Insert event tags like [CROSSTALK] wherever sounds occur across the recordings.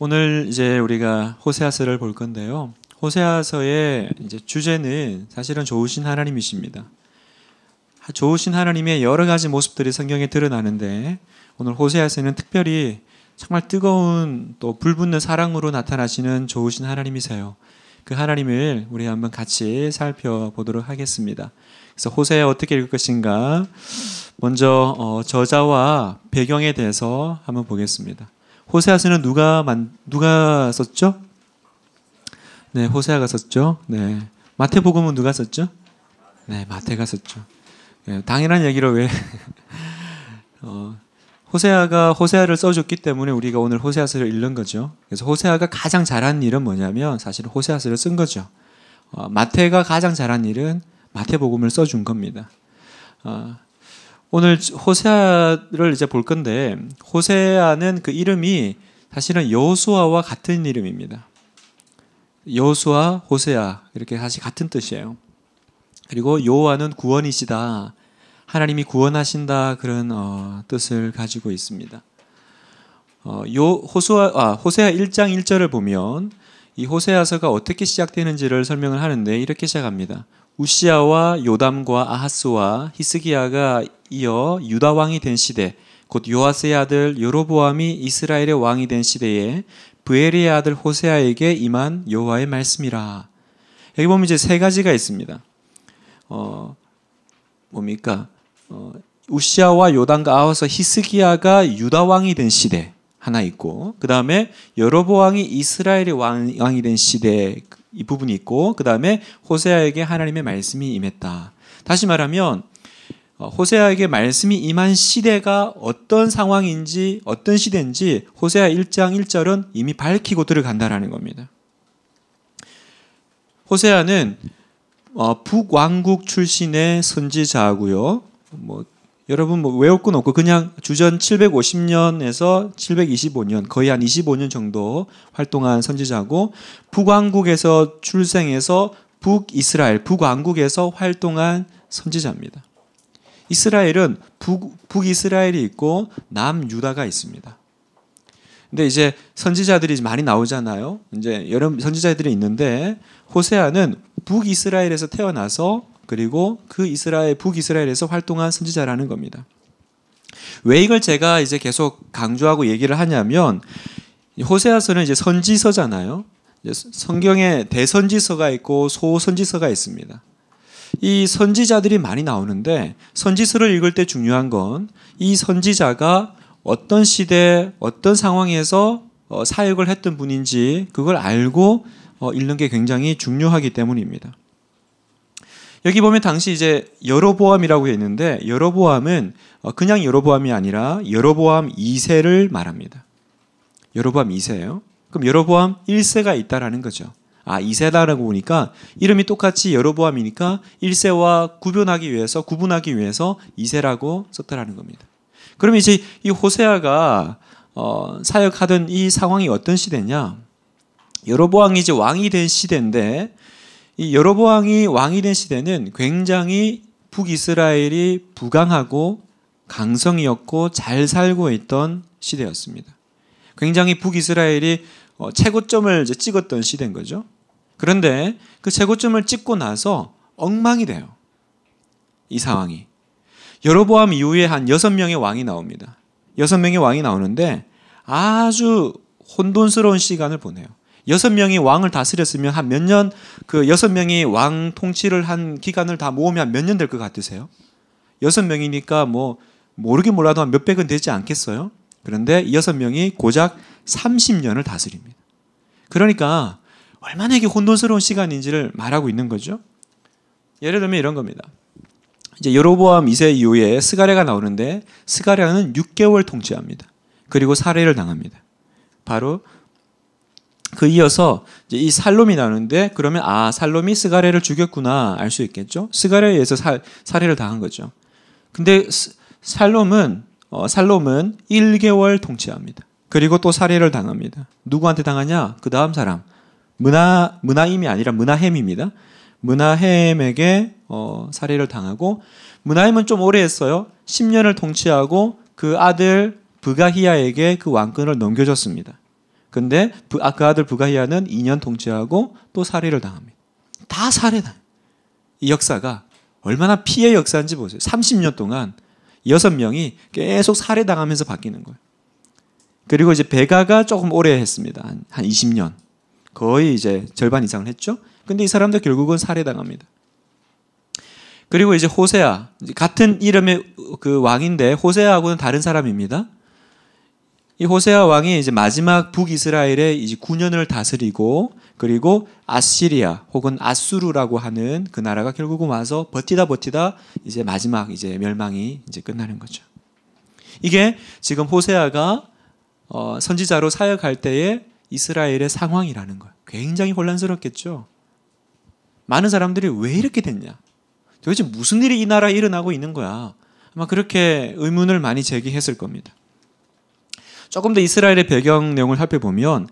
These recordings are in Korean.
오늘 이제 우리가 호세아서를 볼 건데요. 호세아서의 이제 주제는 사실은 좋으신 하나님이십니다. 좋으신 하나님의 여러 가지 모습들이 성경에 드러나는데 오늘 호세아서는 특별히 정말 뜨거운 또 불붙는 사랑으로 나타나시는 좋으신 하나님이세요. 그 하나님을 우리 한번 같이 살펴보도록 하겠습니다. 그래서 호세 어떻게 읽을 것인가? 먼저 어, 저자와 배경에 대해서 한번 보겠습니다. 호세아서는 누가 만 누가 썼죠? 네, 호세아가 썼죠. 네. 마태복음은 누가 썼죠? 네, 마태가 썼죠. 네, 당연한 얘기를 왜 [LAUGHS] 어, 호세아가 호세아를 써줬기 때문에 우리가 오늘 호세아서를 읽는 거죠. 그래서 호세아가 가장 잘한 일은 뭐냐면 사실 호세아서를 쓴 거죠. 어, 마태가 가장 잘한 일은 마태복음을 써준 겁니다. 어, 오늘 호세아를 이제 볼 건데 호세아는 그 이름이 사실은 여호수아와 같은 이름입니다. 여호수아, 호세아 이렇게 사실 같은 뜻이에요. 그리고 여호와는 구원이시다. 하나님이 구원하신다 그런 어, 뜻을 가지고 있습니다. 어, 요 호수아 아, 호세아 1장 1절을 보면 이 호세아서가 어떻게 시작되는지를 설명을 하는데 이렇게 시작합니다. 우시아와 요담과 아하스와 히스기야가 이어 유다 왕이 된 시대 곧 요아스의 아들 여로보암이 이스라엘의 왕이 된 시대에 부에리의 아들 호세아에게 임한 여호와의 말씀이라. 여기 보면 이제 세 가지가 있습니다. 어 뭡니까? 어, 우시아와 요담과 아와서 히스기야가 유다 왕이 된 시대 하나 있고 그 다음에 여로보암이 이스라엘의 왕, 왕이 된 시대 이 부분이 있고 그 다음에 호세아에게 하나님의 말씀이 임했다. 다시 말하면 어, 호세아에게 말씀이 임한 시대가 어떤 상황인지 어떤 시대인지 호세아 1장 1절은 이미 밝히고 들어간다라는 겁니다. 호세아는 어, 북왕국 출신의 선지자고요. 뭐 여러분 뭐 외울 건 없고 그냥 주전 750년에서 725년 거의 한 25년 정도 활동한 선지자고 북왕국에서 출생해서 북이스라엘 북왕국에서 활동한 선지자입니다. 이스라엘은 북, 북이스라엘이 있고 남유다가 있습니다. 근데 이제 선지자들이 많이 나오잖아요. 이제 여러 선지자들이 있는데 호세아는 북이스라엘에서 태어나서 그리고 그 이스라엘 북이스라엘에서 활동한 선지자라는 겁니다. 왜 이걸 제가 이제 계속 강조하고 얘기를 하냐면 호세아서는 이제 선지서잖아요. 성경에 대선지서가 있고 소선지서가 있습니다. 이 선지자들이 많이 나오는데 선지서를 읽을 때 중요한 건 이 선지자가 어떤 시대, 어떤 상황에서 어, 사역을 했던 분인지 그걸 알고 어, 읽는 게 굉장히 중요하기 때문입니다. 여기 보면 당시 이제 여로보암이라고 했는데 여로보암은 어, 그냥 여로보암이 아니라 여로보암 2세를 말합니다. 여로보암 2세예요. 그럼 여로보암 1세가 있다라는 거죠. 아, 2세다라고 보니까 이름이 똑같이 여로보암이니까 1세와 구분하기 위해서 구분하기 위해서 2세라고 썼다라는 겁니다. 그럼 이제 이 호세아가 어, 사역하던 이 상황이 어떤 시대냐? 여로보암이 이제 왕이 된 시대인데 이여로보왕이 왕이 된 시대는 굉장히 북이스라엘이 부강하고 강성이었고 잘 살고 있던 시대였습니다. 굉장히 북이스라엘이 어, 최고점을 찍었던 시대인 거죠. 그런데 그 최고점을 찍고 나서 엉망이 돼요. 이 상황이. 여로보암 이후에 한 6명의 왕이 나옵니다. 6명의 왕이 나오는데 아주 혼돈스러운 시간을 보내요. 여섯 명이 왕을 다스렸으면 한 몇 년 그 여섯 명이 왕 통치를 한 기간을 다 모으면 몇 년 될 것 같으세요? 여섯 명이니까 뭐 모르긴 몰라도 한 몇백은 되지 않겠어요? 그런데 이 여섯 명이 고작 30년을 다스립니다. 그러니까 얼마나 이게 혼돈스러운 시간인지를 말하고 있는 거죠. 예를 들면 이런 겁니다. 이제 여로보암 2세 이후에 스가랴가 나오는데 스가랴는 6개월 통치합니다. 그리고 살해를 당합니다. 바로 그 이어서 이 살롬이 나오는데 그러면 아 살롬이 스가레를 죽였구나 알 수 있겠죠. 스가레에 의해서 살, 살해를 당한 거죠. 근데 살롬은 어, 살롬은 1개월 통치합니다. 그리고 또 살해를 당합니다. 누구한테 당하냐? 그 다음 사람 문하 문하임이 아니라 문하햄입니다. 문하햄에게 어, 살해를 당하고 문하임은 좀 오래 했어요. 10년을 통치하고 그 아들 브가히야에게 그 왕권을 넘겨줬습니다. 근데 아, 그 아들 부가히아는 2년 통치하고 또 살해를 당합니다. 다 살해다. 이 역사가 얼마나 피해 역사인지 보세요. 30년 동안 6명이 계속 살해당하면서 바뀌는 거예요. 그리고 이제 베가가 조금 오래 했습니다. 한, 한 20년. 거의 이제 절반 이상을 했죠. 근데 이 사람들 결국은 살해당합니다. 그리고 이제 호세아 같은 이름의 그 왕인데 호세아하고는 다른 사람입니다. 이 호세아 왕이 이제 마지막 북이스라엘의 이제 9년을 다스리고 그리고 아시리아 혹은 아수르라고 하는 그 나라가 결국은 와서 버티다 버티다 이제 마지막 이제 멸망이 이제 끝나는 거죠. 이게 지금 호세아가 어, 선지자로 사역할 때의 이스라엘의 상황이라는 거예요. 굉장히 혼란스럽겠죠. 많은 사람들이 왜 이렇게 됐냐? 도대체 무슨 일이 이 나라에 일어나고 있는 거야? 아마 그렇게 의문을 많이 제기했을 겁니다. 조금 더 이스라엘의 배경 내용을 살펴보면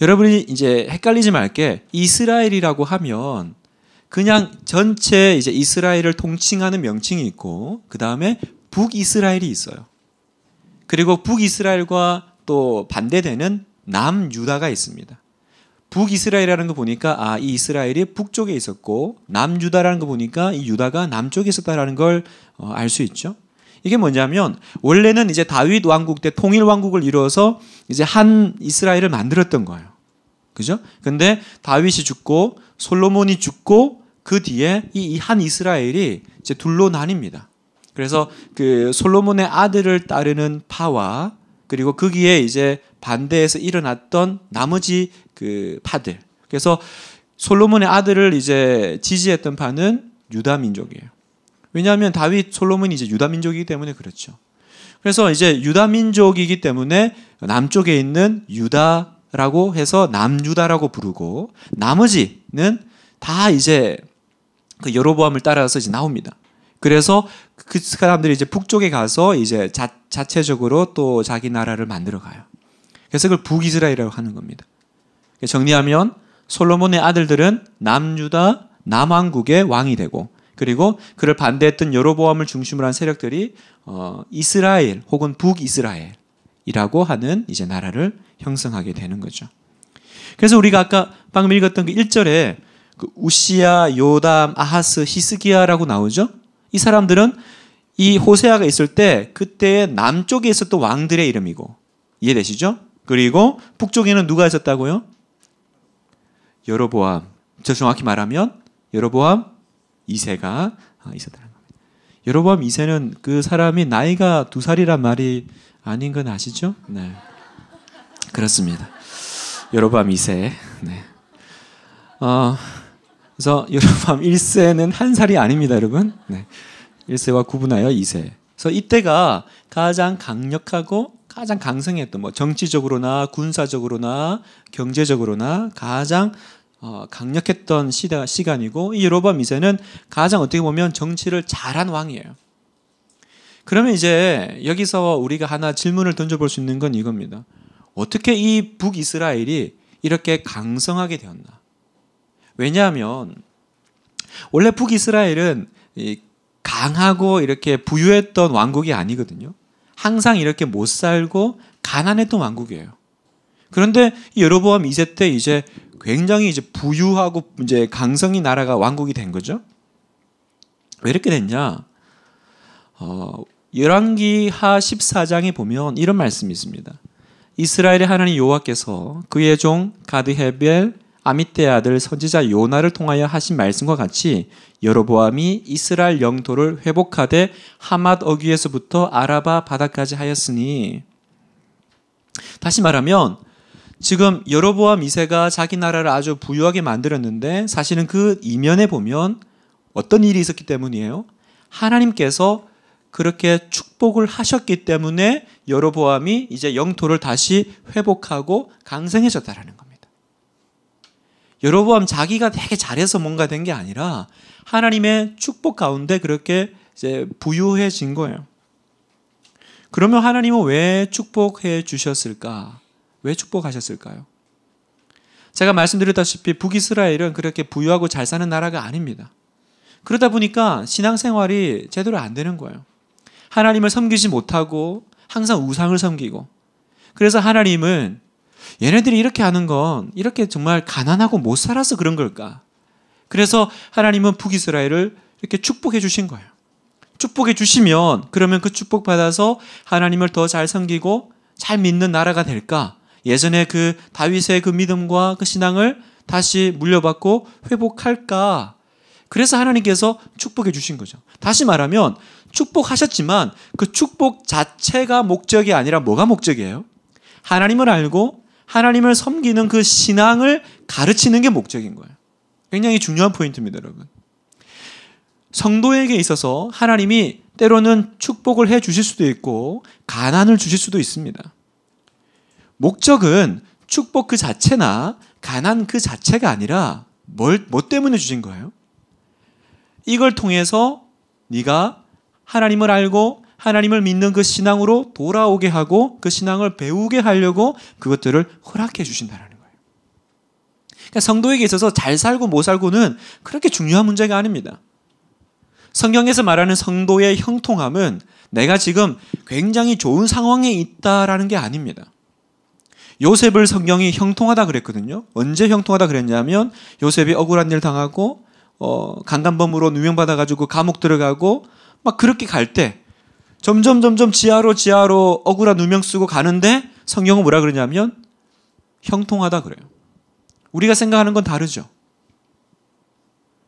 여러분이 이제 헷갈리지 말게 이스라엘이라고 하면 그냥 전체 이제 이스라엘을 통칭하는 명칭이 있고 그 다음에 북이스라엘이 있어요. 그리고 북이스라엘과 또 반대되는 남유다가 있습니다. 북이스라엘이라는 거 보니까 아, 이 이스라엘이 북쪽에 있었고 남유다라는 거 보니까 이 유다가 남쪽에 있었다라는 걸 알수 어, 있죠. 이게 뭐냐면 원래는 이제 다윗 왕국 때 통일 왕국을 이루어서 이제 한 이스라엘을 만들었던 거예요. 그죠? 근데 다윗이 죽고 솔로몬이 죽고 그 뒤에 이 한 이스라엘이 이제 둘로 나뉩니다. 그래서 그 솔로몬의 아들을 따르는 파와 그리고 거기에 그 이제 반대해서 일어났던 나머지 그 파들. 그래서 솔로몬의 아들을 이제 지지했던 파는 유다 민족이에요. 왜냐하면 다윗, 솔로몬이 이제 유다 민족이기 때문에 그렇죠. 그래서 이제 유다 민족이기 때문에 남쪽에 있는 유다라고 해서 남유다라고 부르고 나머지는 다 이제 그 여로보암을 따라서 이제 나옵니다. 그래서 그 사람들이 이제 북쪽에 가서 이제 자, 자체적으로 또 자기 나라를 만들어 가요. 그래서 그걸 북이스라엘이라고 하는 겁니다. 그러니까 정리하면 솔로몬의 아들들은 남유다 남왕국의 왕이 되고 그리고 그를 반대했던 여로보암을 중심으로 한 세력들이 어, 이스라엘 혹은 북이스라엘이라고 하는 이제 나라를 형성하게 되는 거죠. 그래서 우리가 아까 방금 읽었던 그 1절에 그우시아 요담, 아하스, 히스기야라고 나오죠. 이 사람들은 이 호세아가 있을 때 그때 남쪽에 있었던 왕들의 이름이고 이해되시죠? 그리고 북쪽에는 누가 있었다고요? 여로보암. 저 정확히 말하면 여로보암, 이세가 아, 있었다는 겁니다. 여로보암 2세는 그 사람이 나이가 두 살이란 말이 아닌 건 아시죠? 네. 그렇습니다. 여로밤 2세. 네. 어, 그래서 여로밤 1세는 한 살이 아닙니다, 여러분. 네. 1세와 구분하여 2세. 그래서 이때가 가장 강력하고 가장 강성했던 뭐 정치적으로나 군사적으로나 경제적으로나 가장 어, 강력했던 시대, 시간이고 이 여로밤 2세는 가장 어떻게 보면 정치를 잘한 왕이에요. 그러면 이제 여기서 우리가 하나 질문을 던져볼 수 있는 건 이겁니다. 어떻게 이 북이스라엘이 이렇게 강성하게 되었나? 왜냐하면 원래 북이스라엘은 강하고 이렇게 부유했던 왕국이 아니거든요. 항상 이렇게 못 살고 가난했던 왕국이에요. 그런데 여로보암 2세 때 이제 굉장히 이제 부유하고 이제 강성이 나라가 왕국이 된 거죠. 왜 이렇게 됐냐? 어, 열왕기하 14장에 보면 이런 말씀이 있습니다. 이스라엘의 하나님 여호와께서 그의 종 가드헤벨 아미떼 아들 선지자 요나를 통하여 하신 말씀과 같이 여로보암이 이스라엘 영토를 회복하되 하맛 어귀에서부터 아라바 바다까지 하였으니 다시 말하면 지금 여로보암 이세가 자기 나라를 아주 부유하게 만들었는데 사실은 그 이면에 보면 어떤 일이 있었기 때문이에요. 하나님께서 그렇게 축복을 하셨기 때문에 여로보암이 이제 영토를 다시 회복하고 강성해졌다라는 겁니다. 여로보암 자기가 되게 잘해서 뭔가 된 게 아니라 하나님의 축복 가운데 그렇게 이제 부유해진 거예요. 그러면 하나님은 왜 축복해 주셨을까? 왜 축복하셨을까요? 제가 말씀드렸다시피 북이스라엘은 그렇게 부유하고 잘 사는 나라가 아닙니다. 그러다 보니까 신앙생활이 제대로 안 되는 거예요. 하나님을 섬기지 못하고 항상 우상을 섬기고 그래서 하나님은 얘네들이 이렇게 하는 건 이렇게 정말 가난하고 못 살아서 그런 걸까? 그래서 하나님은 북이스라엘을 이렇게 축복해 주신 거예요. 축복해 주시면 그러면 그 축복 받아서 하나님을 더 잘 섬기고 잘 믿는 나라가 될까? 예전에 그 다윗의 그 믿음과 그 신앙을 다시 물려받고 회복할까? 그래서 하나님께서 축복해 주신 거죠. 다시 말하면 축복하셨지만 그 축복 자체가 목적이 아니라 뭐가 목적이에요? 하나님을 알고 하나님을 섬기는 그 신앙을 가르치는 게 목적인 거예요. 굉장히 중요한 포인트입니다, 여러분. 성도에게 있어서 하나님이 때로는 축복을 해 주실 수도 있고 가난을 주실 수도 있습니다. 목적은 축복 그 자체나 가난 그 자체가 아니라 뭘, 뭐 때문에 주신 거예요? 이걸 통해서 네가 하나님을 알고 하나님을 믿는 그 신앙으로 돌아오게 하고 그 신앙을 배우게 하려고 그것들을 허락해 주신다는 라 거예요. 그러니까 성도에게 있어서 잘 살고 못 살고는 그렇게 중요한 문제가 아닙니다. 성경에서 말하는 성도의 형통함은 내가 지금 굉장히 좋은 상황에 있다라는 게 아닙니다. 요셉을 성경이 형통하다 그랬거든요. 언제 형통하다 그랬냐면 요셉이 억울한 일 당하고 어, 강간범으로 누명받아 가지고 감옥 들어가고 막 그렇게 갈 때 점점 점점 지하로 지하로 억울한 누명 쓰고 가는데 성경은 뭐라 그러냐면 형통하다 그래요. 우리가 생각하는 건 다르죠.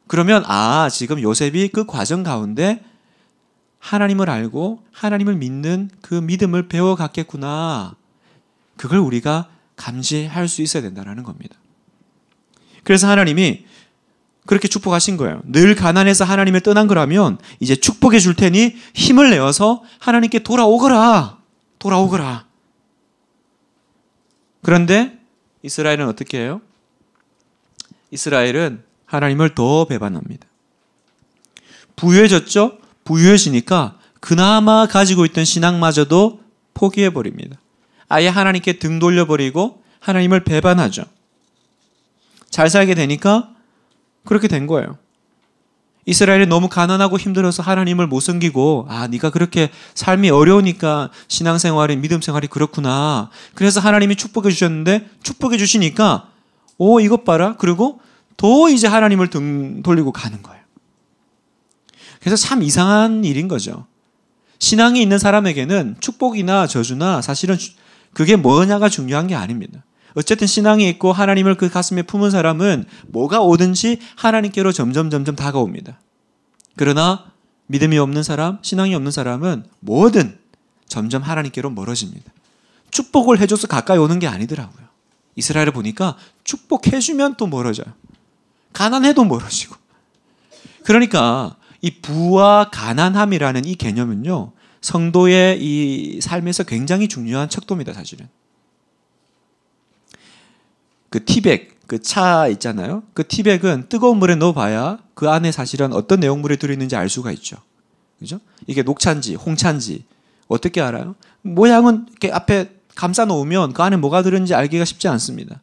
그러면 아, 지금 요셉이 그 과정 가운데 하나님을 알고 하나님을 믿는 그 믿음을 배워 갔겠구나. 그걸 우리가 감지할 수 있어야 된다는 겁니다. 그래서 하나님이 그렇게 축복하신 거예요. 늘 가난해서 하나님을 떠난 거라면 이제 축복해 줄 테니 힘을 내어서 하나님께 돌아오거라. 돌아오거라. 그런데 이스라엘은 어떻게 해요? 이스라엘은 하나님을 더 배반합니다. 부유해졌죠? 부유해지니까 그나마 가지고 있던 신앙마저도 포기해버립니다. 아예 하나님께 등 돌려버리고 하나님을 배반하죠. 잘 살게 되니까 그렇게 된 거예요. 이스라엘이 너무 가난하고 힘들어서 하나님을 못 섬기고 아 네가 그렇게 삶이 어려우니까 신앙생활이 믿음생활이 그렇구나. 그래서 하나님이 축복해 주셨는데 축복해 주시니까 오 이것 봐라. 그리고 더 이제 하나님을 등 돌리고 가는 거예요. 그래서 참 이상한 일인 거죠. 신앙이 있는 사람에게는 축복이나 저주나 사실은 그게 뭐냐가 중요한 게 아닙니다. 어쨌든 신앙이 있고 하나님을 그 가슴에 품은 사람은 뭐가 오든지 하나님께로 점점 점점 다가옵니다. 그러나 믿음이 없는 사람, 신앙이 없는 사람은 뭐든 점점 하나님께로 멀어집니다. 축복을 해줘서 가까이 오는 게 아니더라고요. 이스라엘을 보니까 축복해주면 또 멀어져요. 가난해도 멀어지고. 그러니까 이 부와 가난함이라는 이 개념은요, 성도의 이 삶에서 굉장히 중요한 척도입니다, 사실은. 그 티백, 그 차 있잖아요. 그 티백은 뜨거운 물에 넣어봐야 그 안에 사실은 어떤 내용물이 들어있는지 알 수가 있죠. 그죠? 이게 녹차인지, 홍차인지, 어떻게 알아요? 모양은 이렇게 앞에 감싸 놓으면 그 안에 뭐가 들어있는지 알기가 쉽지 않습니다.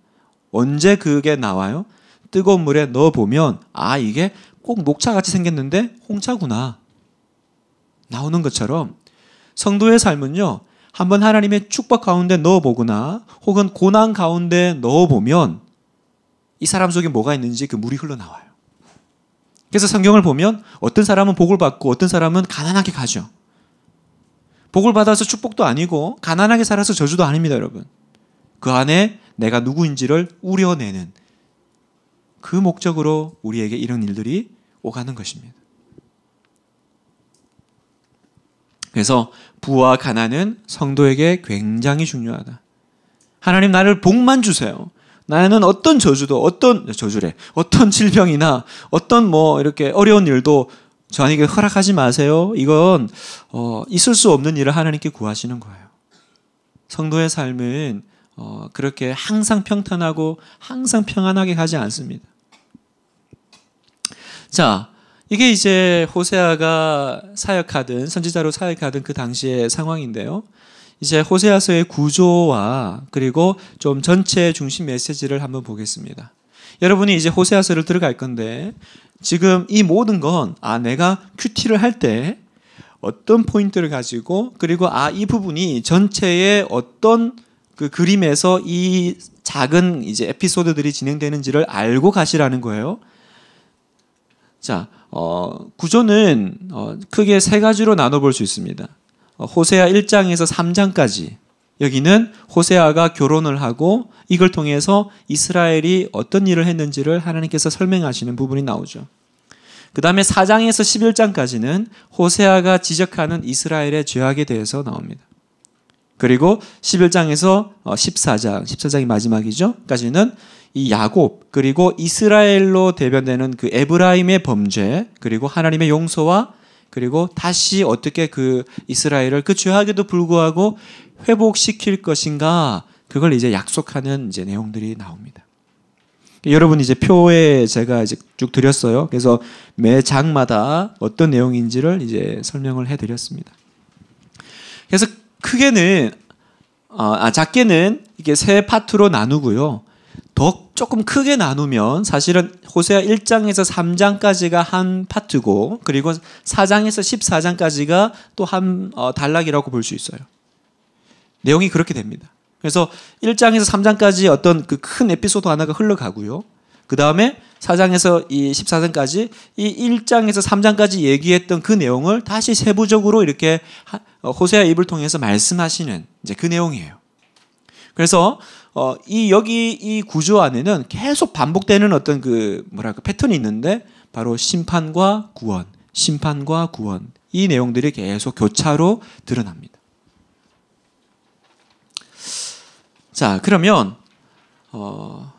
언제 그게 나와요? 뜨거운 물에 넣어 보면 아 이게 꼭 녹차 같이 생겼는데 홍차구나 나오는 것처럼 성도의 삶은요, 한번 하나님의 축복 가운데 넣어보거나 혹은 고난 가운데 넣어보면 이 사람 속에 뭐가 있는지 그 물이 흘러나와요. 그래서 성경을 보면 어떤 사람은 복을 받고 어떤 사람은 가난하게 가죠. 복을 받아서 축복도 아니고 가난하게 살아서 저주도 아닙니다, 여러분. 그 안에 내가 누구인지를 우려내는 그 목적으로 우리에게 이런 일들이 오가는 것입니다. 그래서 부와 가난은 성도에게 굉장히 중요하다. 하나님 나를 복만 주세요. 나는 어떤 저주도 어떤 저주래 어떤 질병이나 어떤 뭐 이렇게 어려운 일도 저에게 허락하지 마세요. 이건 어, 있을 수 없는 일을 하나님께 구하시는 거예요. 성도의 삶은 어, 그렇게 항상 평탄하고 항상 평안하게 가지 않습니다. 자, 이게 이제 호세아가 사역하든 선지자로 사역하든 그 당시의 상황인데요. 이제 호세아서의 구조와 그리고 좀 전체 중심 메시지를 한번 보겠습니다. 여러분이 이제 호세아서를 들어갈 건데 지금 이 모든 건 아 내가 큐티를 할 때 어떤 포인트를 가지고 그리고 아 이 부분이 전체의 어떤 그 그림에서 이 작은 이제 에피소드들이 진행되는지를 알고 가시라는 거예요. 자, 어, 구조는 어, 크게 세 가지로 나눠볼 수 있습니다. 어, 호세아 1장에서 3장까지 여기는 호세아가 결혼을 하고 이걸 통해서 이스라엘이 어떤 일을 했는지를 하나님께서 설명하시는 부분이 나오죠. 그 다음에 4장에서 11장까지는 호세아가 지적하는 이스라엘의 죄악에 대해서 나옵니다. 그리고 11장에서 14장, 어, 14장이 마지막이죠. 까지는 이 야곱 그리고 이스라엘로 대변되는 그 에브라임의 범죄 그리고 하나님의 용서와 그리고 다시 어떻게 그 이스라엘을 그 죄악에도 불구하고 회복시킬 것인가 그걸 이제 약속하는 이제 내용들이 나옵니다. 여러분 이제 표에 제가 이제 쭉 드렸어요. 그래서 매 장마다 어떤 내용인지를 이제 설명을 해드렸습니다. 그래서 크게는 아, 아 작게는 이게 세 파트로 나누고요. 더 조금 크게 나누면 사실은 호세아 1장에서 3장까지가 한 파트고 그리고 4장에서 14장까지가 또한 어, 단락이라고 볼 수 있어요. 내용이 그렇게 됩니다. 그래서 1장에서 3장까지 어떤 그 큰 에피소드 하나가 흘러가고요. 그 다음에 4장에서 이 14장까지 이 1장에서 3장까지 얘기했던 그 내용을 다시 세부적으로 이렇게 어, 호세아 입을 통해서 말씀하시는 이제 그 내용이에요. 그래서 어, 이 여기 이 구조 안에는 계속 반복되는 어떤 그 뭐랄까 패턴이 있는데 바로 심판과 구원, 심판과 구원 이 내용들이 계속 교차로 드러납니다. 자 그러면 어,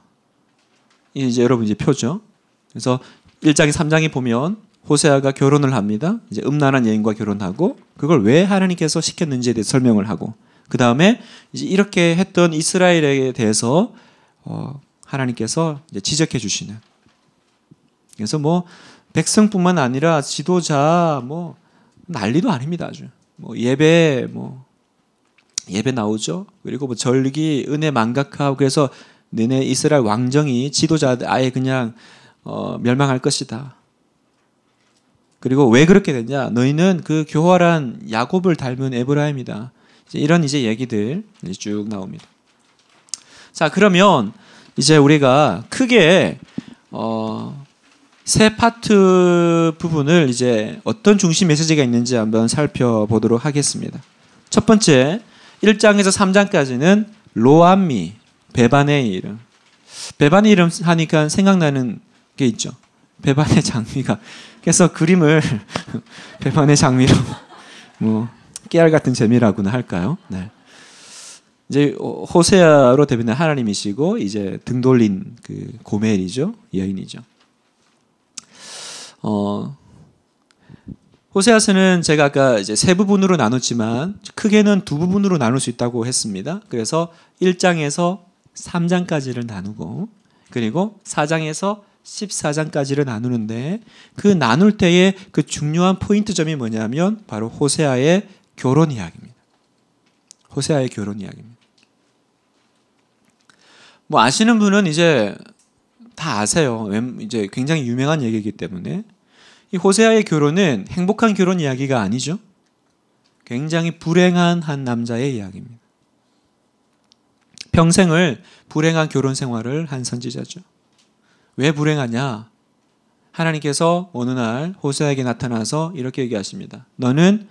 이제 여러분 이제 표죠. 그래서 1장에 3장에 보면 호세아가 결혼을 합니다. 이제 음란한 여인과 결혼하고 그걸 왜 하나님께서 시켰는지에 대해 설명을 하고 그 다음에 이제 이렇게 했던 이스라엘에 대해서 어, 하나님께서 이제 지적해 주시는. 그래서 뭐 백성뿐만 아니라 지도자 뭐 난리도 아닙니다 아주. 뭐 예배 뭐 예배 나오죠. 그리고 뭐 절기 은혜 망각하고 그래서 너네 이스라엘 왕정이 지도자 아예 그냥 어, 멸망할 것이다. 그리고 왜 그렇게 됐냐? 너희는 그 교활한 야곱을 닮은 에브라임이다. 이런 이제 얘기들 쭉 나옵니다. 자 그러면 이제 우리가 크게 어, 세 파트 부분을 이제 어떤 중심 메시지가 있는지 한번 살펴보도록 하겠습니다. 첫 번째 1장에서 3장까지는 로암미 배반의 이름 배반의 이름 하니까 생각나는 게 있죠. 배반의 장미가 그래서 그림을 배반의 [LAUGHS] 장미로 뭐 깨알 같은 재미라고는 할까요? 네. 이제 호세아로 대변한 하나님이시고 이제 등 돌린 그 고멜이죠 여인이죠. 어, 호세아서는 제가 아까 이제 세 부분으로 나눴지만 크게는 두 부분으로 나눌 수 있다고 했습니다. 그래서 1장에서 3장까지를 나누고 그리고 4장에서 14장까지를 나누는데 그 나눌 때의 그 중요한 포인트점이 뭐냐면 바로 호세아의 결혼 이야기입니다. 호세아의 결혼 이야기입니다. 뭐 아시는 분은 이제 다 아세요. 이제 굉장히 유명한 얘기이기 때문에 이 호세아의 결혼은 행복한 결혼 이야기가 아니죠. 굉장히 불행한 한 남자의 이야기입니다. 평생을 불행한 결혼 생활을 한 선지자죠. 왜 불행하냐? 하나님께서 어느 날 호세아에게 나타나서 이렇게 얘기하십니다. 너는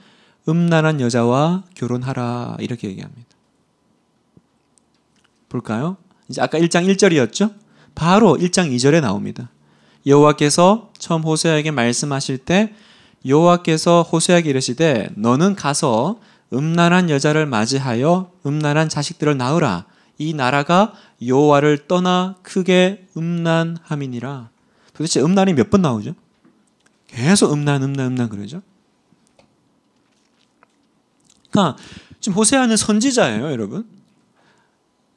음란한 여자와 결혼하라 이렇게 얘기합니다. 볼까요? 이제 아까 1장 1절이었죠? 바로 1장 2절에 나옵니다. 여호와께서 처음 호세아에게 말씀하실 때 여호와께서 호세아에게 이르시되 너는 가서 음란한 여자를 맞이하여 음란한 자식들을 낳으라 이 나라가 여호와를 떠나 크게 음란함이니라. 도대체 음란이 몇 번 나오죠? 계속 음란 음란 음란 그러죠? 아, 지금 호세아는 선지자예요, 여러분.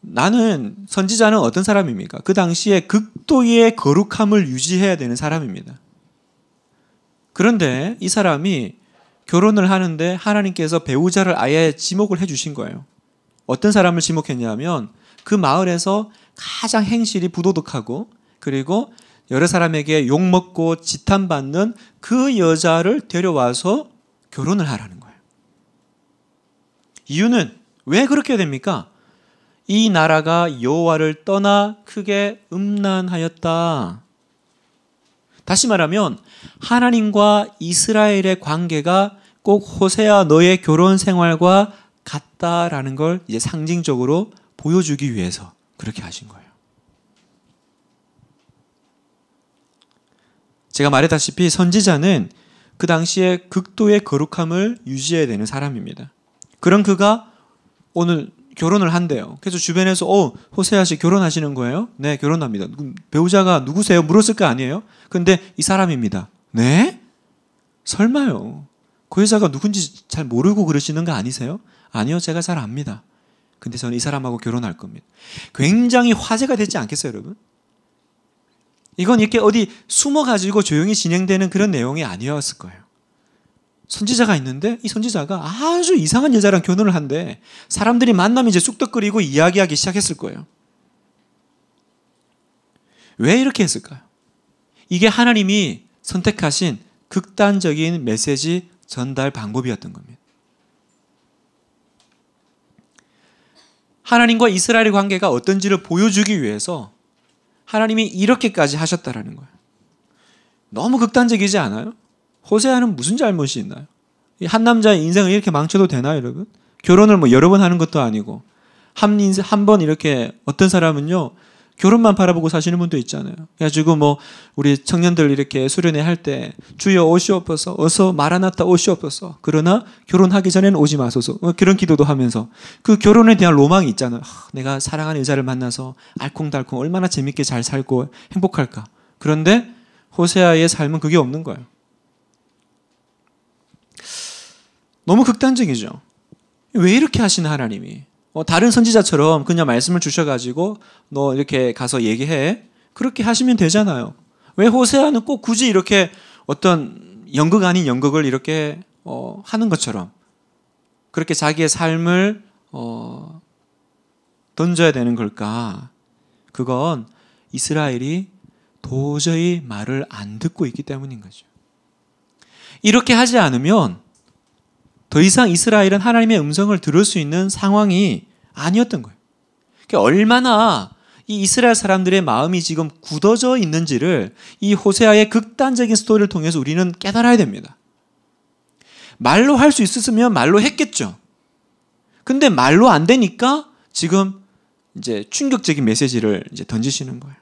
나는 선지자는 어떤 사람입니까? 그 당시에 극도의 거룩함을 유지해야 되는 사람입니다. 그런데 이 사람이 결혼을 하는데 하나님께서 배우자를 아예 지목을 해 주신 거예요. 어떤 사람을 지목했냐면 그 마을에서 가장 행실이 부도덕하고 그리고 여러 사람에게 욕먹고 지탄받는 그 여자를 데려와서 결혼을 하라는 거예요. 이유는 왜 그렇게 됩니까? 이 나라가 여호와를 떠나 크게 음란하였다. 다시 말하면 하나님과 이스라엘의 관계가 꼭 호세아 너의 결혼 생활과 같다라는 걸 이제 상징적으로 보여주기 위해서 그렇게 하신 거예요. 제가 말했다시피 선지자는 그 당시에 극도의 거룩함을 유지해야 되는 사람입니다. 그런 그가 오늘 결혼을 한대요. 그래서 주변에서 어 호세아 씨 결혼하시는 거예요? 네 결혼합니다. 배우자가 누구세요? 물었을 거 아니에요? 근데 이 사람입니다. 네? 설마요. 그 여자가 누군지 잘 모르고 그러시는 거 아니세요? 아니요 제가 잘 압니다. 근데 저는 이 사람하고 결혼할 겁니다. 굉장히 화제가 되지 않겠어요 여러분? 이건 이렇게 어디 숨어가지고 조용히 진행되는 그런 내용이 아니었을 거예요. 선지자가 있는데 이 선지자가 아주 이상한 여자랑 결혼을 한데 사람들이 만나면 이제 쑥덕거리고 이야기하기 시작했을 거예요. 왜 이렇게 했을까요? 이게 하나님이 선택하신 극단적인 메시지 전달 방법이었던 겁니다. 하나님과 이스라엘의 관계가 어떤지를 보여주기 위해서 하나님이 이렇게까지 하셨다라는 거예요. 너무 극단적이지 않아요? 호세아는 무슨 잘못이 있나요? 한 남자의 인생을 이렇게 망쳐도 되나 여러분? 결혼을 뭐 여러 번 하는 것도 아니고 한번 이렇게 어떤 사람은요 결혼만 바라보고 사시는 분도 있잖아요. 그래가지고 뭐 우리 청년들 이렇게 수련회 할 때 주여 오시옵소서 어서 말아놨다 오시옵소서 그러나 결혼하기 전에는 오지 마소서 뭐 그런 기도도 하면서 그 결혼에 대한 로망이 있잖아요. 내가 사랑하는 여자를 만나서 알콩달콩 얼마나 재밌게 잘 살고 행복할까. 그런데 호세아의 삶은 그게 없는 거예요. 너무 극단적이죠. 왜 이렇게 하시는 하나님이? 어, 다른 선지자처럼 그냥 말씀을 주셔가지고 너 이렇게 가서 얘기해 그렇게 하시면 되잖아요. 왜 호세아는 꼭 굳이 이렇게 어떤 연극 아닌 연극을 이렇게 어, 하는 것처럼 그렇게 자기의 삶을 어, 던져야 되는 걸까? 그건 이스라엘이 도저히 말을 안 듣고 있기 때문인 거죠. 이렇게 하지 않으면 더 이상 이스라엘은 하나님의 음성을 들을 수 있는 상황이 아니었던 거예요. 그러니까 얼마나 이 이스라엘 사람들의 마음이 지금 굳어져 있는지를 이 호세아의 극단적인 스토리를 통해서 우리는 깨달아야 됩니다. 말로 할 수 있었으면 말로 했겠죠. 근데 말로 안 되니까 지금 이제 충격적인 메시지를 이제 던지시는 거예요.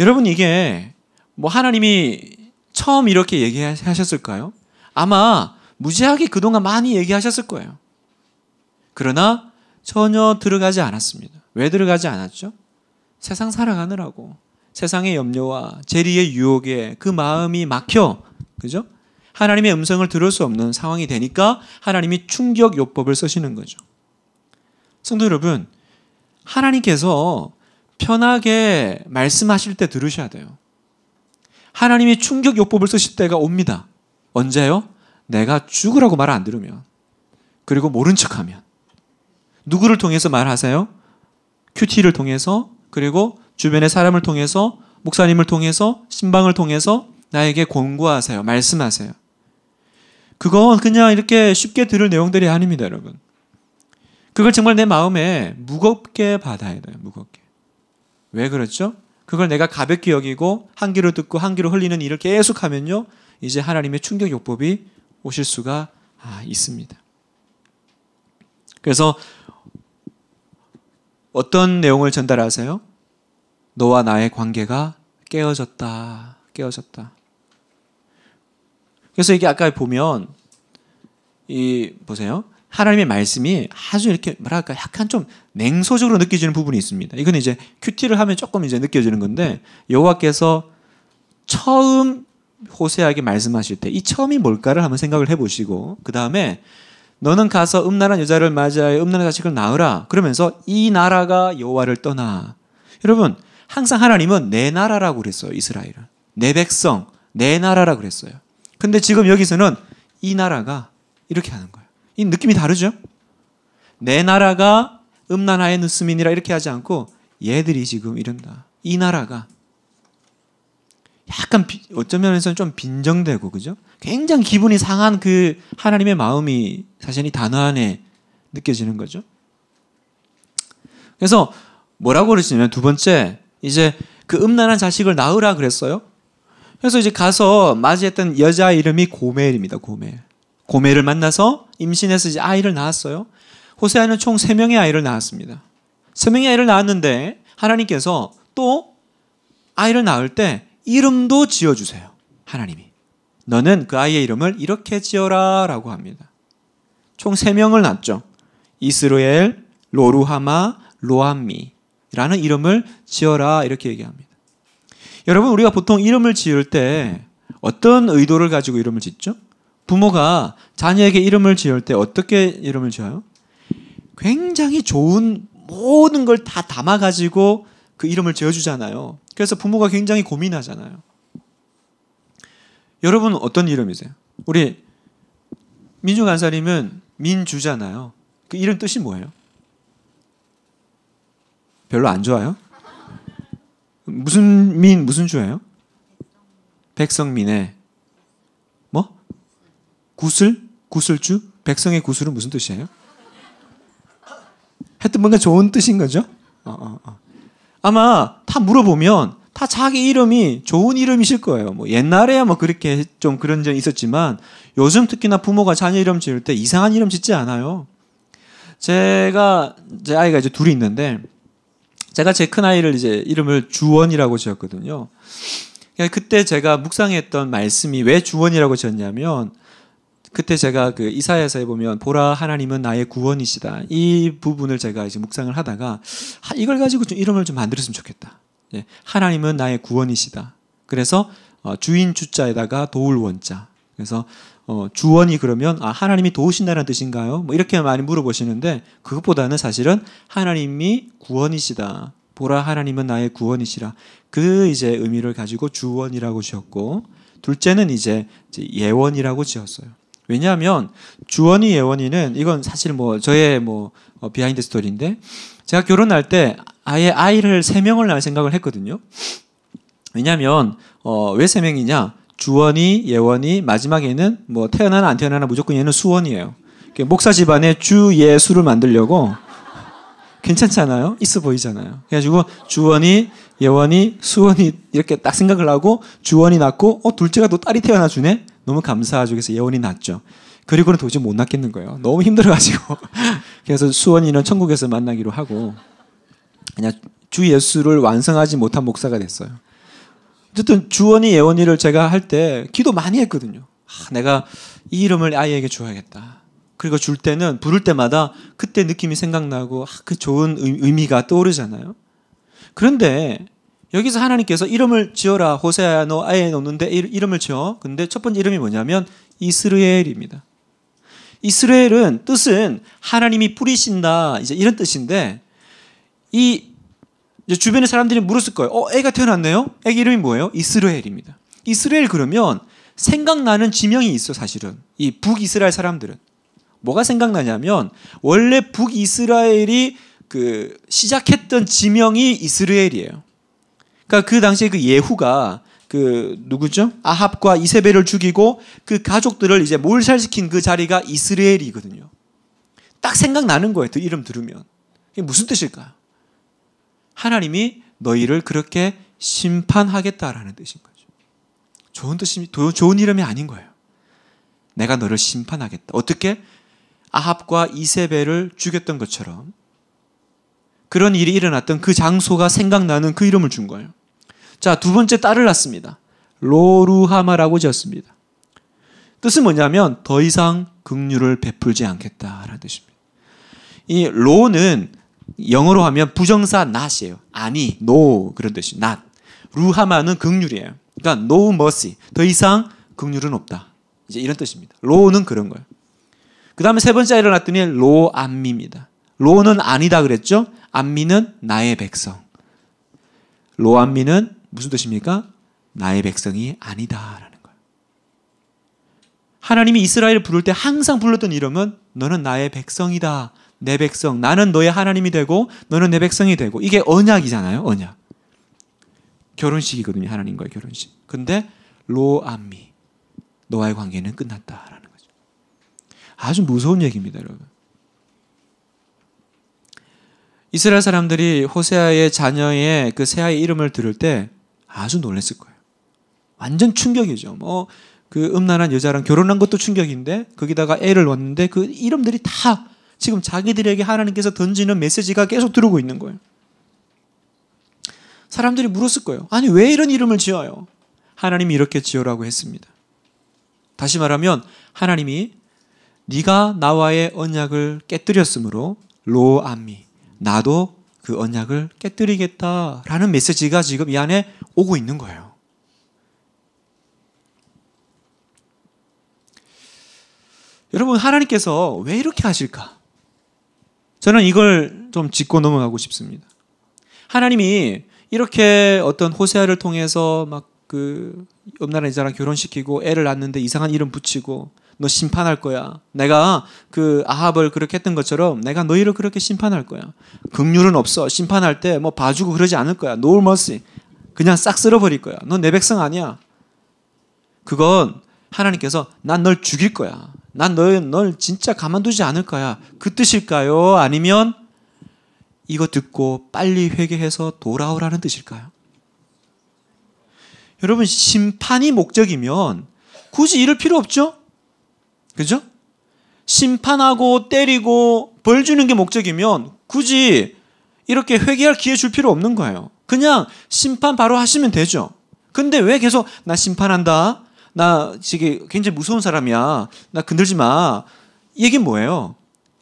여러분 이게 뭐 하나님이 처음 이렇게 얘기하셨을까요? 아마 무지하게 그동안 많이 얘기하셨을 거예요. 그러나 전혀 들어가지 않았습니다. 왜 들어가지 않았죠? 세상 살아가느라고 세상의 염려와 재리의 유혹에 그 마음이 막혀 그죠? 하나님의 음성을 들을 수 없는 상황이 되니까 하나님이 충격 요법을 쓰시는 거죠. 성도 여러분, 하나님께서 편하게 말씀하실 때 들으셔야 돼요. 하나님이 충격 요법을 쓰실 때가 옵니다. 언제요? 내가 죽으라고 말을안 들으면 그리고 모른 척하면 누구를 통해서 말하세요? 큐티를 통해서 그리고 주변의 사람을 통해서 목사님을 통해서 신방을 통해서 나에게 권고하세요. 말씀하세요. 그건 그냥 이렇게 쉽게 들을 내용들이 아닙니다, 여러분. 그걸 정말 내 마음에 무겁게 받아야 돼요, 무겁게. 왜 그렇죠? 그걸 내가 가볍게 여기고 한 귀로 듣고 한 귀로 흘리는 일을 계속하면요, 이제 하나님의 충격 요법이 오실 수가 아, 있습니다. 그래서 어떤 내용을 전달하세요? 너와 나의 관계가 깨어졌다. 깨어졌다. 그래서 이게 아까 보면 이 보세요. 하나님의 말씀이 아주 이렇게 뭐랄까 약간 좀 냉소적으로 느껴지는 부분이 있습니다. 이건 이제 큐티를 하면 조금 이제 느껴지는 건데 여호와께서 처음 호세하게 말씀하실 때 이 처음이 뭘까를 한번 생각을 해보시고 그 다음에 너는 가서 음란한 여자를 맞이하여 음란한 자식을 낳으라 그러면서 이 나라가 여호와를 떠나 여러분 항상 하나님은 내 나라라고 그랬어요 이스라엘은 내 백성 내 나라라고 그랬어요 근데 지금 여기서는 이 나라가 이렇게 하는 거예요 이 느낌이 다르죠 내 나라가 음란하의 누스민이라 이렇게 하지 않고 얘들이 지금 이런다 이 나라가 약간 비, 어쩌면에서는 좀 빈정되고 그죠? 굉장히 기분이 상한 그 하나님의 마음이 사실 이 단어 안에 느껴지는 거죠. 그래서 뭐라고 그러시냐면 두 번째 이제 그 음란한 자식을 낳으라 그랬어요. 그래서 이제 가서 맞이했던 여자 이름이 고멜입니다. 고멜. 고멜을 만나서 임신해서 이제 아이를 낳았어요. 호세아는 총 3명의 아이를 낳았습니다. 3명의 아이를 낳았는데 하나님께서 또 아이를 낳을 때 이름도 지어주세요. 하나님이. 너는 그 아이의 이름을 이렇게 지어라 라고 합니다. 총 3명을 낳죠. 이스루엘, 로루하마, 로암미라는 이름을 지어라 이렇게 얘기합니다. 여러분 우리가 보통 이름을 지을 때 어떤 의도를 가지고 이름을 짓죠? 부모가 자녀에게 이름을 지을 때 어떻게 이름을 지어요? 굉장히 좋은 모든 걸 다 담아가지고 그 이름을 지어주잖아요. 그래서 부모가 굉장히 고민하잖아요. 여러분 어떤 이름이세요? 우리 민주 간사님은 민주잖아요. 그 이름 뜻이 뭐예요? 별로 안 좋아요? 무슨 민 무슨 주예요? 백성민의 뭐? 구슬? 구슬주? 백성의 구슬은 무슨 뜻이에요? 하여튼 뭔가 좋은 뜻인 거죠? 어, 어, 어. 아마 다 물어보면 다 자기 이름이 좋은 이름이실 거예요. 뭐 옛날에야 뭐 그렇게 좀 그런 점 있었지만 요즘 특히나 부모가 자녀 이름 지을 때 이상한 이름 짓지 않아요. 제가 제 아이가 이제 둘이 있는데 제가 제 큰 아이를 이제 이름을 주원이라고 지었거든요. 그러니까 그때 제가 묵상했던 말씀이 왜 주원이라고 지었냐면 그때 제가 그이사에서에 보면 보라 하나님은 나의 구원이시다 이 부분을 제가 이제 묵상을 하다가 이걸 가지고 좀 이름을 좀 만들었으면 좋겠다. 예, 하나님은 나의 구원이시다. 그래서 어, 주인 주자에다가 도울 원자. 그래서 어, 주원이 그러면 아 하나님이 도우신다는 뜻인가요? 뭐 이렇게 많이 물어보시는데 그것보다는 사실은 하나님이 구원이시다. 보라 하나님은 나의 구원이시라. 그 이제 의미를 가지고 주원이라고 지었고 둘째는 이제 예원이라고 지었어요. 왜냐하면 주원이 예원이는 이건 사실 뭐 저의 뭐 비하인드 어, 스토리인데 제가 결혼할 때 아예 아이를 세 명을 낳을 생각을 했거든요. 왜냐하면 어, 왜 세 명이냐? 주원이 예원이 마지막에는 뭐 태어나나 안 태어나나 무조건 얘는 수원이에요. 목사 집안의주 예수를 만들려고 [LAUGHS] 괜찮잖아요. 있어 보이잖아요. 그래가지고 주원이 예원이, 수원이 이렇게 딱 생각을 하고 주원이 낳고 어 둘째가 또 딸이 태어나 주네. 너무 감사하죠. 그래서 예원이 낳았죠. 그리고는 도저히 못 낳겠는 거예요. 너무 힘들어가지고. [LAUGHS] 그래서 수원이는 천국에서 만나기로 하고 그냥 주 예수를 완성하지 못한 목사가 됐어요. 어쨌든 주원이 예원이를 제가 할 때 기도 많이 했거든요. 아, 내가 이 이름을 아이에게 줘야겠다. 그리고 줄 때는 부를 때마다 그때 느낌이 생각나고 아, 그 좋은 의미가 떠오르잖아요. 그런데 여기서 하나님께서 이름을 지어라 호세야 너 아예 놓는데 이름을 지어. 근데 첫 번째 이름이 뭐냐면 이스라엘입니다. 이스라엘은 뜻은 하나님이 뿌리신다 이제 이런 뜻인데 이 주변의 사람들이 물었을 거예요. 어, 애가 태어났네요. 애 이름이 뭐예요? 이스라엘입니다. 이스라엘 그러면 생각나는 지명이 있어 사실은 이 북이스라엘 사람들은 뭐가 생각나냐면 원래 북이스라엘이 그 시작했던 지명이 이스라엘이에요. 그러니까 그 당시에 그 예후가 그 누구죠? 아합과 이세벨을 죽이고 그 가족들을 이제 몰살시킨 그 자리가 이스라엘이거든요. 딱 생각나는 거예요. 그 이름 들으면. 이게 무슨 뜻일까? 하나님이 너희를 그렇게 심판하겠다라는 뜻인 거죠. 좋은 뜻이 좋은 이름이 아닌 거예요. 내가 너를 심판하겠다. 어떻게? 아합과 이세벨을 죽였던 것처럼 그런 일이 일어났던 그 장소가 생각나는 그 이름을 준 거예요. 자, 두 번째 딸을 낳습니다. 로루하마라고 지었습니다. 뜻은 뭐냐면 더 이상 극휼을 베풀지 않겠다라는 뜻입니다. 이 로는 영어로 하면 부정사 not이에요. 아니, no 그런 뜻이 not. 루하마는 극률이에요 그러니까 no mercy. 더 이상 극률은 없다. 이제 이런 뜻입니다. 로는 그런 거예요. 그 다음에 세 번째 일어났더니 로암미입니다. 로는 아니다 그랬죠? 안미는 나의 백성. 로안미는 무슨 뜻입니까? 나의 백성이 아니다라는 거예요. 하나님이 이스라엘을 부를 때 항상 불렀던 이름은 너는 나의 백성이다. 내 백성. 나는 너의 하나님이 되고 너는 내 백성이 되고 이게 언약이잖아요. 언약. 결혼식이거든요. 하나님과의 결혼식. 근데 로암미 너와의 관계는 끝났다라는 거죠. 아주 무서운 얘기입니다, 여러분. 이스라엘 사람들이 호세아의 자녀의 그 세아의 이름을 들을 때 아주 놀랐을 거예요. 완전 충격이죠. 뭐그 음란한 여자랑 결혼한 것도 충격인데 거기다가 애를 왔는데 그 이름들이 다 지금 자기들에게 하나님께서 던지는 메시지가 계속 들어오고 있는 거예요. 사람들이 물었을 거예요. 아니 왜 이런 이름을 지어요? 하나님이 이렇게 지어라고 했습니다. 다시 말하면 하나님이 네가 나와의 언약을 깨뜨렸으므로 로암미 나도 그 언약을 깨뜨리겠다라는 메시지가 지금 이 안에 오고 있는 거예요. 여러분, 하나님께서 왜 이렇게 하실까? 저는 이걸 좀 짚고 넘어가고 싶습니다. 하나님이 이렇게 어떤 호세아를 통해서 막 그, 옆나라 이자랑 결혼시키고 애를 낳는데 이상한 이름 붙이고 너 심판할 거야. 내가 그 아합을 그렇게 했던 것처럼 내가 너희를 그렇게 심판할 거야. 긍휼은 없어. 심판할 때 뭐 봐주고 그러지 않을 거야. 노멀 m e 그냥 싹 쓸어버릴 거야. 너 내 백성 아니야. 그건 하나님께서 난 널 죽일 거야. 난 널, 널 진짜 가만두지 않을 거야. 그 뜻일까요? 아니면 이거 듣고 빨리 회개해서 돌아오라는 뜻일까요? 여러분, 심판이 목적이면 굳이 이럴 필요 없죠? 그죠? 심판하고 때리고 벌 주는 게 목적이면 굳이 이렇게 회개할 기회 줄 필요 없는 거예요. 그냥 심판 바로 하시면 되죠. 근데 왜 계속 나 심판한다? 나 지금 굉장히 무서운 사람이야. 나 건들지 마. 얘게 뭐예요?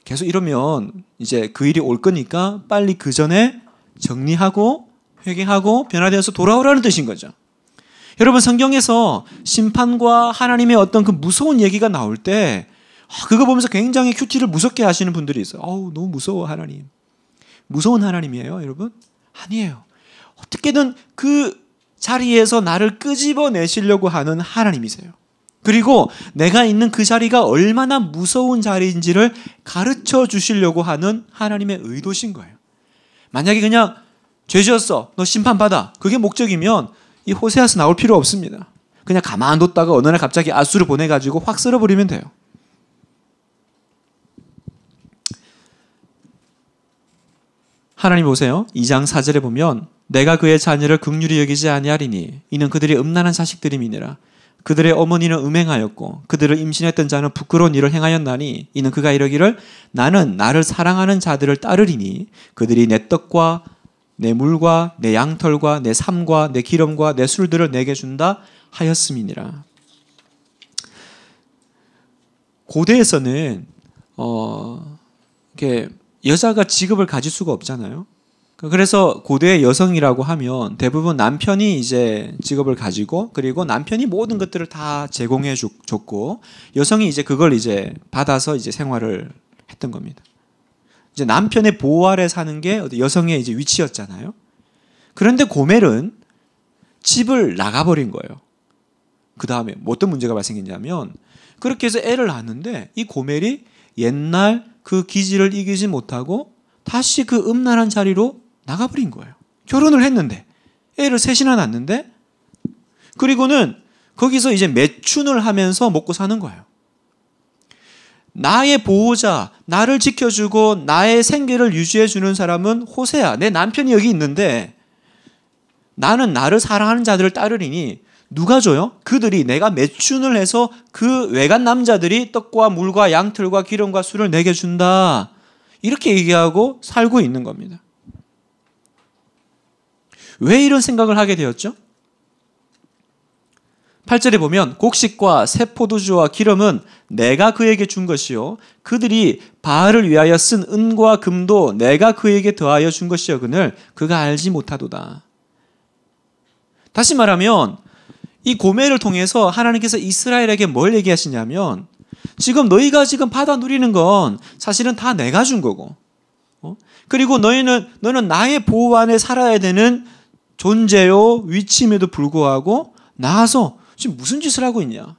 계속 이러면 이제 그 일이 올 거니까 빨리 그 전에 정리하고 회개하고 변화되어서 돌아오라는 뜻인 거죠. 여러분 성경에서 심판과 하나님의 어떤 그 무서운 얘기가 나올 때 아, 그거 보면서 굉장히 큐티를 무섭게 하시는 분들이 있어요. 어우 너무 무서워 하나님. 무서운 하나님이에요, 여러분? 아니에요. 어떻게든 그 자리에서 나를 끄집어내시려고 하는 하나님이세요. 그리고 내가 있는 그 자리가 얼마나 무서운 자리인지를 가르쳐 주시려고 하는 하나님의 의도신 거예요. 만약에 그냥 죄 지었어. 너 심판받아. 그게 목적이면 이 호세아서 나올 필요 없습니다. 그냥 가만 뒀다가 어느 날 갑자기 아수를 보내가지고 확 쓸어버리면 돼요. 하나님 보세요. 2장 4절에 보면 내가 그의 자녀를 극률히 여기지 아니하리니 이는 그들이 음란한 자식들임이니라. 그들의 어머니는 음행하였고 그들을 임신했던 자는 부끄러운 일을 행하였나니 이는 그가 이러기를 나는 나를 사랑하는 자들을 따르리니 그들이 내 떡과 내 물과 내 양털과 내 삶과 내 기름과 내 술들을 내게 준다 하였음이니라. 고대에서는 어 이렇게 여자가 직업을 가질 수가 없잖아요. 그래서 고대 여성이라고 하면 대부분 남편이 이제 직업을 가지고 그리고 남편이 모든 것들을 다 제공해 줬고 여성이 이제 그걸 이제 받아서 이제 생활을 했던 겁니다. 이제 남편의 보호 아래 사는 게 여성의 이제 위치였잖아요. 그런데 고멜은 집을 나가버린 거예요. 그 다음에 뭐 어떤 문제가 발생했냐면 그렇게 해서 애를 낳는데 이 고멜이 옛날 그 기질을 이기지 못하고 다시 그 음란한 자리로 나가버린 거예요. 결혼을 했는데 애를 셋이나 낳는데 그리고는 거기서 이제 매춘을 하면서 먹고 사는 거예요. 나의 보호자, 나를 지켜주고 나의 생계를 유지해주는 사람은 호세야. 내 남편이 여기 있는데 나는 나를 사랑하는 자들을 따르리니 누가 줘요? 그들이 내가 매춘을 해서 그 외간 남자들이 떡과 물과 양틀과 기름과 술을 내게 준다. 이렇게 얘기하고 살고 있는 겁니다. 왜 이런 생각을 하게 되었죠? 8절에 보면 곡식과 새 포도주와 기름은 내가 그에게 준 것이요 그들이 바알을 위하여 쓴 은과 금도 내가 그에게 더하여 준 것이여 그늘 그가 알지 못하도다. 다시 말하면 이 고매를 통해서 하나님께서 이스라엘에게 뭘 얘기하시냐면 지금 너희가 지금 받아 누리는 건 사실은 다 내가 준 거고 어? 그리고 너희는 너는 나의 보호 안에 살아야 되는 존재요 위치임에도 불구하고 나서 지금 무슨 짓을 하고 있냐?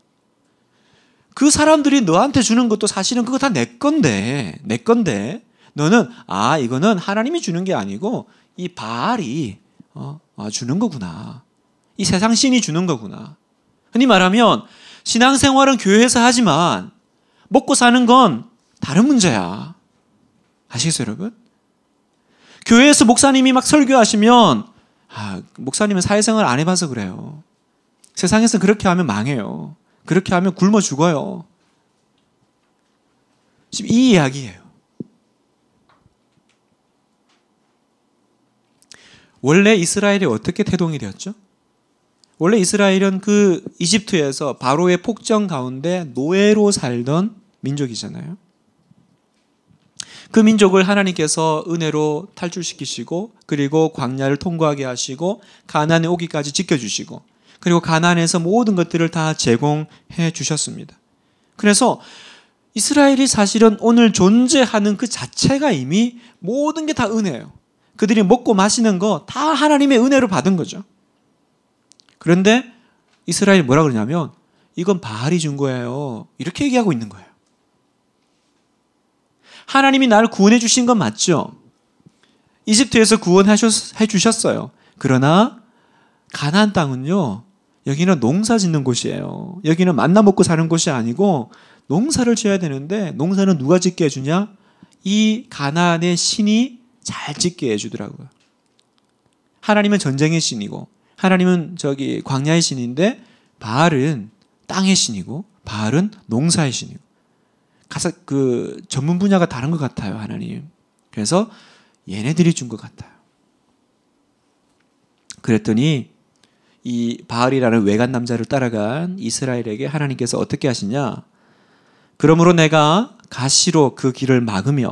그 사람들이 너한테 주는 것도 사실은 그거 다 내 건데, 내 건데, 너는, 아, 이거는 하나님이 주는 게 아니고, 이바이 어, 아, 주는 거구나. 이 세상 신이 주는 거구나. 흔히 말하면, 신앙생활은 교회에서 하지만, 먹고 사는 건 다른 문제야. 아시겠어요, 여러분? 교회에서 목사님이 막 설교하시면, 아, 목사님은 사회생활 안 해봐서 그래요. 세상에서 그렇게 하면 망해요. 그렇게 하면 굶어 죽어요. 지금 이 이야기예요. 원래 이스라엘이 어떻게 태동이 되었죠? 원래 이스라엘은 그 이집트에서 바로의 폭정 가운데 노예로 살던 민족이잖아요. 그 민족을 하나님께서 은혜로 탈출시키시고 그리고 광야를 통과하게 하시고 가나안에 오기까지 지켜주시고 그리고 가난안에서 모든 것들을 다 제공해 주셨습니다. 그래서 이스라엘이 사실은 오늘 존재하는 그 자체가 이미 모든 게 다 은혜예요. 그들이 먹고 마시는 거 다 하나님의 은혜로 받은 거죠. 그런데 이스라엘이 뭐라 그러냐면 이건 바알이 준 거예요. 이렇게 얘기하고 있는 거예요. 하나님이 나를 구원해 주신 건 맞죠. 이집트에서 구원해 주셨어요. 그러나 가나안 땅은요. 여기는 농사 짓는 곳이에요. 여기는 만나 먹고 사는 곳이 아니고 농사를 지어야 되는데 농사는 누가 짓게 해주냐? 이 가나안의 신이 잘 짓게 해주더라고요. 하나님은 전쟁의 신이고 하나님은 저기 광야의 신인데 바알은 땅의 신이고 바알은 농사의 신이고 가사 그 전문 분야가 다른 것 같아요 하나님. 그래서 얘네들이 준 것 같아요. 그랬더니 이 바알이라는 외간 남자를 따라간 이스라엘에게 하나님께서 어떻게 하시냐? 그러므로 내가 가시로 그 길을 막으며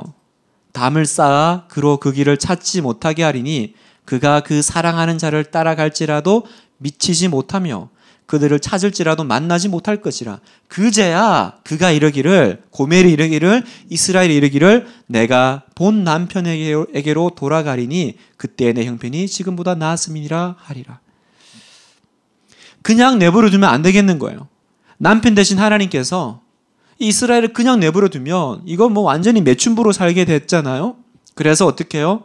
담을 쌓아 그로 그 길을 찾지 못하게 하리니 그가 그 사랑하는 자를 따라갈지라도 미치지 못하며 그들을 찾을지라도 만나지 못할 것이라 그제야 그가 이르기를 고멜이 이르기를 이스라엘이 이르기를 내가 본 남편에게로 돌아가리니 그때 내 형편이 지금보다 나았음이라 하리라 그냥 내버려 두면 안 되겠는 거예요. 남편 대신 하나님께서 이스라엘을 그냥 내버려 두면 이건 뭐 완전히 매춘부로 살게 됐잖아요. 그래서 어떻게 해요?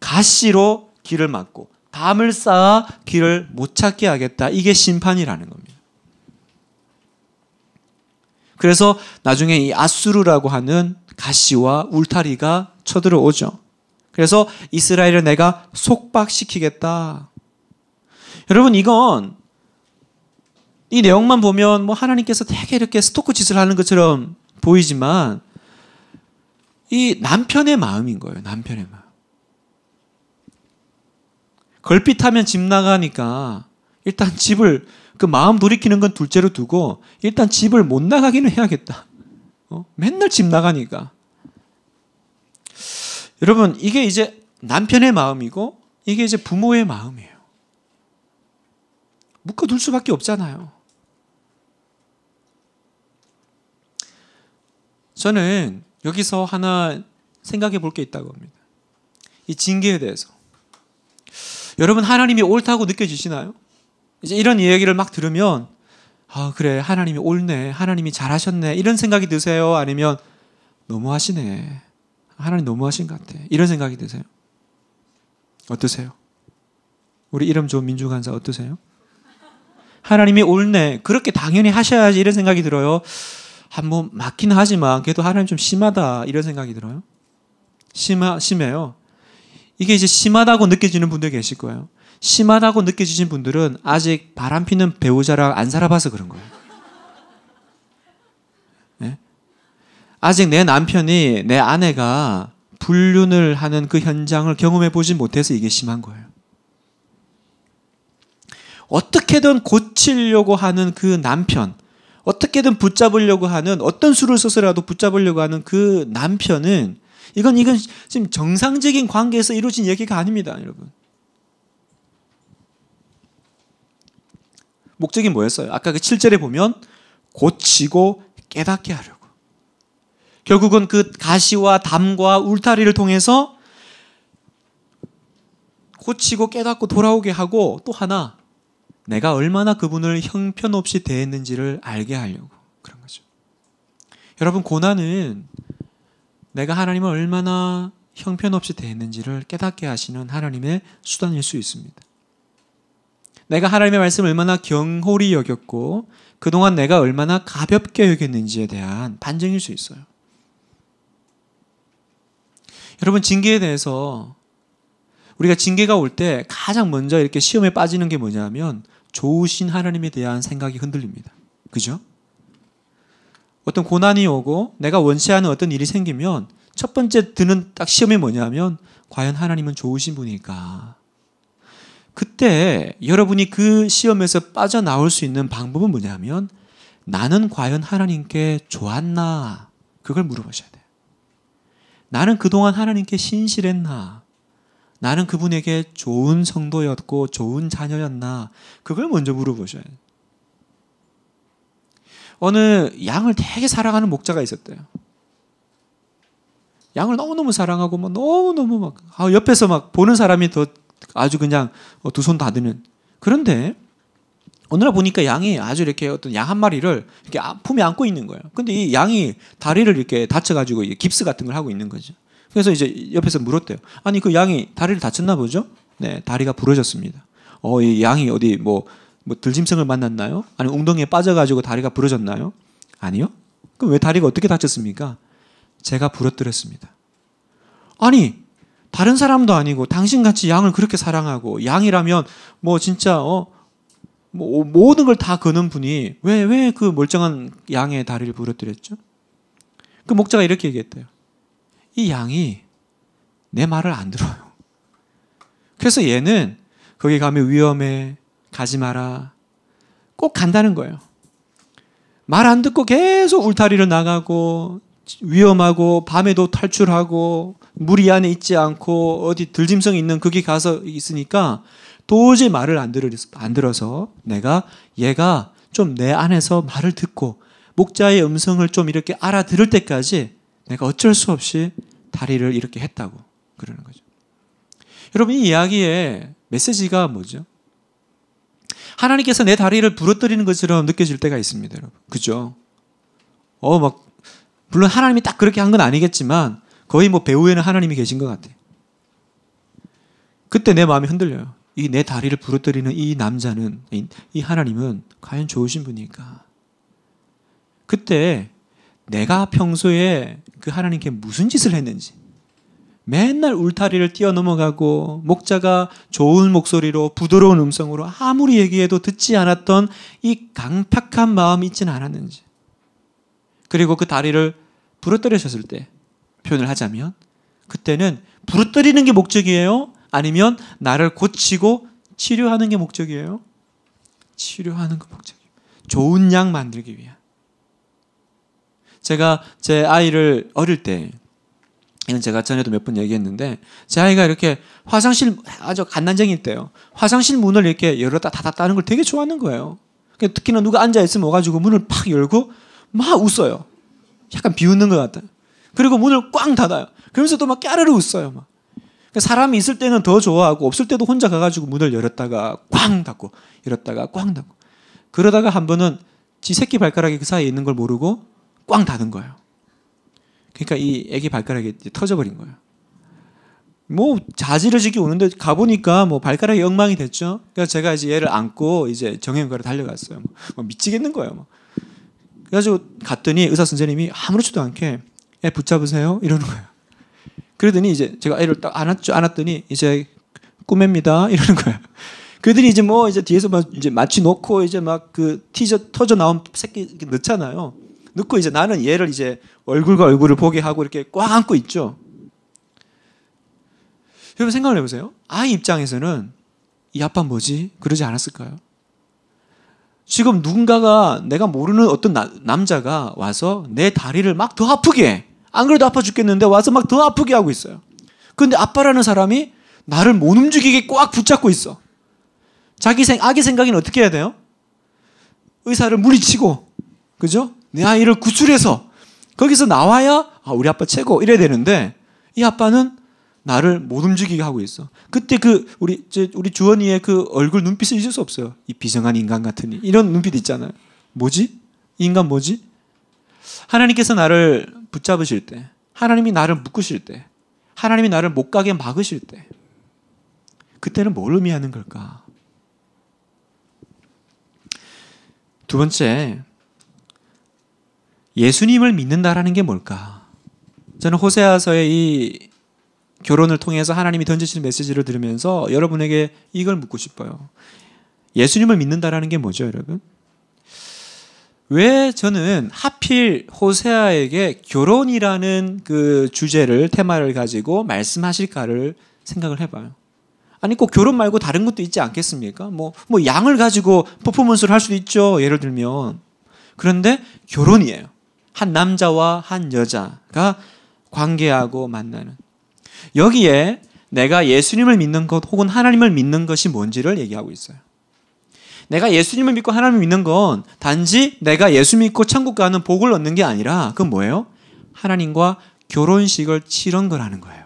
가시로 길을 막고 담을 쌓아 길을 못 찾게 하겠다. 이게 심판이라는 겁니다. 그래서 나중에 이 아수르라고 하는 가시와 울타리가 쳐들어오죠. 그래서 이스라엘을 내가 속박시키겠다. 여러분 이건 이 내용만 보면 뭐 하나님께서 되게 이렇게 스토크 짓을 하는 것처럼 보이지만 이 남편의 마음인 거예요. 남편의 마음. 걸핏하면 집 나가니까 일단 집을 그 마음 돌이키는 건 둘째로 두고 일단 집을 못 나가기는 해야겠다. 어? 맨날 집 나가니까. 여러분 이게 이제 남편의 마음이고 이게 이제 부모의 마음이에요. 묶어둘 수밖에 없잖아요. 저는 여기서 하나 생각해 볼 게 있다고 합니다. 이 징계에 대해서. 여러분 하나님이 옳다고 느껴지시나요? 이제 이런 이야기를 막 들으면 아 그래 하나님이 옳네 하나님이 잘하셨네 이런 생각이 드세요 아니면 너무하시네 하나님 너무하신 것 같아 이런 생각이 드세요 어떠세요? 우리 이름 좋은 민주간사 어떠세요? 하나님이 옳네 그렇게 당연히 하셔야지 이런 생각이 들어요 한번 맞긴 하지만 그래도 하나님 좀 심하다 이런 생각이 들어요. 심하 심해요. 이게 이제 심하다고 느껴지는 분들 계실 거예요. 심하다고 느껴지신 분들은 아직 바람피는 배우자랑 안 살아봐서 그런 거예요. 네? 아직 내 남편이 내 아내가 불륜을 하는 그 현장을 경험해 보지 못해서 이게 심한 거예요. 어떻게든 고치려고 하는 그 남편, 어떻게든 붙잡으려고 하는 어떤 수를 써서라도 붙잡으려고 하는 그 남편은 이건 이건 지금 정상적인 관계에서 이루어진 얘기가 아닙니다, 여러분. 목적이 뭐였어요? 아까 그 7절에 보면 고치고 깨닫게 하려고. 결국은 그 가시와 담과 울타리를 통해서 고치고 깨닫고 돌아오게 하고 또 하나 내가 얼마나 그분을 형편없이 대했는지를 알게 하려고 그런 거죠. 여러분 고난은 내가 하나님을 얼마나 형편없이 대했는지를 깨닫게 하시는 하나님의 수단일 수 있습니다. 내가 하나님의 말씀을 얼마나 경홀히 여겼고 그동안 내가 얼마나 가볍게 여겼는지에 대한 반증일 수 있어요. 여러분 징계에 대해서 우리가 징계가 올 때 가장 먼저 이렇게 시험에 빠지는 게 뭐냐면 좋으신 하나님에 대한 생각이 흔들립니다. 그죠? 어떤 고난이 오고 내가 원치 않은 어떤 일이 생기면 첫 번째 드는 딱 시험이 뭐냐면 과연 하나님은 좋으신 분일까? 그때 여러분이 그 시험에서 빠져나올 수 있는 방법은 뭐냐면 나는 과연 하나님께 좋았나? 그걸 물어보셔야 돼요. 나는 그동안 하나님께 신실했나? 나는 그분에게 좋은 성도였고 좋은 자녀였나? 그걸 먼저 물어보셔야 돼요. 어느 양을 되게 사랑하는 목자가 있었대요. 양을 너무너무 사랑하고 막 너무너무 막 아, 옆에서 막 보는 사람이 더 아주 그냥 두 손 다 드는 그런데 어느 날 보니까 양이 아주 이렇게 어떤 양 한 마리를 이렇게 아, 품에 안고 있는 거예요. 근데 이 양이 다리를 이렇게 다쳐가지고 깁스 같은 걸 하고 있는 거죠. 그래서 이제 옆에서 물었대요. 아니 그 양이 다리를 다쳤나 보죠? 네, 다리가 부러졌습니다. 어, 이 양이 어디 뭐, 뭐 들짐승을 만났나요? 아니 웅덩이에 빠져가지고 다리가 부러졌나요? 아니요. 그럼 왜 다리가 어떻게 다쳤습니까? 제가 부러뜨렸습니다. 아니 다른 사람도 아니고 당신같이 양을 그렇게 사랑하고 양이라면 뭐 진짜 어, 뭐 모든 걸 다 거는 분이 왜 왜 그 멀쩡한 양의 다리를 부러뜨렸죠? 그 목자가 이렇게 얘기했대요. 이 양이 내 말을 안 들어요. 그래서 얘는 거기 가면 위험해. 가지 마라. 꼭 간다는 거예요. 말 안 듣고 계속 울타리를 나가고 위험하고 밤에도 탈출하고 무리 안에 있지 않고 어디 들짐승 있는 거기 가서 있으니까 도저히 말을 안, 들을, 안 들어서 내가 얘가 좀 내 안에서 말을 듣고 목자의 음성을 좀 이렇게 알아들을 때까지 내가 어쩔 수 없이 다리를 이렇게 했다고 그러는 거죠. 여러분 이 이야기의 메시지가 뭐죠? 하나님께서 내 다리를 부러뜨리는 것처럼 느껴질 때가 있습니다, 여러분. 그죠? 어, 막, 물론 하나님이 딱 그렇게 한 건 아니겠지만, 거의 뭐 배후에는 하나님이 계신 것 같아. 그때 내 마음이 흔들려요. 이 내 다리를 부러뜨리는 이 남자는, 이 하나님은 과연 좋으신 분일까? 그때 내가 평소에 그 하나님께 무슨 짓을 했는지 맨날 울타리를 뛰어넘어가고 목자가 좋은 목소리로 부드러운 음성으로 아무리 얘기해도 듣지 않았던 이 강팍한 마음이 있지는 않았는지 그리고 그 다리를 부러뜨려졌을 때 표현을 하자면 그때는 부러뜨리는 게 목적이에요? 아니면 나를 고치고 치료하는 게 목적이에요? 치료하는 게 목적이에요. 좋은 양 만들기 위한 제가 제 아이를 어릴 때 이건 제가 전에도 몇 번 얘기했는데 제 아이가 이렇게 화장실 아주 간난쟁이 때요 화장실 문을 이렇게 열었다 닫았다는 걸 되게 좋아하는 거예요. 그러니까 특히나 누가 앉아 있으면 와가지고 문을 팍 열고 막 웃어요. 약간 비웃는 것 같아요. 그리고 문을 꽝 닫아요. 그러면서 도막 깨르르 웃어요. 막. 그러니까 사람이 있을 때는 더 좋아하고 없을 때도 혼자 가가지고 문을 열었다가 꽝 닫고 열었다가 꽝 닫고 그러다가 한 번은 지 새끼 발가락이 그 사이에 있는 걸 모르고 꽝 닫은 거예요. 그러니까 이 애기 발가락이 터져버린 거예요. 뭐 자지러지게 우는데 가보니까 뭐 발가락이 엉망이 됐죠. 그래서 제가 이제 얘를 안고 이제 정형외과로 달려갔어요. 뭐, 뭐 미치겠는 거예요. 뭐. 그래가지고 갔더니 의사 선생님이 아무렇지도 않게 애 붙잡으세요 이러는 거예요. 그러더니 이제 제가 애를 딱 안았죠. 안았더니 이제 꿈입니다 이러는 거예요. 그들이 이제 뭐 이제 뒤에서 막 이제 마취 놓고 이제 막 그 티저 터져 나온 새끼 넣잖아요. 넣고 이제 나는 얘를 이제 얼굴과 얼굴을 보게 하고 이렇게 꽉 안고 있죠. 여러분 생각을 해보세요. 아이 입장에서는 이 아빠 뭐지? 그러지 않았을까요? 지금 누군가가 내가 모르는 어떤 나, 남자가 와서 내 다리를 막 더 아프게 안 그래도 아파 죽겠는데 와서 막 더 아프게 하고 있어요. 근데 아빠라는 사람이 나를 못 움직이게 꽉 붙잡고 있어. 자기 생, 아기 생각에는 어떻게 해야 돼요? 의사를 물리치고, 그죠? 내 아이를 구출해서 거기서 나와야 아, 우리 아빠 최고 이래야 되는데 이 아빠는 나를 못 움직이게 하고 있어. 그때 그 우리 우리 주원이의 그 얼굴 눈빛을 잊을 수 없어요. 이 비정한 인간 같은 이런 눈빛 있잖아요. 뭐지? 인간 뭐지? 하나님께서 나를 붙잡으실 때, 하나님이 나를 묶으실 때, 하나님이 나를 못 가게 막으실 때, 그때는 뭘 의미하는 걸까? 두 번째, 예수님을 믿는다라는 게 뭘까? 저는 호세아서의 이 결혼을 통해서 하나님이 던지신 메시지를 들으면서 여러분에게 이걸 묻고 싶어요. 예수님을 믿는다라는 게 뭐죠, 여러분? 왜 저는 하필 호세아에게 결혼이라는 그 주제를 테마를 가지고 말씀하실까를 생각을 해봐요. 아니 꼭 결혼 말고 다른 것도 있지 않겠습니까? 뭐뭐 뭐 양을 가지고 퍼포먼스를 할 수도 있죠. 예를 들면 그런데 결혼이에요. 한 남자와 한 여자가 관계하고 만나는 여기에 내가 예수님을 믿는 것 혹은 하나님을 믿는 것이 뭔지를 얘기하고 있어요. 내가 예수님을 믿고 하나님을 믿는 건 단지 내가 예수 믿고 천국 가는 복을 얻는 게 아니라 그건 뭐예요? 하나님과 결혼식을 치른 거라는 거예요.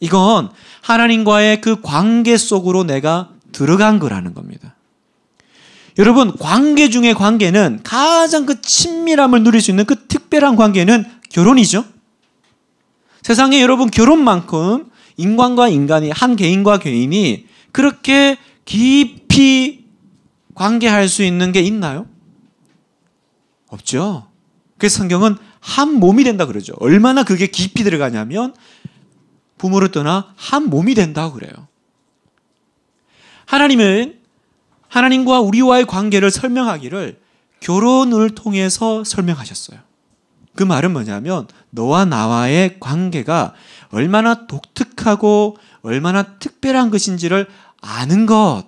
이건 하나님과의 그 관계 속으로 내가 들어간 거라는 겁니다. 여러분 관계 중에 관계는 가장 그 친밀함을 누릴 수 있는 그 특별한 관계는 결혼이죠. 세상에 여러분 결혼만큼 인간과 인간이 한 개인과 개인이 그렇게 깊이 관계할 수 있는 게 있나요? 없죠. 그래서 성경은 한 몸이 된다 그러죠. 얼마나 그게 깊이 들어가냐면 부모를 떠나 한 몸이 된다고 그래요. 하나님은 하나님과 우리와의 관계를 설명하기를 결혼을 통해서 설명하셨어요. 그 말은 뭐냐면 너와 나와의 관계가 얼마나 독특하고 얼마나 특별한 것인지를 아는 것.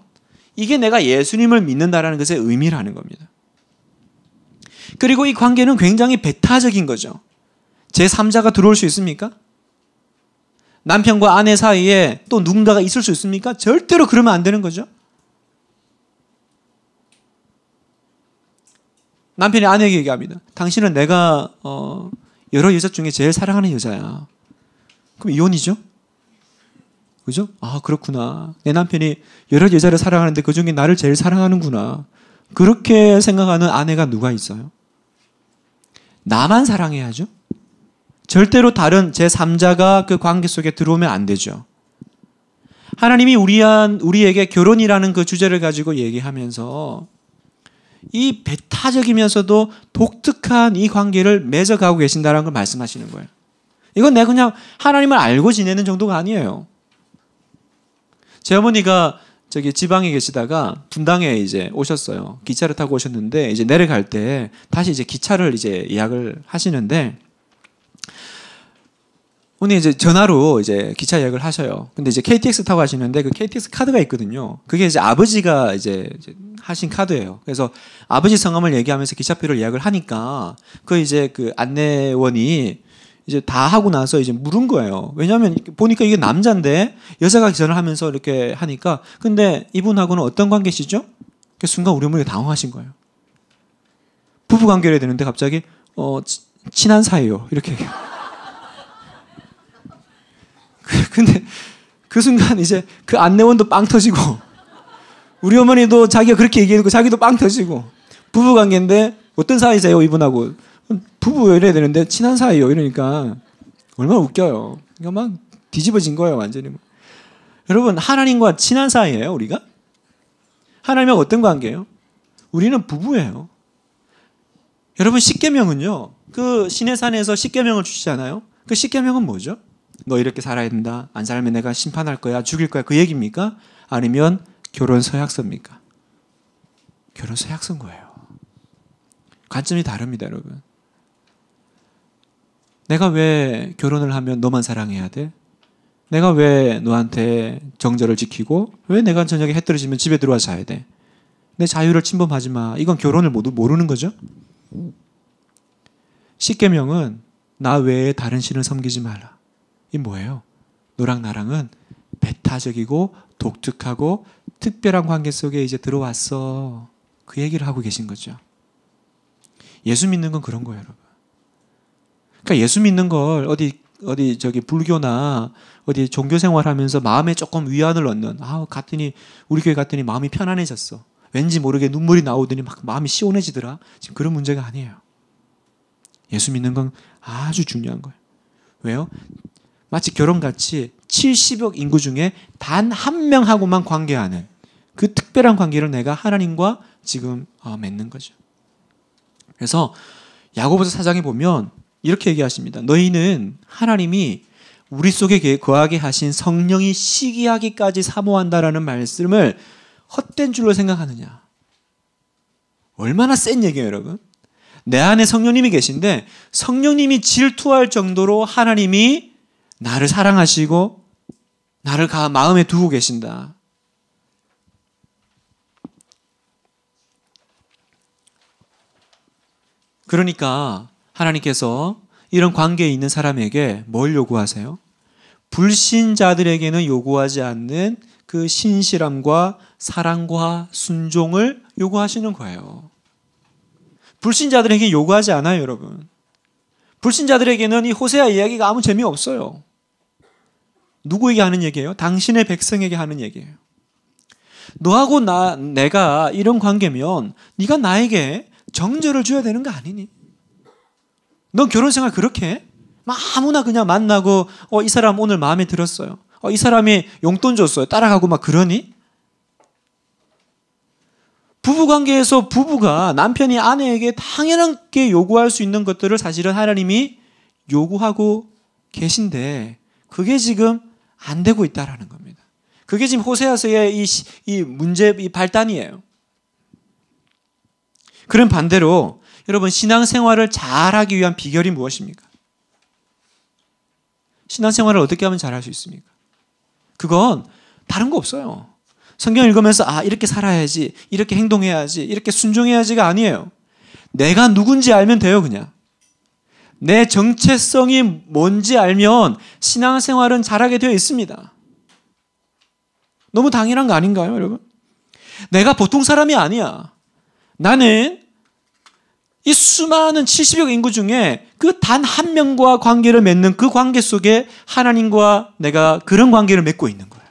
이게 내가 예수님을 믿는다라는 것의 의미라는 겁니다. 그리고 이 관계는 굉장히 배타적인 거죠. 제3자가 들어올 수 있습니까? 남편과 아내 사이에 또 누군가가 있을 수 있습니까? 절대로 그러면 안 되는 거죠. 남편이 아내에게 얘기합니다. 당신은 내가 어, 여러 여자 중에 제일 사랑하는 여자야. 그럼 이혼이죠? 그죠? 아, 그렇구나. 내 남편이 여러 여자를 사랑하는데 그 중에 나를 제일 사랑하는구나. 그렇게 생각하는 아내가 누가 있어요? 나만 사랑해야죠? 절대로 다른 제3자가 그 관계 속에 들어오면 안 되죠. 하나님이 우리한, 우리에게 결혼이라는 그 주제를 가지고 얘기하면서 이 배타적이면서도 독특한 이 관계를 맺어가고 계신다라는 걸 말씀하시는 거예요. 이건 내가 그냥 하나님을 알고 지내는 정도가 아니에요. 제 어머니가 저기 지방에 계시다가 분당에 이제 오셨어요. 기차를 타고 오셨는데 이제 내려갈 때 다시 이제 기차를 이제 예약을 하시는데 오늘 이제 전화로 이제 기차 예약을 하셔요. 근데 이제 KTX 타고 가시는데 그 KTX 카드가 있거든요. 그게 이제 아버지가 이제, 하신 카드예요. 그래서 아버지 성함을 얘기하면서 기차표를 예약을 하니까 그 이제 그 안내원이 이제 다 하고 나서 이제 물은 거예요. 왜냐하면 보니까 이게 남자인데 여자가 기사를 하면서 이렇게 하니까 근데 이분하고는 어떤 관계시죠? 그 순간 우리 어머니가 당황하신 거예요. 부부 관계를 해야 되는데 갑자기 어 친한 사이요 이렇게 얘기해요. 그, 근데 그 순간 이제 그 안내원도 빵 터지고 우리 어머니도 자기가 그렇게 얘기해고 자기도 빵 터지고 부부 관계인데 어떤 사이세요 이분하고 부부요 이래야 되는데 친한 사이요 이러니까 얼마나 웃겨요. 그러니까 막 뒤집어진 거예요 완전히. 여러분 하나님과 친한 사이예요 우리가? 하나님과 어떤 관계예요? 우리는 부부예요. 여러분 십계명은요. 그 신해산에서 십계명을 주시잖아요. 그 십계명은 뭐죠? 너 이렇게 살아야 된다. 안 살면 내가 심판할 거야. 죽일 거야. 그 얘기입니까? 아니면 결혼 서약서입니까? 결혼 서약서인 거예요. 관점이 다릅니다, 여러분. 내가 왜 결혼을 하면 너만 사랑해야 돼? 내가 왜 너한테 정절을 지키고 왜 내가 저녁에 해 떨어지면 집에 들어와 자야 돼? 내 자유를 침범하지 마. 이건 결혼을 모두 모르는 거죠. 십계명은 나 외에 다른 신을 섬기지 말라. 이 뭐예요? 노랑 나랑은 배타적이고 독특하고 특별한 관계 속에 이제 들어왔어. 그 얘기를 하고 계신 거죠. 예수 믿는 건 그런 거예요, 여러분. 그러니까 예수 믿는 걸 어디 어디 저기 불교나 어디 종교 생활하면서 마음에 조금 위안을 얻는 아 갔더니 우리 교회 갔더니 마음이 편안해졌어. 왠지 모르게 눈물이 나오더니 막 마음이 시원해지더라. 지금 그런 문제가 아니에요. 예수 믿는 건 아주 중요한 거예요. 왜요? 마치 결혼같이 70억 인구 중에 단 한 명하고만 관계하는 그 특별한 관계를 내가 하나님과 지금 어, 맺는 거죠. 그래서 야고보서 사장에 보면 이렇게 얘기하십니다. 너희는 하나님이 우리 속에 거하게 하신 성령이 시기하기까지 사모한다라는 말씀을 헛된 줄로 생각하느냐. 얼마나 센 얘기예요, 여러분. 내 안에 성령님이 계신데 성령님이 질투할 정도로 하나님이 나를 사랑하시고 나를 마음에 두고 계신다. 그러니까 하나님께서 이런 관계에 있는 사람에게 뭘 요구하세요? 불신자들에게는 요구하지 않는 그 신실함과 사랑과 순종을 요구하시는 거예요. 불신자들에게 요구하지 않아요, 여러분. 불신자들에게는 이 호세아 이야기가 아무 재미없어요. 누구에게 하는 얘기예요? 당신의 백성에게 하는 얘기예요. 너하고 나 내가 이런 관계면 네가 나에게 정절을 줘야 되는 거 아니니? 넌 결혼 생활 그렇게 막 아무나 그냥 만나고 어이 사람 오늘 마음에 들었어요. 어이 사람이 용돈 줬어요. 따라가고 막 그러니? 부부 관계에서 부부가 남편이 아내에게 당연하게 요구할 수 있는 것들을 사실은 하나님이 요구하고 계신데 그게 지금 안 되고 있다라는 겁니다. 그게 지금 호세아서의 이, 이 문제, 이 발단이에요. 그럼 반대로 여러분 신앙생활을 잘하기 위한 비결이 무엇입니까? 신앙생활을 어떻게 하면 잘할 수 있습니까? 그건 다른 거 없어요. 성경 읽으면서 아 이렇게 살아야지 이렇게 행동해야지 이렇게 순종해야지가 아니에요. 내가 누군지 알면 돼요 그냥. 내 정체성이 뭔지 알면 신앙생활은 잘하게 되어 있습니다. 너무 당연한 거 아닌가요, 여러분? 내가 보통 사람이 아니야. 나는 이 수많은 70여 인구 중에 그 단 한 명과 관계를 맺는 그 관계 속에 하나님과 내가 그런 관계를 맺고 있는 거야.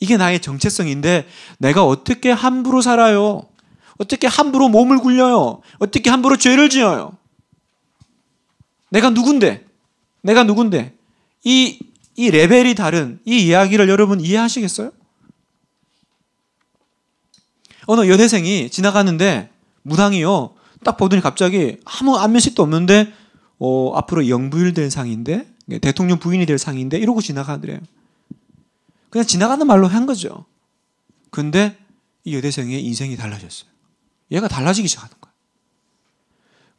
이게 나의 정체성인데 내가 어떻게 함부로 살아요? 어떻게 함부로 몸을 굴려요? 어떻게 함부로 죄를 지어요? 내가 누군데? 내가 누군데? 이, 이 레벨이 다른 이 이야기를 여러분 이해하시겠어요? 어느 여대생이 지나가는데 무당이요. 딱 보더니 갑자기 아무 안면식도 없는데 어, 앞으로 영부일될 상인데 예, 대통령 부인이 될 상인데 이러고 지나가더래요. 그냥 지나가는 말로 한 거죠. 근데 이 여대생의 인생이 달라졌어요. 얘가 달라지기 시작하는 거예요.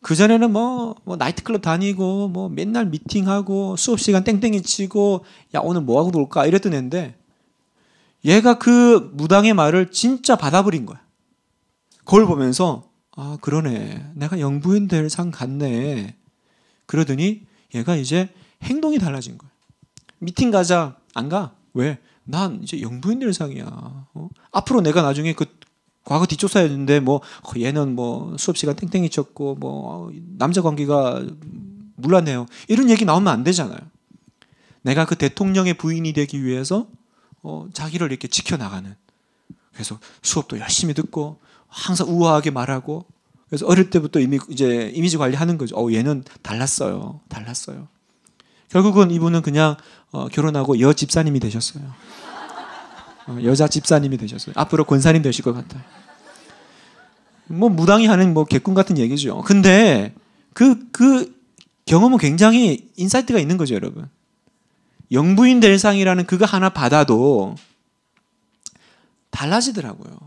그 전에는 뭐, 뭐 나이트클럽 다니고 뭐 맨날 미팅하고 수업 시간 땡땡이 치고 야 오늘 뭐 하고 놀까 이랬던 애인데 얘가 그 무당의 말을 진짜 받아버린 거야. 그걸 보면서 아 그러네 내가 영부인 될 상 같네 그러더니 얘가 이제 행동이 달라진 거야. 미팅 가자 안 가? 왜? 난 이제 영부인 될 상이야. 어? 앞으로 내가 나중에 그 과거 뒷조사였는데 뭐 얘는 뭐 수업 시간 땡땡이 쳤고 뭐 남자 관계가 물란네요 이런 얘기 나오면 안 되잖아요. 내가 그 대통령의 부인이 되기 위해서 어, 자기를 이렇게 지켜나가는 그래서 수업도 열심히 듣고 항상 우아하게 말하고 그래서 어릴 때부터 이미 이제 이미지 관리하는 거죠. 어 얘는 달랐어요, 달랐어요. 결국은 이분은 그냥 어, 결혼하고 여 집사님이 되셨어요. 어, 여자 집사님이 되셨어요. 앞으로 권사님 되실 것 같아요. 뭐 무당이 하는 뭐 개꿈 같은 얘기죠. 근데 그그 그 경험은 굉장히 인사이트가 있는 거죠, 여러분. 영부인 될 상이라는 그거 하나 받아도 달라지더라고요.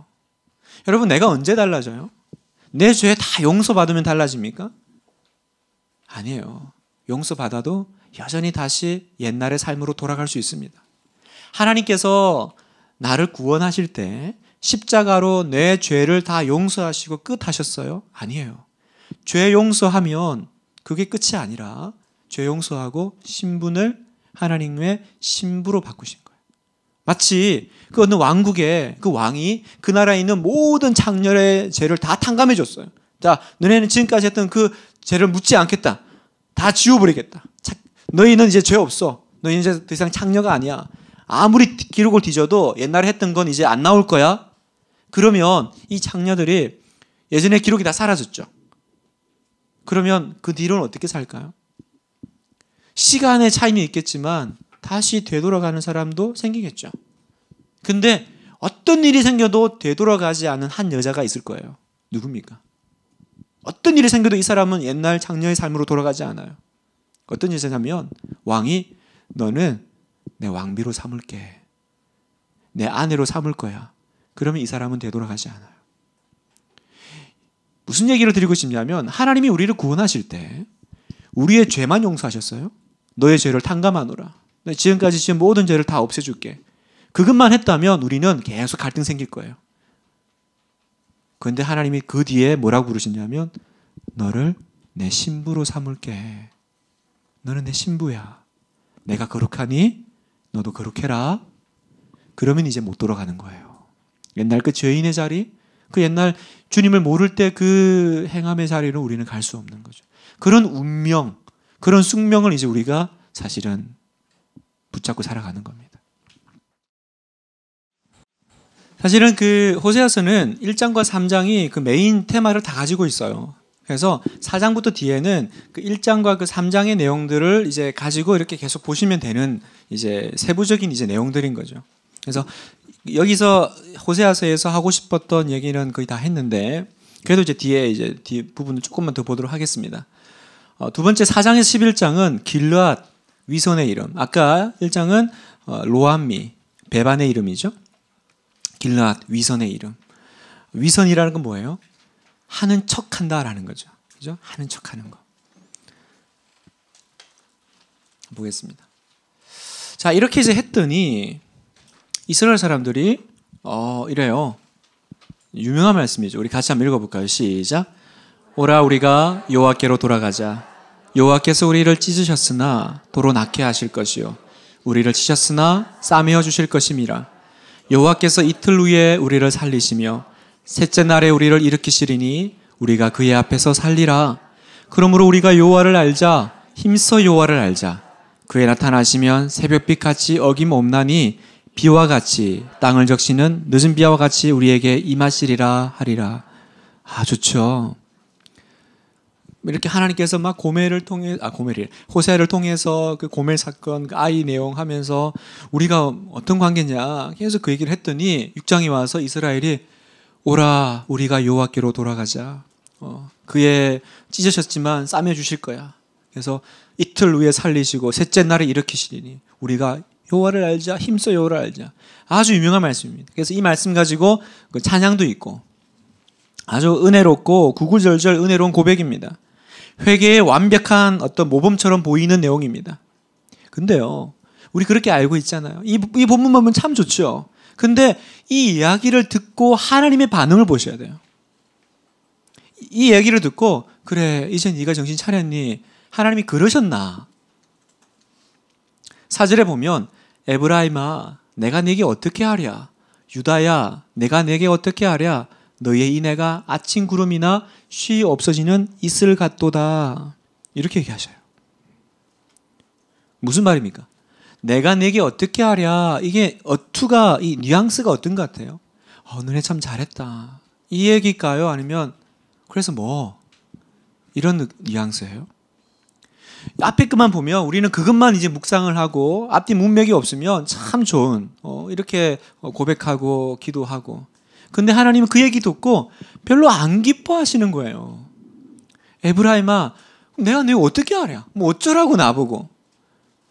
여러분, 내가 언제 달라져요? 내 죄 다 용서받으면 달라집니까? 아니에요. 용서받아도 여전히 다시 옛날의 삶으로 돌아갈 수 있습니다. 하나님께서 나를 구원하실 때 십자가로 내 죄를 다 용서하시고 끝하셨어요? 아니에요. 죄 용서하면 그게 끝이 아니라 죄 용서하고 신분을 하나님의 신부로 바꾸신 거예요. 마치 그 어느 왕국의 그 왕이 그 나라에 있는 모든 창녀의 죄를 다 탕감해 줬어요. 자, 너네는 지금까지 했던 그 죄를 묻지 않겠다. 다 지워버리겠다. 너희는 이제 죄 없어. 너희는 이제 더 이상 창녀가 아니야. 아무리 기록을 뒤져도 옛날에 했던 건 이제 안 나올 거야. 그러면 이 장녀들이 예전에 기록이 다 사라졌죠. 그러면 그 뒤로는 어떻게 살까요? 시간의 차이는 있겠지만 다시 되돌아가는 사람도 생기겠죠. 근데 어떤 일이 생겨도 되돌아가지 않은 한 여자가 있을 거예요. 누굽니까? 어떤 일이 생겨도 이 사람은 옛날 장녀의 삶으로 돌아가지 않아요. 어떤 일이 생냐면 왕이 너는 내 왕비로 삼을게. 내 아내로 삼을 거야. 그러면 이 사람은 되돌아가지 않아요. 무슨 얘기를 드리고 싶냐면 하나님이 우리를 구원하실 때 우리의 죄만 용서하셨어요. 너의 죄를 탕감하노라. 지금까지 지은 모든 죄를 다 없애줄게. 그것만 했다면 우리는 계속 갈등 생길 거예요. 그런데 하나님이 그 뒤에 뭐라고 그러시냐면 너를 내 신부로 삼을게. 너는 내 신부야. 내가 거룩하니 너도 그렇게 해라. 그러면 이제 못 돌아가는 거예요. 옛날 그 죄인의 자리, 그 옛날 주님을 모를 때 그 행함의 자리로 우리는 갈 수 없는 거죠. 그런 운명, 그런 숙명을 이제 우리가 사실은 붙잡고 살아가는 겁니다. 사실은 그 호세아서는 1장과 3장이 그 메인 테마를 다 가지고 있어요. 그래서 4장부터 뒤에는 그 1장과 그 3장의 내용들을 이제 가지고 이렇게 계속 보시면 되는 이제 세부적인 이제 내용들인 거죠. 그래서 여기서 호세아서에서 하고 싶었던 얘기는 거의 다 했는데 그래도 이제 뒤에 이제 뒤 부분을 조금만 더 보도록 하겠습니다. 어, 두 번째 4장에서 11장은 길르앗 위선의 이름. 아까 1장은 어, 로암미 배반의 이름이죠. 길르앗 위선의 이름. 위선이라는 건 뭐예요? 하는 척 한다라는 거죠. 그죠? 하는 척 하는 거. 보겠습니다. 자, 이렇게 이제 했더니 이스라엘 사람들이 어, 이래요. 유명한 말씀이죠. 우리 같이 한번 읽어 볼까요? 시작. 오라 우리가 여호와께로 돌아가자. 여호와께서 우리를 찢으셨으나 도로 낫게 하실 것이요 우리를 치셨으나 싸매어 주실 것임이라. 여호와께서 이틀 후에 우리를 살리시며 셋째 날에 우리를 일으키시리니 우리가 그의 앞에서 살리라. 그러므로 우리가 요호와를 알자 힘써 요호와를 알자. 그에 나타나시면 새벽빛 같이 어김 없나니 비와 같이 땅을 적시는 늦은 비와 같이 우리에게 임하시리라 하리라. 아 좋죠. 이렇게 하나님께서 막 고멜을 통해 아 고멜이 호세를 통해서 그 고멜 사건 그 아이 내용 하면서 우리가 어떤 관계냐 계속 그 얘기를 했더니 6장이 와서 이스라엘이 오라 우리가 여호와께로 돌아가자. 어, 그의 찢으셨지만 싸매 주실 거야. 그래서 이틀 후에 살리시고 셋째 날에 일으키시니 리 우리가 요호를 알자 힘써 요호를 알자 아주 유명한 말씀입니다. 그래서 이 말씀 가지고 그 찬양도 있고 아주 은혜롭고 구구절절 은혜로운 고백입니다. 회개의 완벽한 어떤 모범처럼 보이는 내용입니다. 근데요 우리 그렇게 알고 있잖아요. 이, 이 본문만 보면 참 좋죠. 근데 이 이야기를 듣고 하나님의 반응을 보셔야 돼요. 이 얘기를 듣고 그래 이제 네가 정신 차렸니? 하나님이 그러셨나? 사절에 보면 에브라임아 내가 네게 어떻게 하랴? 유다야 내가 네게 어떻게 하랴? 너희의 이내가 아침 구름이나 쉬 없어지는 이슬 같도다. 이렇게 얘기하셔요. 무슨 말입니까? 내가 내게 어떻게 하랴 이게 어투가 이 뉘앙스가 어떤 것 같아요? 어, 너네 참 잘했다 이 얘기일까요? 아니면 그래서 뭐 이런 뉘앙스예요? 앞에 것만 보면 우리는 그것만 이제 묵상을 하고 앞뒤 문맥이 없으면 참 좋은 어, 이렇게 고백하고 기도하고 근데 하나님은 그 얘기 듣고 별로 안 기뻐하시는 거예요. 에브라임아, 내가 내 어떻게 하랴? 뭐 어쩌라고 나보고.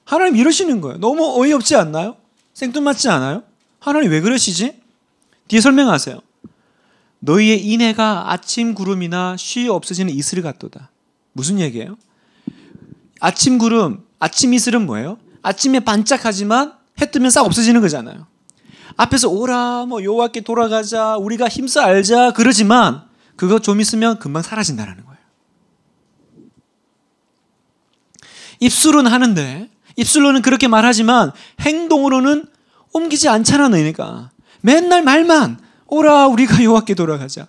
하나님 이러시는 거예요. 너무 어이없지 않나요? 생뚱맞지 않아요? 하나님 왜 그러시지? 뒤에 설명하세요. 너희의 인해가 아침 구름이나 쉬 없어지는 이슬 같도다. 무슨 얘기예요? 아침 구름, 아침 이슬은 뭐예요? 아침에 반짝하지만 해 뜨면 싹 없어지는 거잖아요. 앞에서 오라, 뭐 요밖에 돌아가자, 우리가 힘써 알자 그러지만 그거 좀 있으면 금방 사라진다라는 거예요. 입술은 하는데 입술로는 그렇게 말하지만 행동으로는 옮기지 않잖아 너희가 맨날 말만 오라 우리가 여호와께 돌아가자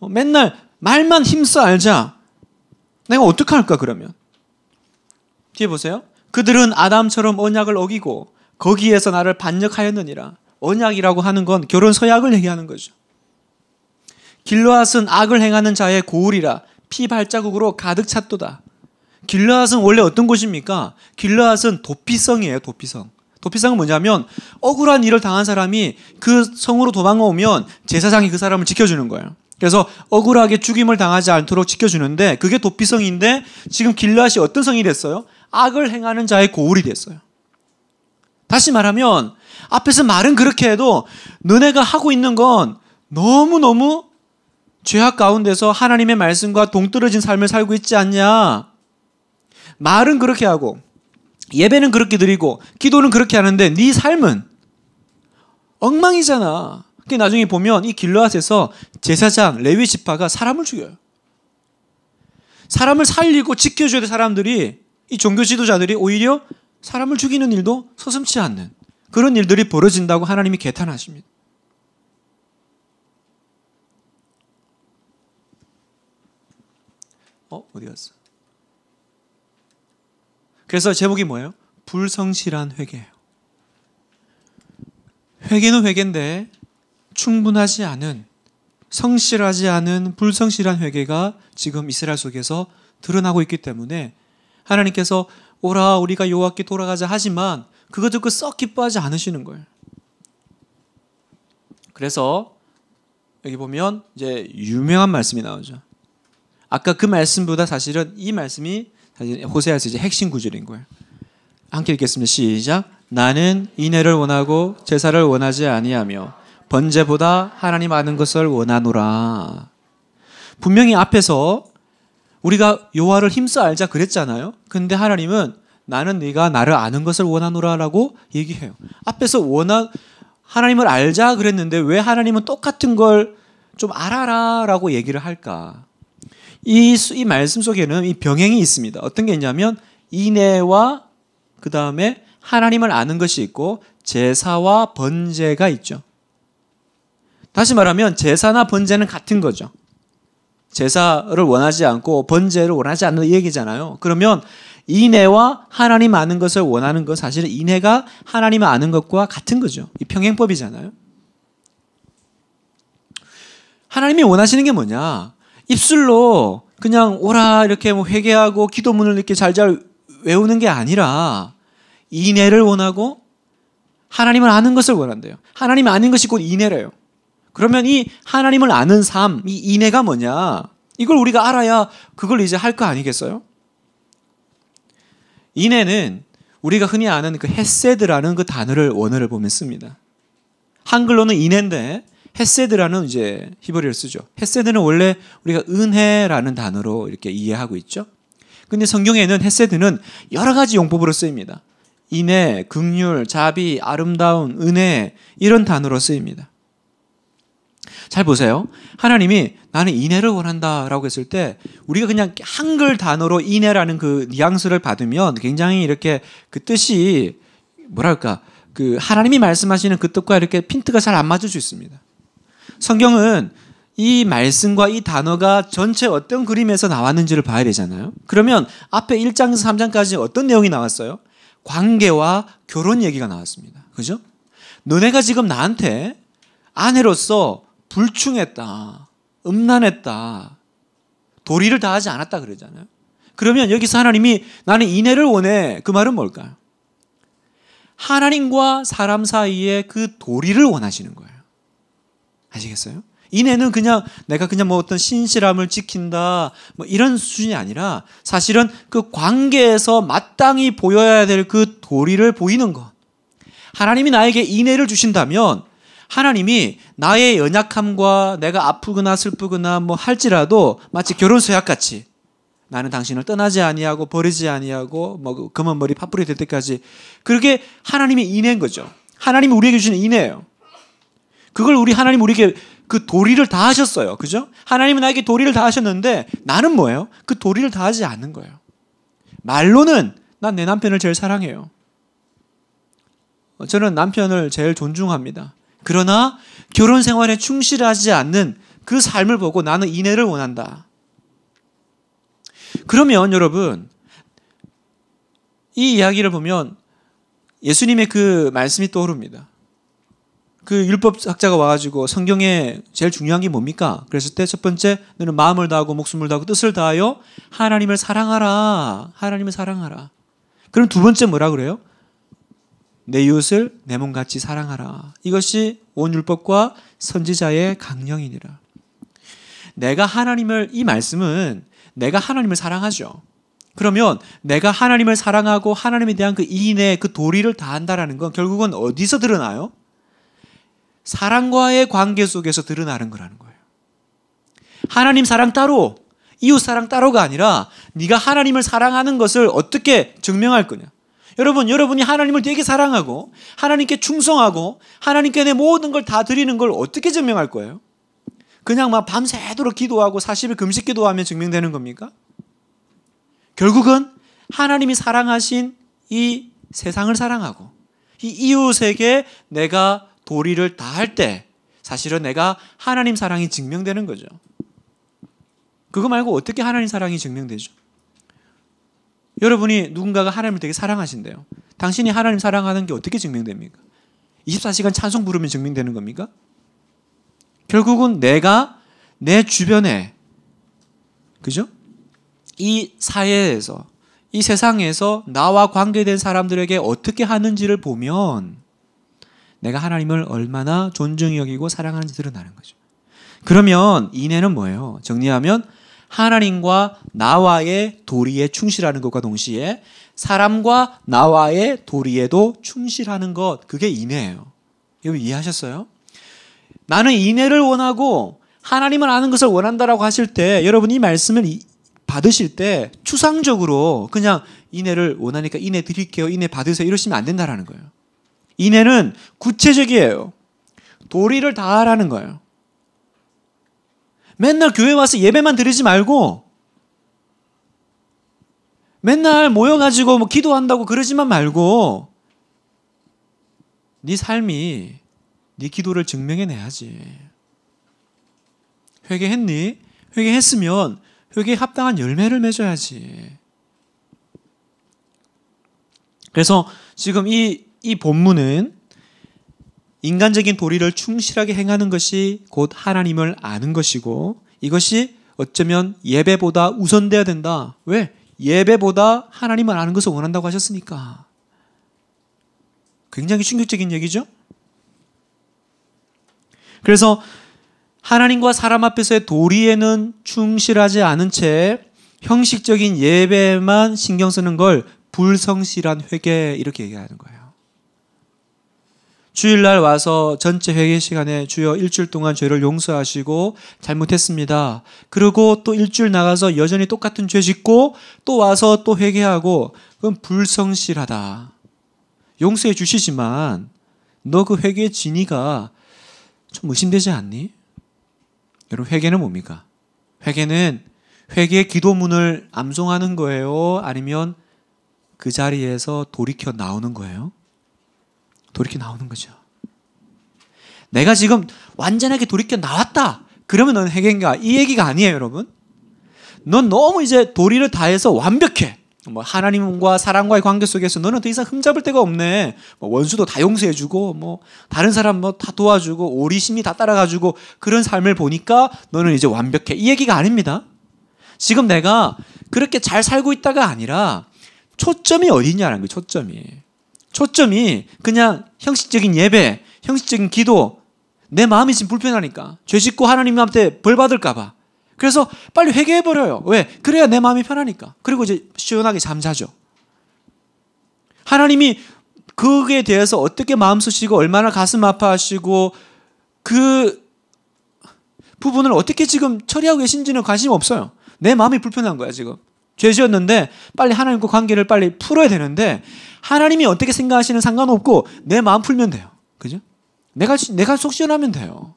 어, 맨날 말만 힘써 알자 내가 어떻게 할까 그러면 뒤에 보세요 그들은 아담처럼 언약을 어기고 거기에서 나를 반역하였느니라 언약이라고 하는 건 결혼 서약을 얘기하는 거죠 길로앗은 악을 행하는 자의 고울이라 피 발자국으로 가득 찼도다 길라앗은 원래 어떤 곳입니까? 길라앗은 도피성이에요, 도피성. 도피성은 뭐냐면 억울한 일을 당한 사람이 그 성으로 도망오면 제사장이 그 사람을 지켜주는 거예요. 그래서 억울하게 죽임을 당하지 않도록 지켜주는데 그게 도피성인데 지금 길라앗이 어떤 성이 됐어요? 악을 행하는 자의 고울이 됐어요. 다시 말하면 앞에서 말은 그렇게 해도 너네가 하고 있는 건 너무너무 죄악 가운데서 하나님의 말씀과 동떨어진 삶을 살고 있지 않냐? 말은 그렇게 하고 예배는 그렇게 드리고 기도는 그렇게 하는데 네 삶은 엉망이잖아. 근 나중에 보면 이 길라앗에서 제사장 레위 지파가 사람을 죽여요. 사람을 살리고 지켜줘야 될 사람들이 이 종교 지도자들이 오히려 사람을 죽이는 일도 서슴치 않는 그런 일들이 벌어진다고 하나님이 개탄하십니다. 어, 어디 갔어? 그래서 제목이 뭐예요? 불성실한 회개예요. 회개는 회개인데 충분하지 않은 성실하지 않은 불성실한 회개가 지금 이스라엘 속에서 드러나고 있기 때문에 하나님께서 오라 우리가 여호와께 돌아가자 하지만 그거 듣고 썩 기뻐하지 않으시는 거예요. 그래서 여기 보면 이제 유명한 말씀이 나오죠. 아까 그 말씀보다 사실은 이 말씀이 사실 호세아서 이제 핵심 구절인 거예요. 함께 읽겠습니다. 시작. 나는 인애를 원하고 제사를 원하지 아니하며 번제보다 하나님 아는 것을 원하노라. 분명히 앞에서 우리가 요하를 힘써 알자 그랬잖아요. 근데 하나님은 나는 네가 나를 아는 것을 원하노라라고 얘기해요. 앞에서 원하 하나님을 알자 그랬는데 왜 하나님은 똑같은 걸 좀 알아라라고 얘기를 할까? 이, 이 말씀 속에는 이 병행이 있습니다. 어떤 게 있냐면 인애와 그 다음에 하나님을 아는 것이 있고 제사와 번제가 있죠. 다시 말하면 제사나 번제는 같은 거죠. 제사를 원하지 않고 번제를 원하지 않는 얘기잖아요. 그러면 인애와 하나님 아는 것을 원하는 것 사실은 인애가 하나님 아는 것과 같은 거죠. 이 평행법이잖아요. 하나님이 원하시는 게 뭐냐? 입술로 그냥 오라 이렇게 뭐 회개하고 기도문을 이렇게 잘 잘 외우는 게 아니라 인애를 원하고 하나님을 아는 것을 원한대요. 하나님 아는 것이 곧 인애래요. 그러면 이 하나님을 아는 삶, 이 인애가 뭐냐? 이걸 우리가 알아야 그걸 이제 할 거 아니겠어요? 인애는 우리가 흔히 아는 그 헤세드라는 그 단어를 원어를 보면 씁니다. 한글로는 인애인데 헤세드라는 이제 히브리를 쓰죠. 헤세드는 원래 우리가 은혜라는 단어로 이렇게 이해하고 있죠. 근데 성경에는 헤세드는 여러 가지 용법으로 쓰입니다. 인애, 극률, 자비, 아름다운, 은혜 이런 단어로 쓰입니다. 잘 보세요. 하나님이 나는 인애를 원한다라고 했을 때 우리가 그냥 한글 단어로 인애라는 그 뉘앙스를 받으면 굉장히 이렇게 그 뜻이 뭐랄까 그 하나님이 말씀하시는 그 뜻과 이렇게 핀트가 잘 안 맞을 수 있습니다. 성경은 이 말씀과 이 단어가 전체 어떤 그림에서 나왔는지를 봐야 되잖아요. 그러면 앞에 1장에서 3장까지 어떤 내용이 나왔어요? 관계와 결혼 얘기가 나왔습니다. 그죠? 너네가 지금 나한테 아내로서 불충했다, 음란했다, 도리를 다하지 않았다 그러잖아요. 그러면 여기서 하나님이 나는 인애를 원해. 그 말은 뭘까요? 하나님과 사람 사이에 그 도리를 원하시는 거예요. 아시겠어요? 이내는 그냥 내가 그냥 뭐 어떤 신실함을 지킨다 뭐 이런 수준이 아니라 사실은 그 관계에서 마땅히 보여야 될 그 도리를 보이는 것. 하나님이 나에게 인애를 주신다면 하나님이 나의 연약함과 내가 아프거나 슬프거나 뭐 할지라도 마치 결혼 서약 같이 나는 당신을 떠나지 아니하고 버리지 아니하고 뭐 그 검은 머리 파뿌리 될 때까지 그렇게 하나님이 인해인 거죠. 하나님이 우리에게 주시는 인해예요. 그걸 우리 하나님 우리에게 그 도리를 다 하셨어요. 그죠? 하나님은 나에게 도리를 다 하셨는데 나는 뭐예요? 그 도리를 다 하지 않는 거예요. 말로는 난 내 남편을 제일 사랑해요. 저는 남편을 제일 존중합니다. 그러나 결혼 생활에 충실하지 않는 그 삶을 보고 나는 인애를 원한다. 그러면 여러분, 이 이야기를 보면 예수님의 그 말씀이 떠오릅니다. 그 율법 학자가 와가지고 성경에 제일 중요한 게 뭡니까? 그랬을 때 첫 번째 너는 마음을 다하고 목숨을 다하고 뜻을 다하여 하나님을 사랑하라. 하나님을 사랑하라. 그럼 두 번째 뭐라 그래요? 내 이웃을 내 몸 같이 사랑하라. 이것이 온 율법과 선지자의 강령이니라. 내가 하나님을 이 말씀은 내가 하나님을 사랑하죠. 그러면 내가 하나님을 사랑하고 하나님에 대한 그 이인의 그 도리를 다한다라는 건 결국은 어디서 드러나요? 사랑과의 관계 속에서 드러나는 거라는 거예요. 하나님 사랑 따로, 이웃 사랑 따로가 아니라 네가 하나님을 사랑하는 것을 어떻게 증명할 거냐. 여러분, 여러분이 하나님을 되게 사랑하고 하나님께 충성하고 하나님께 내 모든 걸 다 드리는 걸 어떻게 증명할 거예요? 그냥 막 밤새도록 기도하고 40일 금식 기도하면 증명되는 겁니까? 결국은 하나님이 사랑하신 이 세상을 사랑하고 이 이웃에게 내가 도리를 다 할 때 사실은 내가 하나님 사랑이 증명되는 거죠. 그거 말고 어떻게 하나님 사랑이 증명되죠? 여러분이 누군가가 하나님을 되게 사랑하신대요. 당신이 하나님 사랑하는 게 어떻게 증명됩니까? 24시간 찬송 부르면 증명되는 겁니까? 결국은 내가 내 주변에 그죠? 이 사회에서 이 세상에서 나와 관계된 사람들에게 어떻게 하는지를 보면 내가 하나님을 얼마나 존중히 여기고 사랑하는지 드러나는 거죠. 그러면 인애는 뭐예요? 정리하면 하나님과 나와의 도리에 충실하는 것과 동시에 사람과 나와의 도리에도 충실하는 것 그게 인애예요. 여러분 이해하셨어요? 나는 인애를 원하고 하나님을 아는 것을 원한다라고 하실 때 여러분 이 말씀을 받으실 때 추상적으로 그냥 인애를 원하니까 인애 드릴게요. 인애 받으세요. 이러시면 안 된다라는 거예요. 인해는 구체적이에요. 도리를 다 하라는 거예요. 맨날 교회 와서 예배만 드리지 말고 맨날 모여가지고 뭐 기도한다고 그러지만 말고 네 삶이 네 기도를 증명해내야지. 회개했니? 회개했으면 회개에 합당한 열매를 맺어야지. 그래서 지금 이이 본문은 인간적인 도리를 충실하게 행하는 것이 곧 하나님을 아는 것이고 이것이 어쩌면 예배보다 우선돼야 된다. 왜? 예배보다 하나님을 아는 것을 원한다고 하셨으니까. 굉장히 충격적인 얘기죠? 그래서 하나님과 사람 앞에서의 도리에는 충실하지 않은 채 형식적인 예배만 신경 쓰는 걸 불성실한 회개 이렇게 얘기하는 거예요. 주일날 와서 전체 회개 시간에 주여 일주일 동안 죄를 용서하시고 잘못했습니다. 그리고 또 일주일 나가서 여전히 똑같은 죄 짓고 또 와서 또 회개하고 그건 불성실하다. 용서해 주시지만 너 그 회개의 진위가 좀 의심되지 않니? 여러분 회개는 뭡니까? 회개는 회개의 기도문을 암송하는 거예요? 아니면 그 자리에서 돌이켜 나오는 거예요? 돌이켜 나오는 거죠. 내가 지금 완전하게 돌이켜 나왔다. 그러면 넌 해겐가 이 얘기가 아니에요, 여러분. 넌 너무 이제 도리를 다해서 완벽해. 뭐 하나님과 사랑과의 관계 속에서 너는 더 이상 흠잡을 데가 없네. 뭐 원수도 다 용서해주고 뭐 다른 사람 뭐 다 도와주고 오리심이 다 따라가지고 그런 삶을 보니까 너는 이제 완벽해. 이 얘기가 아닙니다. 지금 내가 그렇게 잘 살고 있다가 아니라 초점이 어디냐라는 거예요. 초점이 초점이 그냥 형식적인 예배, 형식적인 기도, 내 마음이 지금 불편하니까. 죄 짓고 하나님 앞에 벌 받을까봐. 그래서 빨리 회개해버려요. 왜? 그래야 내 마음이 편하니까. 그리고 이제 시원하게 잠자죠. 하나님이 그에 대해서 어떻게 마음 쓰시고 얼마나 가슴 아파하시고 그 부분을 어떻게 지금 처리하고 계신지는 관심 이 없어요. 내 마음이 불편한 거야, 지금. 죄 지었는데 빨리 하나님과 관계를 빨리 풀어야 되는데 하나님이 어떻게 생각하시는 상관없고 내 마음 풀면 돼요. 그죠? 내가 내가 속 시원하면 돼요.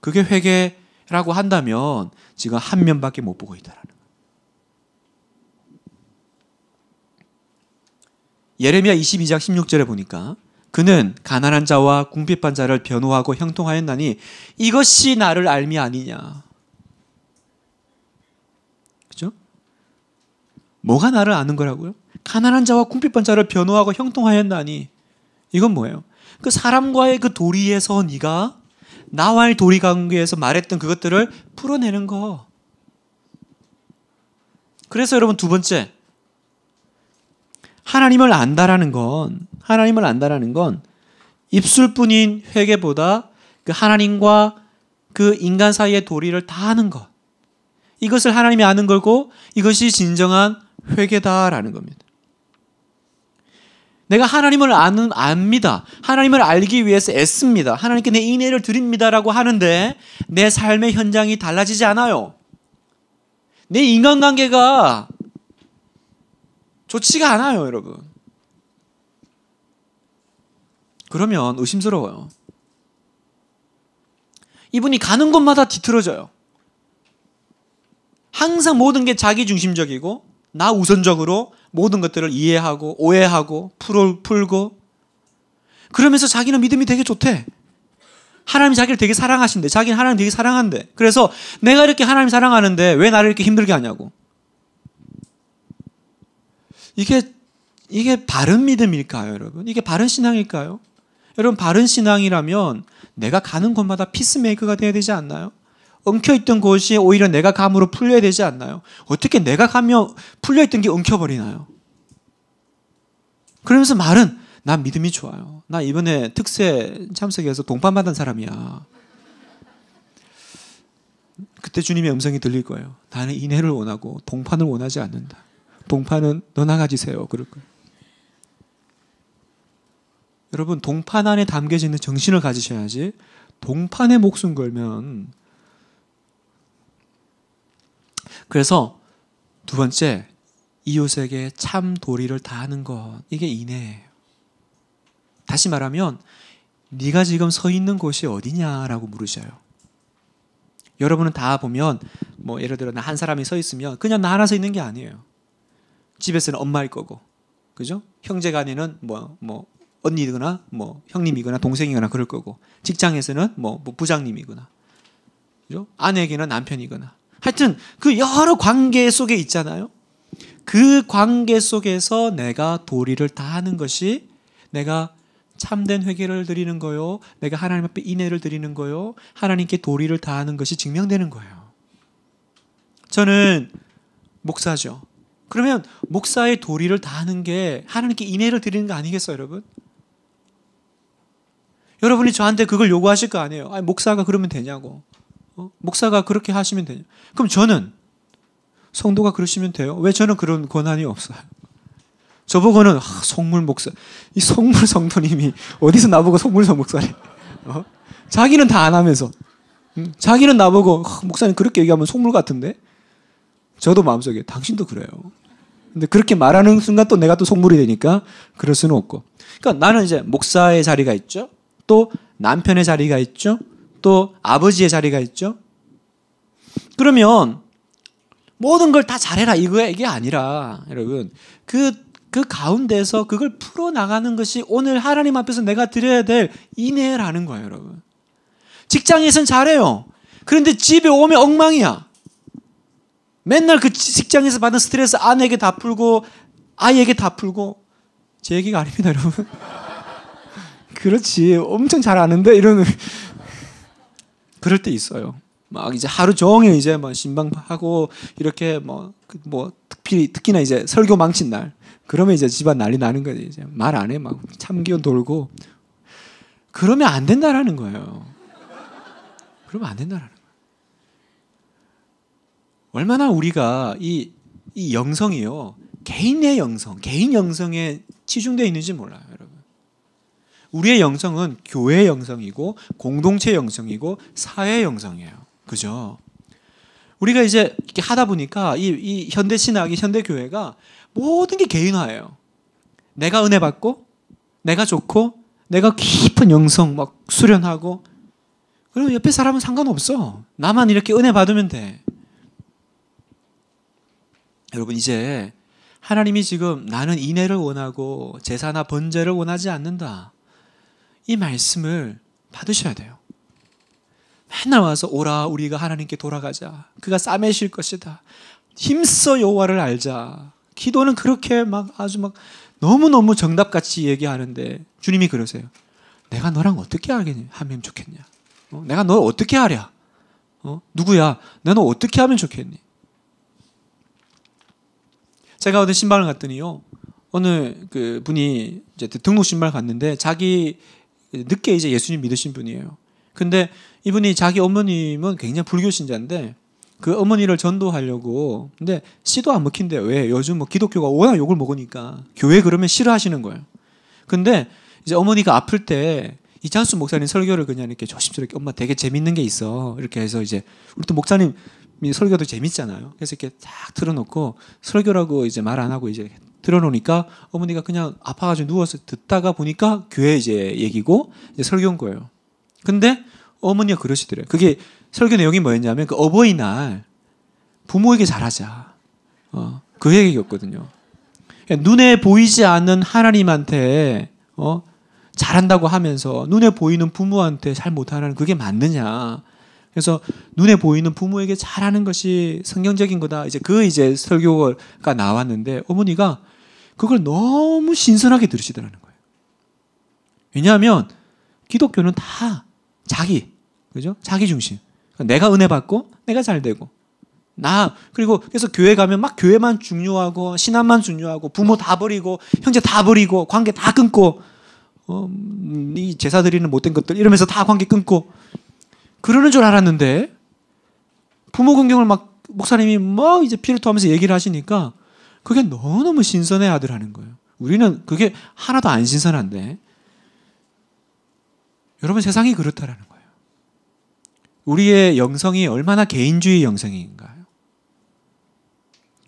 그게 회개라고 한다면 지금 한 면밖에 못 보고 있다라는 거예요. 예레미야 22장 16절에 보니까 그는 가난한 자와 궁핍한 자를 변호하고 형통하였나니 이것이 나를 알미 아니냐. 뭐가 나를 아는 거라고요? 가난한 자와 궁핍한 자를 변호하고 형통하였나니 이건 뭐예요? 그 사람과의 그 도리의 선이가 나와의 도리 관계에서 말했던 그것들을 풀어내는 거. 그래서 여러분 두 번째 하나님을 안다라는 건 하나님을 안다라는 건 입술뿐인 회개보다 그 하나님과 그 인간 사이의 도리를 다 아는 것. 이것을 하나님이 아는 걸고 이것이 진정한 회개다라는 겁니다. 내가 하나님을 아는 압니다. 하나님을 알기 위해서 애씁니다. 하나님께 내 인애를 드립니다라고 하는데 내 삶의 현장이 달라지지 않아요. 내 인간관계가 좋지가 않아요, 여러분. 그러면 의심스러워요. 이분이 가는 곳마다 뒤틀어져요. 항상 모든 게 자기 중심적이고 나 우선적으로 모든 것들을 이해하고 오해하고 풀을 풀고 그러면서 자기는 믿음이 되게 좋대. 하나님이 자기를 되게 사랑하신대. 자기는 하나님 되게 사랑한대. 그래서 내가 이렇게 하나님 사랑하는데 왜 나를 이렇게 힘들게 하냐고. 이게 이게 바른 믿음일까요, 여러분? 이게 바른 신앙일까요? 여러분 바른 신앙이라면 내가 가는 곳마다 피스메이커가 되어야 되지 않나요? 엉켜있던 것이 오히려 내가 감으로 풀려야 되지 않나요? 어떻게 내가 감이 풀려있던 게 엉켜버리나요? 그러면서 말은 난 믿음이 좋아요. 나 이번에 특세 참석해서 동반 받은 사람이야. 그때 주님의 음성이 들릴 거예요. 나는 인해를 원하고 동판을 원하지 않는다. 동판은 너나 가지세요. 그럴 거예요. 여러분 동판 안에 담겨져 는 정신을 가지셔야지 동판에 목숨 걸면 그래서 두 번째 이웃에게 참 도리를 다하는 것 이게 인해예요 다시 말하면 네가 지금 서 있는 곳이 어디냐라고 물으셔요. 여러분은 다 보면 뭐 예를 들어 나 한 사람이 서 있으면 그냥 나 하나 서 있는 게 아니에요. 집에서는 엄마일 거고, 그죠? 형제간에는 뭐뭐 언니거나 뭐 형님이거나 동생이거나 그럴 거고, 직장에서는 뭐, 뭐 부장님이거나, 그죠? 아내에게는 남편이거나, 하여튼 그 여러 관계 속에 있잖아요. 그 관계 속에서 내가 도리를 다하는 것이 내가 참된 회개를 드리는 거요. 내가 하나님 앞에 인애를 드리는 거요. 하나님께 도리를 다하는 것이 증명되는 거예요. 저는 목사죠. 그러면 목사의 도리를 다하는 게 하나님께 인애를 드리는 거 아니겠어요, 여러분? 여러분이 저한테 그걸 요구하실 거 아니에요. 아니, 목사가 그러면 되냐고. 어? 목사가 그렇게 하시면 되냐? 그럼 저는 성도가 그러시면 돼요. 왜 저는 그런 권한이 없어요? 저보고는 아, 속물 목사, 이 속물 성도님이 어디서 나보고 속물 성목사래? 어? 자기는 다 안 하면서, 음? 자기는 나보고 아, 목사님 그렇게 얘기하면 속물 같은데? 저도 마음속에 당신도 그래요. 근데 그렇게 말하는 순간 또 내가 또 속물이 되니까 그럴 수는 없고. 그러니까 나는 이제 목사의 자리가 있죠. 또 남편의 자리가 있죠. 또 아버지의 자리가 있죠. 그러면 모든 걸 다 잘해라 이거 이게 아니라 여러분 그그 그 가운데서 그걸 풀어나가는 것이 오늘 하나님 앞에서 내가 드려야 될 인애라는 거예요, 여러분. 직장에선 잘해요. 그런데 집에 오면 엉망이야. 맨날 그 직장에서 받은 스트레스 아내에게 다 풀고, 아이에게 다 풀고. 제 얘기가 아닙니다, 여러분. [LAUGHS] 그렇지. 엄청 잘 아는데? 이러 그럴 때 있어요. 막 이제 하루 종일 이제 뭐 신방하고 이렇게 뭐뭐 뭐, 그 뭐 특히 특히나 이제 설교 망친 날 그러면 이제 집안 난리 나는 거지 이제 말안 해 막 참기어 돌고 그러면 안 된다라는 거예요. 그러면 안 된다라는 거예요. 얼마나 우리가 이, 이 영성이요 개인의 영성 개인 영성에 치중되 있는지 몰라요. 우리의 영성은 교회 영성이고 공동체 영성이고 사회 영성이에요. 그죠? 우리가 이제 이렇게 하다 보니까 이, 이 현대 신학이 현대 교회가 모든 게 개인화예요. 내가 은혜 받고 내가 좋고 내가 깊은 영성 막 수련하고 그리고 옆에 사람은 상관없어. 나만 이렇게 은혜 받으면 돼. 여러분 이제 하나님이 지금 나는 인애를 원하고 제사나 번제를 원하지 않는다. 이 말씀을 받으셔야 돼요. 맨날 와서 오라 우리가 하나님께 돌아가자. 그가 싸매실 것이다. 힘써 여호와를 알자. 기도는 그렇게 막 아주 막 너무너무 정답같이 얘기하는데 주님이 그러세요. 내가 너랑 어떻게 하겠냐? 하면 좋겠냐? 어? 내가 너 어떻게 하랴? 어? 누구야? 내너 어떻게 하면 좋겠니? 제가 어디 신발을 갔더니요. 어느 그 분이 이제 등록 신발 갔는데 자기 늦게 이제 예수님 믿으신 분이에요. 근데 이분이 자기 어머님은 굉장히 불교 신자인데 그 어머니를 전도하려고 근데 시도 안 먹힌대 요왜 요즘 뭐 기독교가 워낙 욕을 먹으니까 교회 그러면 싫어하시는 거예요. 근데 이제 어머니가 아플 때 이찬수 목사님 설교를 그냥 이렇게 조심스럽게 엄마 되게 재밌는 게 있어 이렇게 해서 이제 우리 또 목사님 설교도 재밌잖아요. 그래서 이렇게 딱 틀어놓고 설교라고 이제 말 안 하고 이제 들어놓으니까 어머니가 그냥 아파가지고 누워서 듣다가 보니까 교회 이제 얘기고 이제 설교인 거예요. 근데 어머니가 그러시더래요. 그게 설교 내용이 뭐였냐면 그 어버이날 부모에게 잘하자. 어, 그 얘기였거든요. 그러니까 눈에 보이지 않는 하나님한테 어, 잘한다고 하면서 눈에 보이는 부모한테 잘 못하는 그게 맞느냐. 그래서 눈에 보이는 부모에게 잘하는 것이 성경적인 거다. 이제 그 이제 설교가 나왔는데 어머니가 그걸 너무 신선하게 들으시더라는 거예요. 왜냐하면 기독교는 다 자기, 그죠? 자기 중심. 그러니까 내가 은혜 받고, 내가 잘 되고, 나 그리고 그래서 교회 가면 막 교회만 중요하고 신앙만 중요하고 부모 다 버리고 형제 다 버리고 관계 다 끊고 어, 음, 이 제사 드리는 못된 것들 이러면서 다 관계 끊고 그러는 줄 알았는데 부모 공경을 막 목사님이 뭐 이제 피를 토하면서 얘기를 하시니까 그게 너무너무 신선해 하더라는 거예요. 우리는 그게 하나도 안 신선한데 여러분 세상이 그렇다라는 거예요. 우리의 영성이 얼마나 개인주의 영성인가요?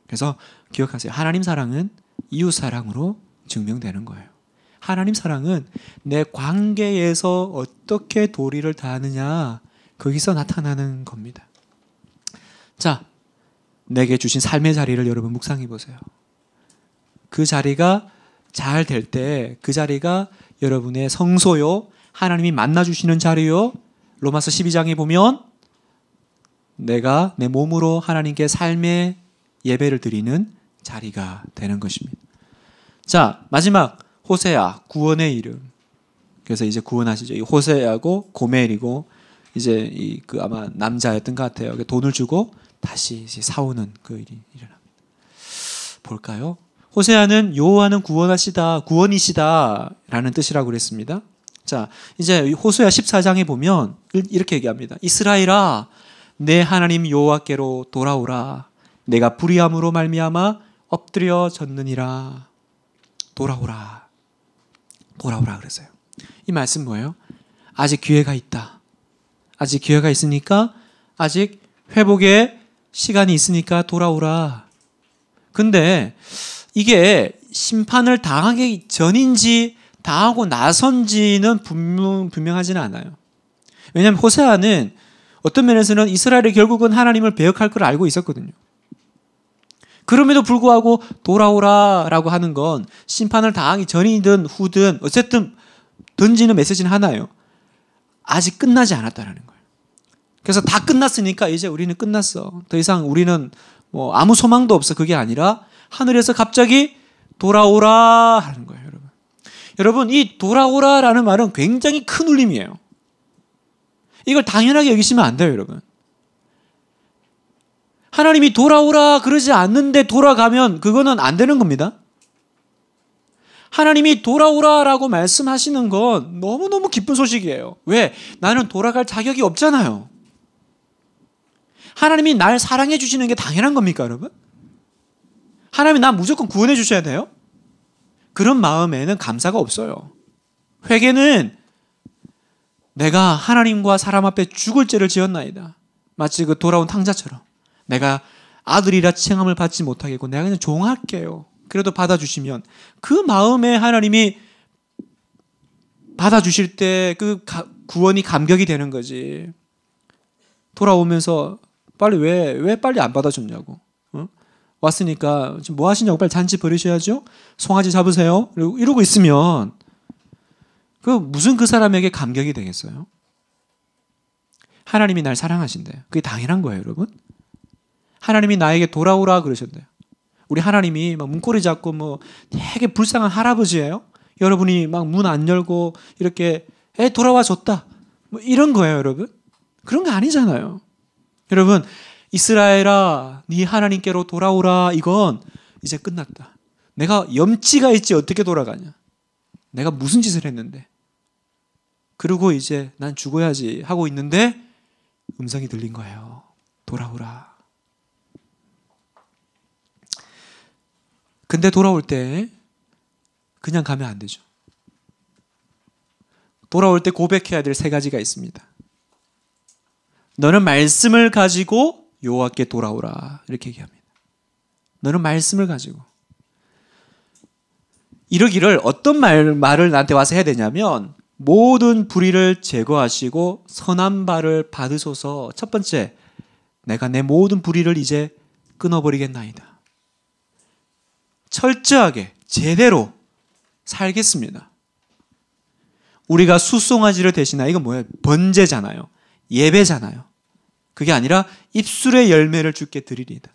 그래서 기억하세요. 하나님 사랑은 이웃 사랑으로 증명되는 거예요. 하나님 사랑은 내 관계에서 어떻게 도리를 다하느냐 거기서 나타나는 겁니다. 자, 내게 주신 삶의 자리를 여러분 묵상해 보세요. 그 자리가 잘 될 때 그 자리가 여러분의 성소요, 하나님이 만나주시는 자리요, 로마서 12장에 보면 내가 내 몸으로 하나님께 삶의 예배를 드리는 자리가 되는 것입니다. 자, 마지막 호세아 구원의 이름. 그래서 이제 구원하시죠. 이 호세아고 고멜이고 이제 이 그 아마 남자였던 것 같아요. 돈을 주고 다시 이제 사오는 그 일이 일어납니다. 볼까요? 호세아는 여호와는 구원하시다, 구원이시다라는 뜻이라고 그랬습니다. 자, 이제 호세아 14장에 보면 이렇게 얘기합니다. 이스라엘아, 내 하나님 여호와께로 돌아오라. 내가 불의함으로 말미암아 엎드려졌느니라. 돌아오라. 돌아오라 그랬어요. 이 말씀 뭐예요? 아직 기회가 있다. 아직 기회가 있으니까 아직 회복의 시간이 있으니까 돌아오라. 근데 이게 심판을 당하기 전인지 당하고 나선지는 분명, 분명하지는 않아요. 왜냐하면 호세아는 어떤 면에서는 이스라엘이 결국은 하나님을 배역할 걸 알고 있었거든요. 그럼에도 불구하고 돌아오라라고 하는 건 심판을 당하기 전이든 후든 어쨌든 던지는 메시지는 하나요 아직 끝나지 않았다라는 거예요. 그래서 다 끝났으니까 이제 우리는 끝났어. 더 이상 우리는 뭐 아무 소망도 없어. 그게 아니라 하늘에서 갑자기 돌아오라 하는 거예요, 여러분. 여러분, 이 돌아오라라는 말은 굉장히 큰 울림이에요. 이걸 당연하게 여기시면 안 돼요, 여러분. 하나님이 돌아오라 그러지 않는데 돌아가면 그거는 안 되는 겁니다. 하나님이 돌아오라라고 말씀하시는 건 너무너무 기쁜 소식이에요. 왜? 나는 돌아갈 자격이 없잖아요. 하나님이 날 사랑해 주시는 게 당연한 겁니까, 여러분? 하나님이 나 무조건 구원해 주셔야 돼요? 그런 마음에는 감사가 없어요. 회개는 내가 하나님과 사람 앞에 죽을 죄를 지었나이다. 마치 그 돌아온 탕자처럼 내가 아들이라 칭함을 받지 못하겠고 내가 그냥 종할게요. 그래도 받아주시면 그 마음에 하나님이 받아주실 때 그 구원이 감격이 되는 거지. 돌아오면서 빨리 왜, 왜 빨리 안 받아줬냐고. 응? 어? 왔으니까 지금 뭐 하시냐고 빨리 잔치 버리셔야죠. 송아지 잡으세요. 그리고 이러고 있으면 그 무슨 그 사람에게 감격이 되겠어요? 하나님이 날 사랑하신대요. 그게 당연한 거예요, 여러분. 하나님이 나에게 돌아오라 그러셨대요. 우리 하나님이 막 문고리 잡고 뭐 되게 불쌍한 할아버지예요. 여러분이 막 문 안 열고 이렇게 에 돌아와 줬다. 뭐 이런 거예요, 여러분. 그런 거 아니잖아요. 여러분 이스라엘아 네 하나님께로 돌아오라 이건 이제 끝났다. 내가 염치가 있지 어떻게 돌아가냐. 내가 무슨 짓을 했는데. 그리고 이제 난 죽어야지 하고 있는데 음성이 들린 거예요. 돌아오라. 근데 돌아올 때 그냥 가면 안 되죠. 돌아올 때 고백해야 될 세 가지가 있습니다. 너는 말씀을 가지고 여호와께 돌아오라 이렇게 얘기합니다. 너는 말씀을 가지고 이러기를 어떤 말, 말을 나한테 와서 해야 되냐면 모든 불의를 제거하시고 선한 바를 받으소서 첫 번째 내가 내 모든 불의를 이제 끊어버리겠나이다. 철저하게 제대로 살겠습니다. 우리가 수송아지를 대신하 이건 뭐예요? 번제잖아요. 예배잖아요. 그게 아니라 입술의 열매를 주께 드리리다.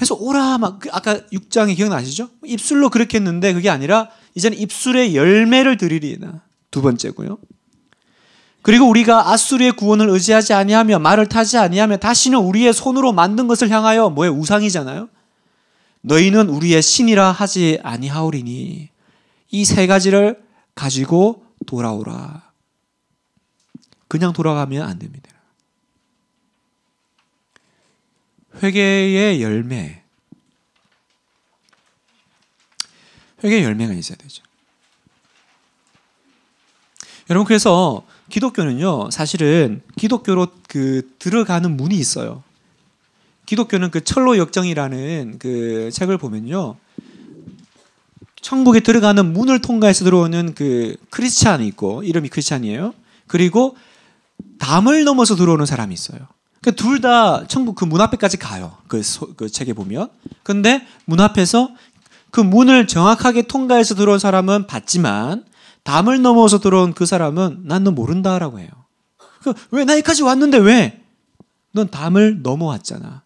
해서 오라 막 그 아까 6장에 기억나시죠? 입술로 그렇게 했는데 그게 아니라 이제는 입술의 열매를 드리리나 두 번째고요. 그리고 우리가 아수르의 구원을 의지하지 아니하며 말을 타지 아니하며 다시는 우리의 손으로 만든 것을 향하여 뭐에 우상이잖아요. 너희는 우리의 신이라 하지 아니하오리니 이 세 가지를 가지고 돌아오라. 그냥 돌아가면 안 됩니다. 회개의 열매. 회개의 열매가 있어야 되죠. 여러분 그래서 기독교는요 사실은 기독교로 그 들어가는 문이 있어요. 기독교는 그 철로 역정이라는 그 책을 보면요 천국에 들어가는 문을 통과해서 들어오는 그 크리스찬이 있고 이름이 크리스찬이에요. 그리고 담을 넘어서 들어오는 사람이 있어요. 그러니까 천국 그 문 앞에까지 가요. 그, 소, 그 책에 보면. 근데 문 앞에서 그 문을 정확하게 통과해서 들어온 사람은 봤지만 담을 넘어서 들어온 그 사람은 난 너 모른다라고 해요. 그 왜 나이까지 왔는데 왜? 넌 담을 넘어왔잖아.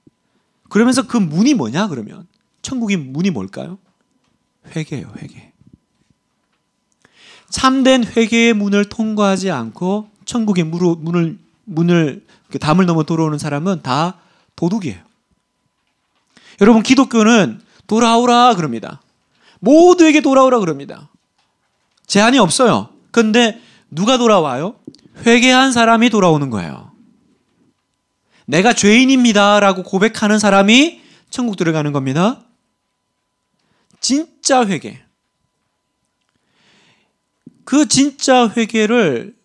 그러면서 그 문이 뭐냐 그러면 천국의 문이 뭘까요? 회개요 회개. 참된 회개의 문을 통과하지 않고 천국의 문을 문을 그 담을 넘어 돌아오는 사람은 다 도둑이에요. 여러분 기독교는 돌아오라 그럽니다. 모두에게 돌아오라 그럽니다. 제한이 없어요. 근데 누가 돌아와요? 회개한 사람이 돌아오는 거예요. 내가 죄인입니다라고 고백하는 사람이 천국 들어가는 겁니다. 진짜 회개. 그 진짜 회개를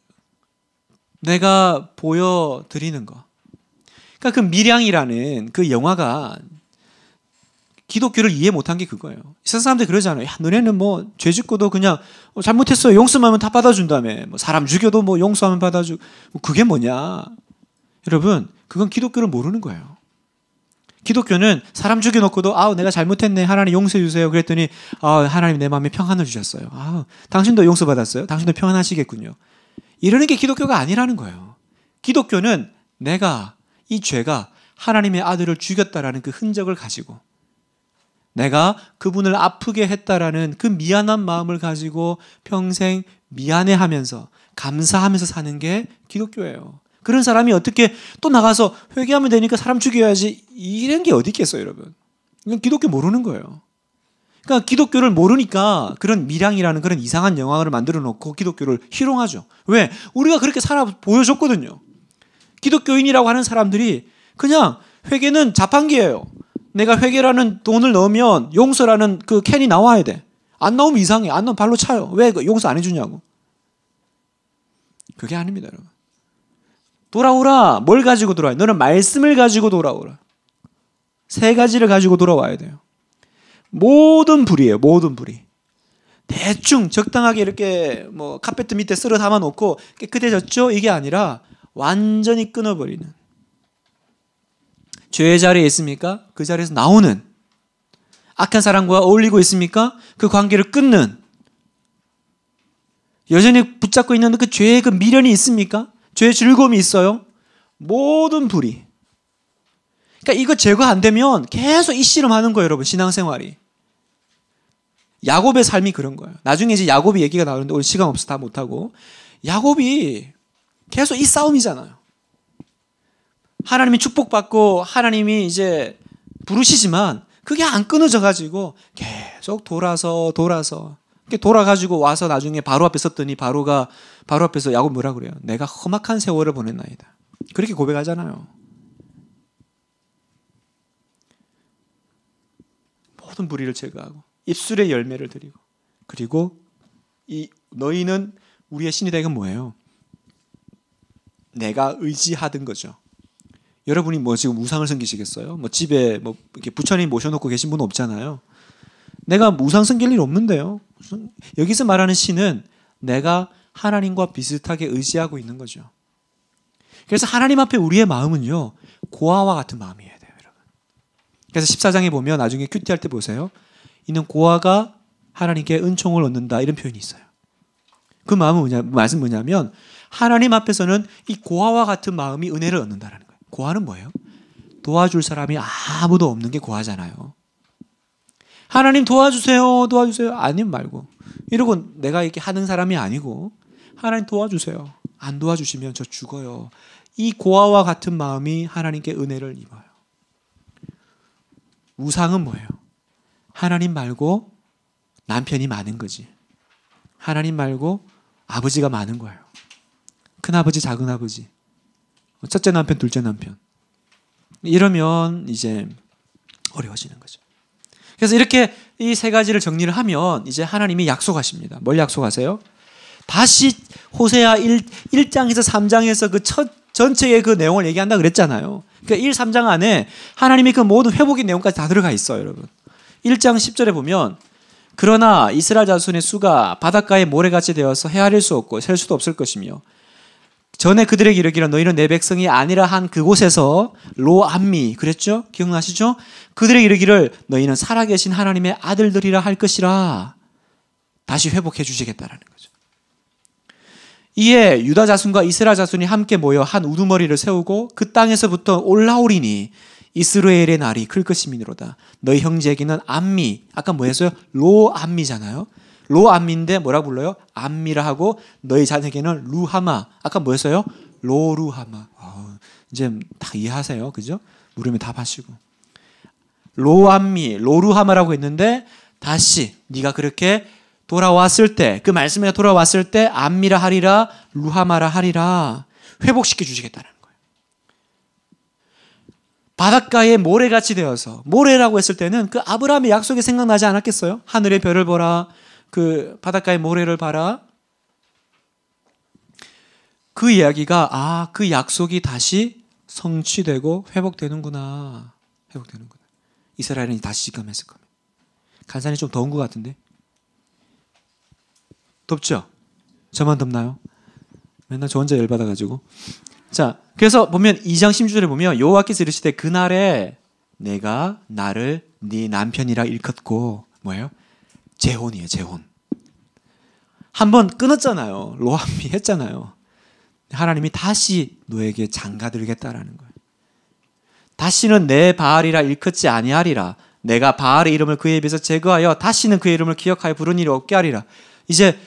내가 보여드리는 것. 그러니까 그 미량이라는 그 영화가 기독교를 이해 못한 게 그거예요. 세상 사람들이 그러잖아요. 야, 너네는 뭐죄 짓고도 그냥 어, 잘못했어 용서하면 다 받아준다며. 뭐 사람 죽여도 뭐 용서하면 받아주. 뭐 그게 뭐냐? 여러분, 그건 기독교를 모르는 거예요. 기독교는 사람 죽여놓고도 아우 내가 잘못했네 하나님 용서해 주세요 그랬더니 아 하나님 내 마음에 평안을 주셨어요. 아 당신도 용서받았어요. 당신도 평안하시겠군요. 이러는 게 기독교가 아니라는 거예요. 기독교는 내가 이 죄가 하나님의 아들을 죽였다라는 그 흔적을 가지고 내가 그분을 아프게 했다라는 그 미안한 마음을 가지고 평생 미안해 하면서 감사하면서 사는 게 기독교예요. 그런 사람이 어떻게 또 나가서 회개하면 되니까 사람 죽여야지 이런 게 어디 있겠어요, 여러분? 이건 기독교 모르는 거예요. 그러니까 기독교를 모르니까 그런 미량이라는 그런 이상한 영화를 만들어 놓고 기독교를 희롱하죠. 왜? 우리가 그렇게 살아 보여줬거든요. 기독교인이라고 하는 사람들이 그냥 회계는 자판기예요. 내가 회계라는 돈을 넣으면 용서라는 그 캔이 나와야 돼. 안 나오면 이상해. 안넣으면 발로 차요. 왜 그 용서 안 해주냐고. 그게 아닙니다, 여러분. 돌아오라. 뭘 가지고 돌아와요? 너는 말씀을 가지고 돌아오라. 세 가지를 가지고 돌아와야 돼요. 모든 불이에요. 모든 불이. 대충 적당하게 이렇게 뭐 카페트 밑에 쓸어 담아 놓고 깨끗해졌죠? 이게 아니라 완전히 끊어버리는. 죄의 자리에 있습니까? 그 자리에서 나오는. 악한 사람과 어울리고 있습니까? 그 관계를 끊는. 여전히 붙잡고 있는 그 죄의 그 미련이 있습니까? 죄의 즐거움이 있어요? 모든 불이. 그러니까 이거 제거 안 되면 계속 이 씨름하는 거예요, 여러분. 신앙생활이. 야곱의 삶이 그런 거예요. 나중에 이제 야곱이 얘기가 나오는데 오늘 시간 없어 다 못하고 야곱이 계속 이 싸움이잖아요. 하나님이 축복받고 하나님이 이제 부르시지만 그게 안 끊어져 가지고 계속 돌아서 돌아서 돌아가지고 와서 나중에 바로 앞에 섰더니 바로가 바로 앞에서 야곱 뭐라 그래요? 내가 험악한 세월을 보냈나이다. 그렇게 고백하잖아요. 모든 불의를 제거하고 입술의 열매를 드리고 그리고 이 너희는 우리의 신이다 이건 뭐예요? 내가 의지하던 거죠. 여러분이 뭐 지금 우상을 섬기시겠어요? 뭐 집에 뭐 이렇게 부처님 모셔놓고 계신 분 없잖아요. 내가 뭐 우상 섬길 일 없는데요. 여기서 말하는 신은 내가 하나님과 비슷하게 의지하고 있는 거죠. 그래서 하나님 앞에 우리의 마음은요 고아와 같은 마음이에요. 그래서 14장에 보면 나중에 큐티할 때 보세요. 있는 고아가 하나님께 은총을 얻는다 이런 표현이 있어요. 그 마음은 뭐냐, 말씀 뭐냐면 하나님 앞에서는 이 고아와 같은 마음이 은혜를 얻는다라는 거예요. 고아는 뭐예요? 도와줄 사람이 아무도 없는 게 고아잖아요. 하나님 도와주세요, 도와주세요. 아님 말고 이러고 내가 이렇게 하는 사람이 아니고 하나님 도와주세요. 안 도와주시면 저 죽어요. 이 고아와 같은 마음이 하나님께 은혜를 입어요. 우상은 뭐예요? 하나님 말고 남편이 많은 거지. 하나님 말고 아버지가 많은 거예요. 큰아버지, 작은아버지. 첫째 남편, 둘째 남편. 이러면 이제 어려워지는 거죠. 그래서 이렇게 이 세 가지를 정리를 하면 이제 하나님이 약속하십니다. 뭘 약속하세요? 다시 호세아 1, 1장에서 3장에서 그 첫 전체의 그 내용을 얘기한다 그랬잖아요. 그러니까 1, 3장 안에 하나님이 그 모든 회복의 내용까지 다 들어가 있어요, 여러분. 1장 10절에 보면 그러나 이스라엘 자손의 수가 바닷가에 모래같이 되어서 헤아릴 수 없고 셀 수도 없을 것이며 전에 그들에게 이르기를 너희는 내 백성이 아니라 한 그곳에서 로암미 그랬죠? 기억나시죠? 그들에게 이르기를 너희는 살아계신 하나님의 아들들이라 할 것이라 다시 회복해 주시겠다라는 거죠. 이에 유다 자손과 이스라 자손이 함께 모여 한 우두머리를 세우고 그 땅에서부터 올라오리니 이스라엘의 날이 클것이미로다 너희 형제에게는 안미. 아까 뭐 했어요? 로 안미잖아요. 로 안미인데 뭐라 불러요? 안미라 하고 너희 자녀에게는 루하마. 아까 뭐 했어요? 로루하마. 어, 이제 다 이해하세요. 그죠? 물으면 답하시고. 로안미, 로루하마라고 했는데 다시 네가 그렇게 돌아왔을 때그 말씀에 돌아왔을 때 안미라 하리라 루하마라 하리라 회복시켜 주시겠다는 바닷가에 모래같이 되어서 모래라고 했을 때는 그 아브라함의 약속이 생각나지 않았겠어요? 하늘의 별을 보라. 그 바닷가의 모래를 봐라. 그 이야기가 아, 그 약속이 다시 성취되고 회복되는구나. 회복되는구나. 이스라엘은 다시 직감했을 겁니다. 간산이 좀 더운 것 같은데. 덥죠? 저만 덥나요? 맨날 저 혼자 열받아가지고. 자, 그래서 보면 2장 16절에 보면 여호와께서 이르시되 그날에 내가 나를 네 남편이라 일컫고 뭐예요? 재혼이에요, 재혼. 한번 끊었잖아요. 로함이 했잖아요. 하나님이 다시 너에게 장가들겠다라는 거예요. 다시는 내 바알이라 일컫지 아니하리라. 내가 바알의 이름을 그의 입에서 제거하여 다시는 그의 이름을 기억하여 부른 일이 없게 하리라. 이제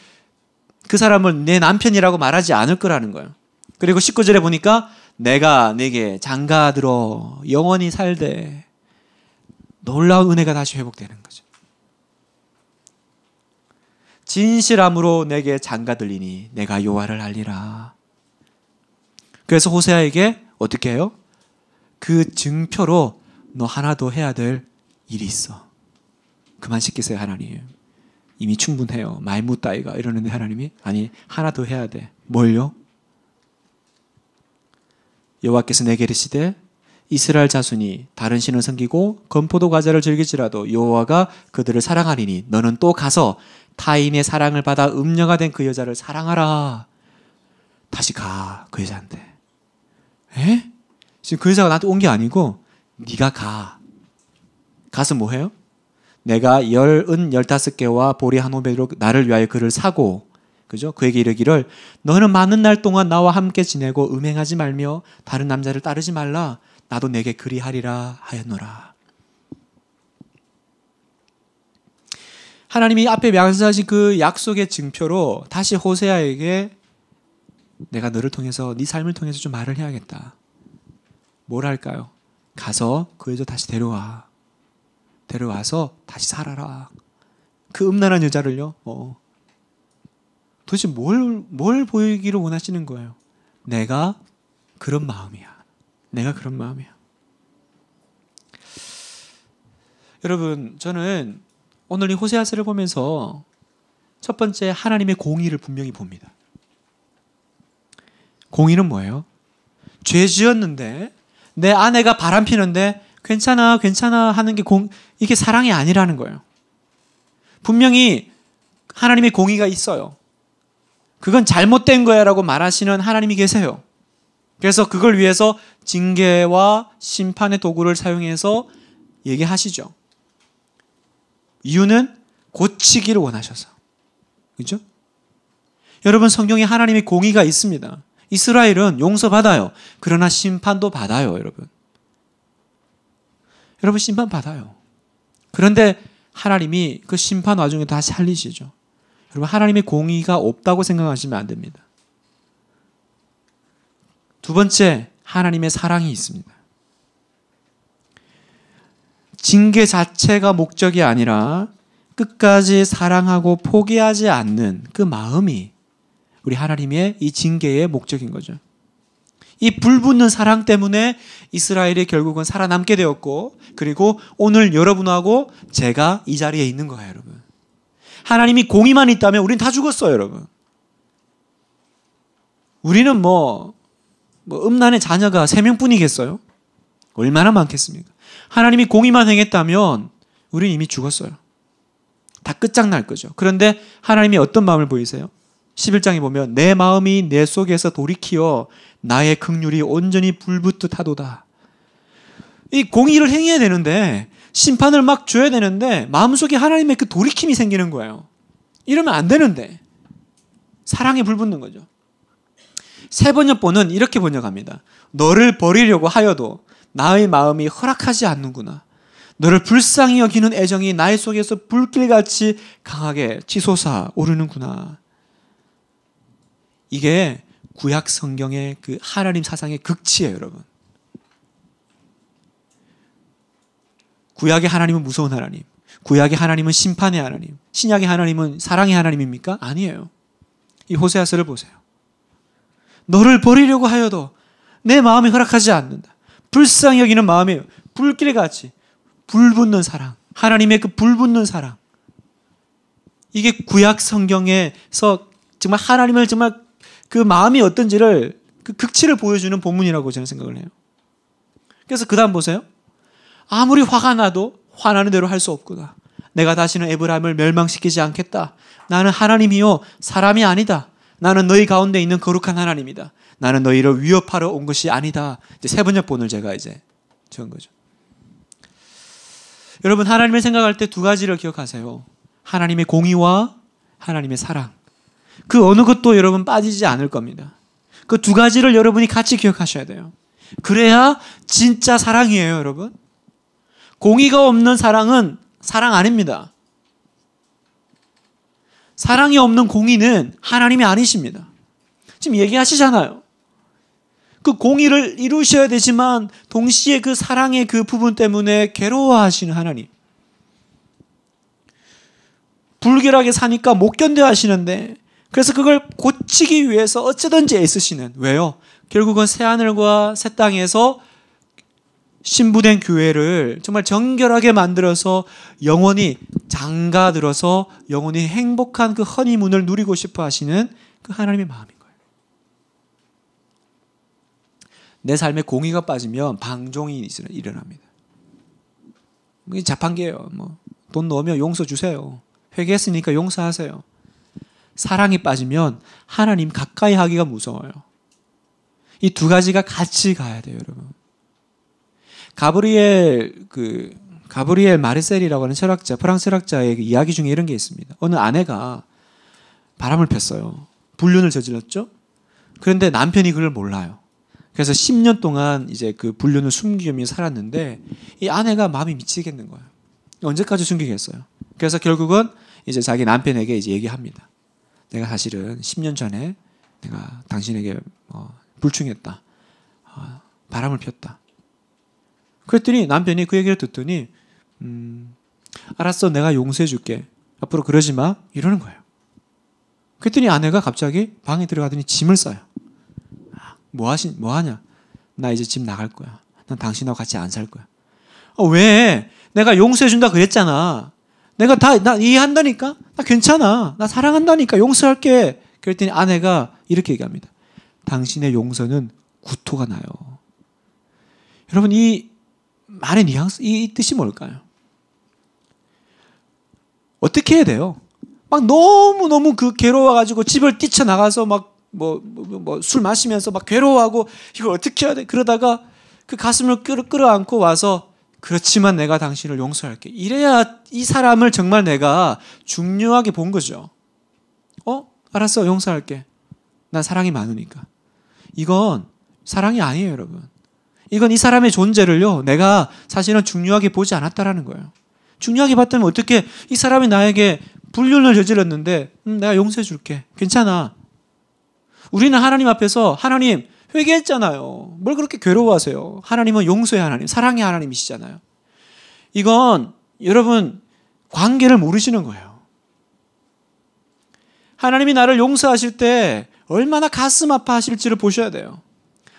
그 사람을 내 남편이라고 말하지 않을 거라는 거예요. 그리고 19절에 보니까 내가 네게 장가들어 영원히 살되 놀라운 은혜가 다시 회복되는 거죠. 진실함으로 내게 장가들리니 내가 요화를 알리라. 그래서 호세아에게 어떻게 해요? 그 증표로 너 하나 더 해야 될 일이 있어. 그만 시키세요, 하나님. 이미 충분해요. 말무 따위가 이러는데 하나님이 아니 하나 더 해야 돼. 뭘요? 여호와께서 내게 이르시되 이스라엘 자손이 다른 신을 섬기고 건포도 과자를 즐길지라도 여호와가 그들을 사랑하리니 너는 또 가서 타인의 사랑을 받아 음녀가 된 그 여자를 사랑하라. 다시 가 그 여자한테. 에? 지금 그 여자가 나한테 온 게 아니고 네가 가. 가서 뭐 해요? 내가 열 은 열다섯 개와 보리 한 오배로 나를 위하여 그를 사고 그죠? 그에게 이르기를 너는 많은 날 동안 나와 함께 지내고 음행하지 말며 다른 남자를 따르지 말라 나도 내게 그리하리라 하였노라. 하나님이 앞에 명세하신그 약속의 증표로 다시 호세아에게 내가 너를 통해서 네 삶을 통해서 좀 말을 해야겠다. 뭘 할까요? 가서 그 여자 다시 데려와. 데려와서 다시 살아라. 그 음란한 여자를요. 어. 도대체 뭘, 뭘 보이기를 원하시는 거예요? 내가 그런 마음이야. 내가 그런 마음이야. 여러분, 저는 오늘 이 호세아서를 보면서 첫 번째 하나님의 공의를 분명히 봅니다. 공의는 뭐예요? 죄 지었는데 내 아내가 바람 피는데 괜찮아, 괜찮아 하는 게 공, 이게 사랑이 아니라는 거예요. 분명히 하나님의 공의가 있어요. 그건 잘못된 거야 라고 말하시는 하나님이 계세요. 그래서 그걸 위해서 징계와 심판의 도구를 사용해서 얘기하시죠. 이유는 고치기를 원하셔서. 그죠? 여러분, 성경에 하나님의 공의가 있습니다. 이스라엘은 용서받아요. 그러나 심판도 받아요, 여러분. 여러분, 심판받아요. 그런데 하나님이 그 심판 와중에 다 살리시죠. 여러분 하나님의 공의가 없다고 생각하시면 안 됩니다. 두 번째 하나님의 사랑이 있습니다. 징계 자체가 목적이 아니라 끝까지 사랑하고 포기하지 않는 그 마음이 우리 하나님의 이 징계의 목적인 거죠. 이 불붙는 사랑 때문에 이스라엘이 결국은 살아남게 되었고, 그리고 오늘 여러분하고 제가 이 자리에 있는 거예요, 여러분. 하나님이 공의만 있다면 우리는다 죽었어요, 여러분. 우리는 뭐, 뭐 음란의 자녀가 세 명뿐이겠어요 얼마나 많겠습니까? 하나님이 공의만 행했다면 우리는 이미 죽었어요. 다 끝장날 거죠. 그런데 하나님이 어떤 마음을 보이세요? 11장에 보면 내 마음이 내 속에서 돌이키어 나의 극률이 온전히 불붙듯 하도다. 이 공의를 행해야 되는데 심판을 막 줘야 되는데 마음속에 하나님의 그 돌이킴이 생기는 거예요. 이러면 안 되는데 사랑에 불붙는 거죠. 세 번역본은 이렇게 번역합니다. 너를 버리려고 하여도 나의 마음이 허락하지 않는구나. 너를 불쌍히 여기는 애정이 나의 속에서 불길같이 강하게 치솟아 오르는구나. 이게 구약 성경의 그 하나님 사상의 극치예요, 여러분. 구약의 하나님은 무서운 하나님, 구약의 하나님은 심판의 하나님, 신약의 하나님은 사랑의 하나님입니까? 아니에요. 이 호세아서를 보세요. 너를 버리려고 하여도 내 마음이 허락하지 않는다. 불쌍히 여기는 마음이 불길같이 불붙는 사랑. 하나님의 그 불붙는 사랑. 이게 구약 성경에서 정말 하나님을 정말 그 마음이 어떤지를 그 극치를 보여주는 본문이라고 저는 생각을 해요. 그래서 그 다음 보세요. 아무리 화가 나도 화나는 대로 할 수 없구나. 내가 다시는 에브라임을 멸망시키지 않겠다. 나는 하나님이요 사람이 아니다. 나는 너희 가운데 있는 거룩한 하나님이다. 나는 너희를 위협하러 온 것이 아니다. 이제 세 번째 본을 제가 이제 적은 거죠. 여러분 하나님을 생각할 때 두 가지를 기억하세요. 하나님의 공의와 하나님의 사랑. 그 어느 것도 여러분 빠지지 않을 겁니다. 그 두 가지를 여러분이 같이 기억하셔야 돼요. 그래야 진짜 사랑이에요, 여러분. 공의가 없는 사랑은 사랑 아닙니다. 사랑이 없는 공의는 하나님이 아니십니다. 지금 얘기하시잖아요. 그 공의를 이루셔야 되지만 동시에 그 사랑의 그 부분 때문에 괴로워하시는 하나님. 불결하게 사니까 못 견뎌 하시는데 그래서 그걸 고치기 위해서 어찌든지 애쓰시는 왜요? 결국은 새 하늘과 새 땅에서 신부된 교회를 정말 정결하게 만들어서 영원히 장가 들어서 영원히 행복한 그 허니문을 누리고 싶어 하시는 그 하나님의 마음인 거예요. 내 삶에 공의가 빠지면 방종이 일어납니다. 뭐 이게 자판기예요. 뭐 돈 넣으면 용서 주세요. 회개했으니까 용서하세요. 사랑이 빠지면 하나님 가까이 하기가 무서워요. 이 두 가지가 같이 가야 돼요, 여러분. 가브리엘 그 가브리엘 마르셀이라고 하는 철학자, 프랑스 철학자의 그 이야기 중에 이런 게 있습니다. 어느 아내가 바람을 폈어요. 불륜을 저질렀죠? 그런데 남편이 그걸 몰라요. 그래서 10년 동안 이제 그 불륜을 숨기며 살았는데 이 아내가 마음이 미치겠는 거예요. 언제까지 숨기겠어요? 그래서 결국은 이제 자기 남편에게 이제 얘기합니다. 내가 사실은 10년 전에 내가 당신에게 어, 불충했다. 어, 바람을 폈다. 그랬더니 남편이 그 얘기를 듣더니 음, 알았어 내가 용서해 줄게 앞으로 그러지 마 이러는 거예요. 그랬더니 아내가 갑자기 방에 들어가더니 짐을 싸요. 아, 뭐 하신 뭐 하냐? 나 이제 집 나갈 거야. 난 당신하고 같이 안 살 거야. 아, 왜? 내가 용서해 준다 그랬잖아. 내가 다나 이해한다니까. 나 괜찮아. 나 사랑한다니까. 용서할게. 그랬더니 아내가 이렇게 얘기합니다. 당신의 용서는 구토가 나요. 여러분 이 말의 뉘앙스, 이, 이 뜻이 뭘까요? 어떻게 해야 돼요? 막 너무너무 그 괴로워가지고 집을 뛰쳐나가서 막 뭐, 뭐, 뭐, 뭐, 술 마시면서 막 괴로워하고 이걸 어떻게 해야 돼? 그러다가 그 가슴을 끌어, 끌어안고 와서 그렇지만 내가 당신을 용서할게. 이래야 이 사람을 정말 내가 중요하게 본 거죠. 어? 알았어. 용서할게. 난 사랑이 많으니까. 이건 사랑이 아니에요, 여러분. 이건 이 사람의 존재를요, 내가 사실은 중요하게 보지 않았다라는 거예요. 중요하게 봤다면 어떻게 이 사람이 나에게 불륜을 저질렀는데, 음, 내가 용서해 줄게. 괜찮아. 우리는 하나님 앞에서 하나님 회개했잖아요. 뭘 그렇게 괴로워하세요? 하나님은 용서의 하나님, 사랑의 하나님이시잖아요. 이건 여러분 관계를 모르시는 거예요. 하나님이 나를 용서하실 때 얼마나 가슴 아파하실지를 보셔야 돼요.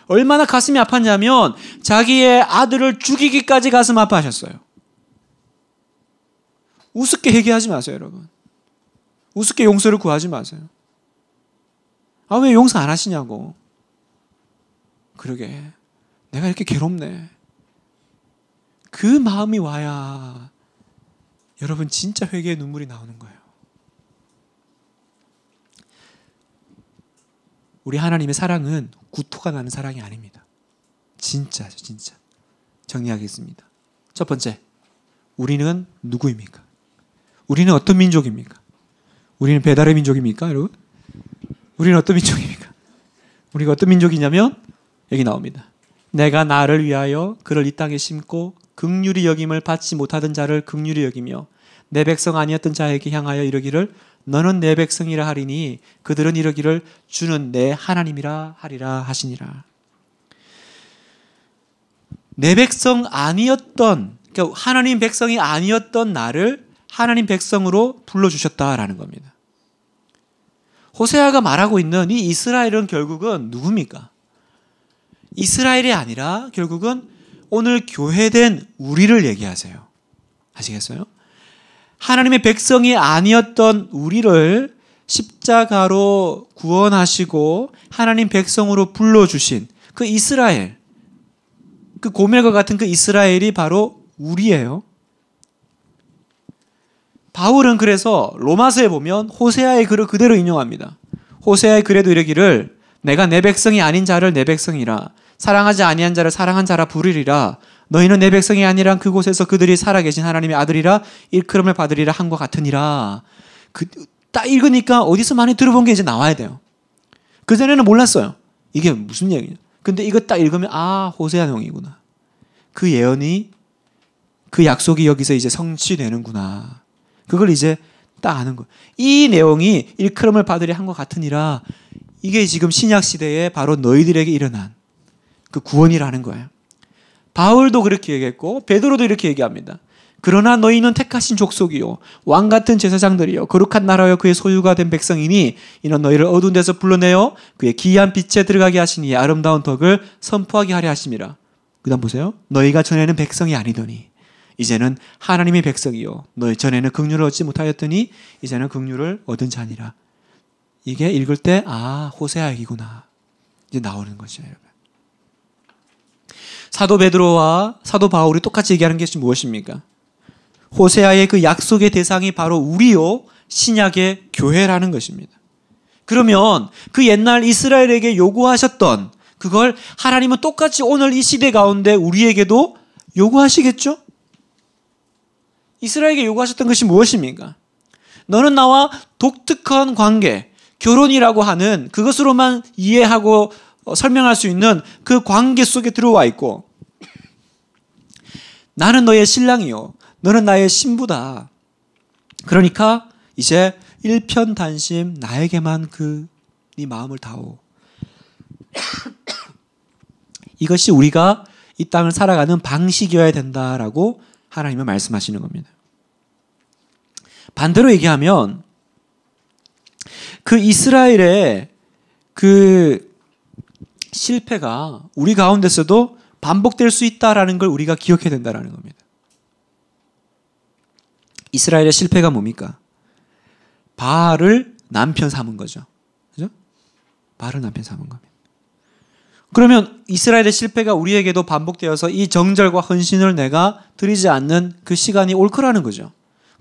얼마나 가슴이 아팠냐면 자기의 아들을 죽이기까지 가슴 아파하셨어요. 우습게 얘기하지 마세요, 여러분. 우습게 용서를 구하지 마세요. 아, 왜 용서 안 하시냐고. 그러게. 내가 이렇게 괴롭네. 그 마음이 와야 여러분 진짜 회개의 눈물이 나오는 거예요. 우리 하나님의 사랑은 구토가 나는 사랑이 아닙니다. 진짜죠, 진짜. 정리하겠습니다. 첫 번째, 우리는 누구입니까? 우리는 어떤 민족입니까? 우리는 배달의 민족입니까, 여러분? 우리는 어떤 민족입니까? 우리가 어떤 민족이냐면 여기 나옵니다. 내가 나를 위하여 그를 이 땅에 심고 극률이 여김을 받지 못하던 자를 극률이 여기며 내 백성 아니었던 자에게 향하여 이르기를 너는 내 백성이라 하리니 그들은 이러기를 주는 내 하나님이라 하리라 하시니라. 내 백성 아니었던 그러니까 하나님 백성이 아니었던 나를 하나님 백성으로 불러 주셨다라는 겁니다. 호세아가 말하고 있는 이 이스라엘은 결국은 누굽니까? 이스라엘이 아니라 결국은 오늘 교회된 우리를 얘기하세요. 아시겠어요? 하나님의 백성이 아니었던 우리를 십자가로 구원하시고 하나님 백성으로 불러주신 그 이스라엘, 그 고멜과 같은 그 이스라엘이 바로 우리예요. 바울은 그래서 로마서에 보면 호세아의 글을 그대로 인용합니다. 호세아의 글에도 이르기를 내가 내 백성이 아닌 자를 내 백성이라 사랑하지 아니한 자를 사랑한 자라 부르리라 너희는 내 백성이 아니라 그곳에서 그들이 살아계신 하나님의 아들이라 일컬음을 받으리라 한 것 같으니라. 그, 딱 읽으니까 어디서 많이 들어본 게 이제 나와야 돼요. 그전에는 몰랐어요. 이게 무슨 얘기냐. 근데 이거 딱 읽으면 아 호세아 형이구나. 그 예언이 그 약속이 여기서 이제 성취되는구나. 그걸 이제 딱 아는 거예요. 이 내용이 일컬음을 받으리 한 것 같으니라 이게 지금 신약 시대에 바로 너희들에게 일어난 그 구원이라는 거예요. 바울도 그렇게 얘기했고 베드로도 이렇게 얘기합니다. 그러나 너희는 택하신 족속이요 왕 같은 제사장들이요 거룩한 나라여 그의 소유가 된 백성이니 이는 너희를 어두운 데서 불러내어 그의 기이한 빛에 들어가게 하시니 아름다운 덕을 선포하게 하려 하심이라. 그다음 보세요. 너희가 전에는 백성이 아니더니 이제는 하나님의 백성이요 너희 전에는 긍휼을 얻지 못하였더니 이제는 긍휼을 얻은 자니라. 이게 읽을 때 아 호세아이구나 이제 나오는 거죠 여러 사도 베드로와 사도 바울이 똑같이 얘기하는 것이 무엇입니까? 호세아의 그 약속의 대상이 바로 우리요 신약의 교회라는 것입니다. 그러면 그 옛날 이스라엘에게 요구하셨던 그걸 하나님은 똑같이 오늘 이 시대 가운데 우리에게도 요구하시겠죠? 이스라엘에게 요구하셨던 것이 무엇입니까? 너는 나와 독특한 관계, 결혼이라고 하는 그것으로만 이해하고 어, 설명할 수 있는 그 관계 속에 들어와 있고 나는 너의 신랑이요. 너는 나의 신부다. 그러니까 이제 일편단심 나에게만 그 네 마음을 다오. [COUGHS] 이것이 우리가 이 땅을 살아가는 방식이어야 된다라고 하나님은 말씀하시는 겁니다. 반대로 얘기하면 그 이스라엘의 그 실패가 우리 가운데서도 반복될 수 있다라는 걸 우리가 기억해야 된다라는 겁니다. 이스라엘의 실패가 뭡니까? 바알을 남편 삼은 거죠. 그죠? 바알을 남편 삼은 겁니다. 그러면 이스라엘의 실패가 우리에게도 반복되어서 이 정절과 헌신을 내가 드리지 않는 그 시간이 올 거라는 거죠.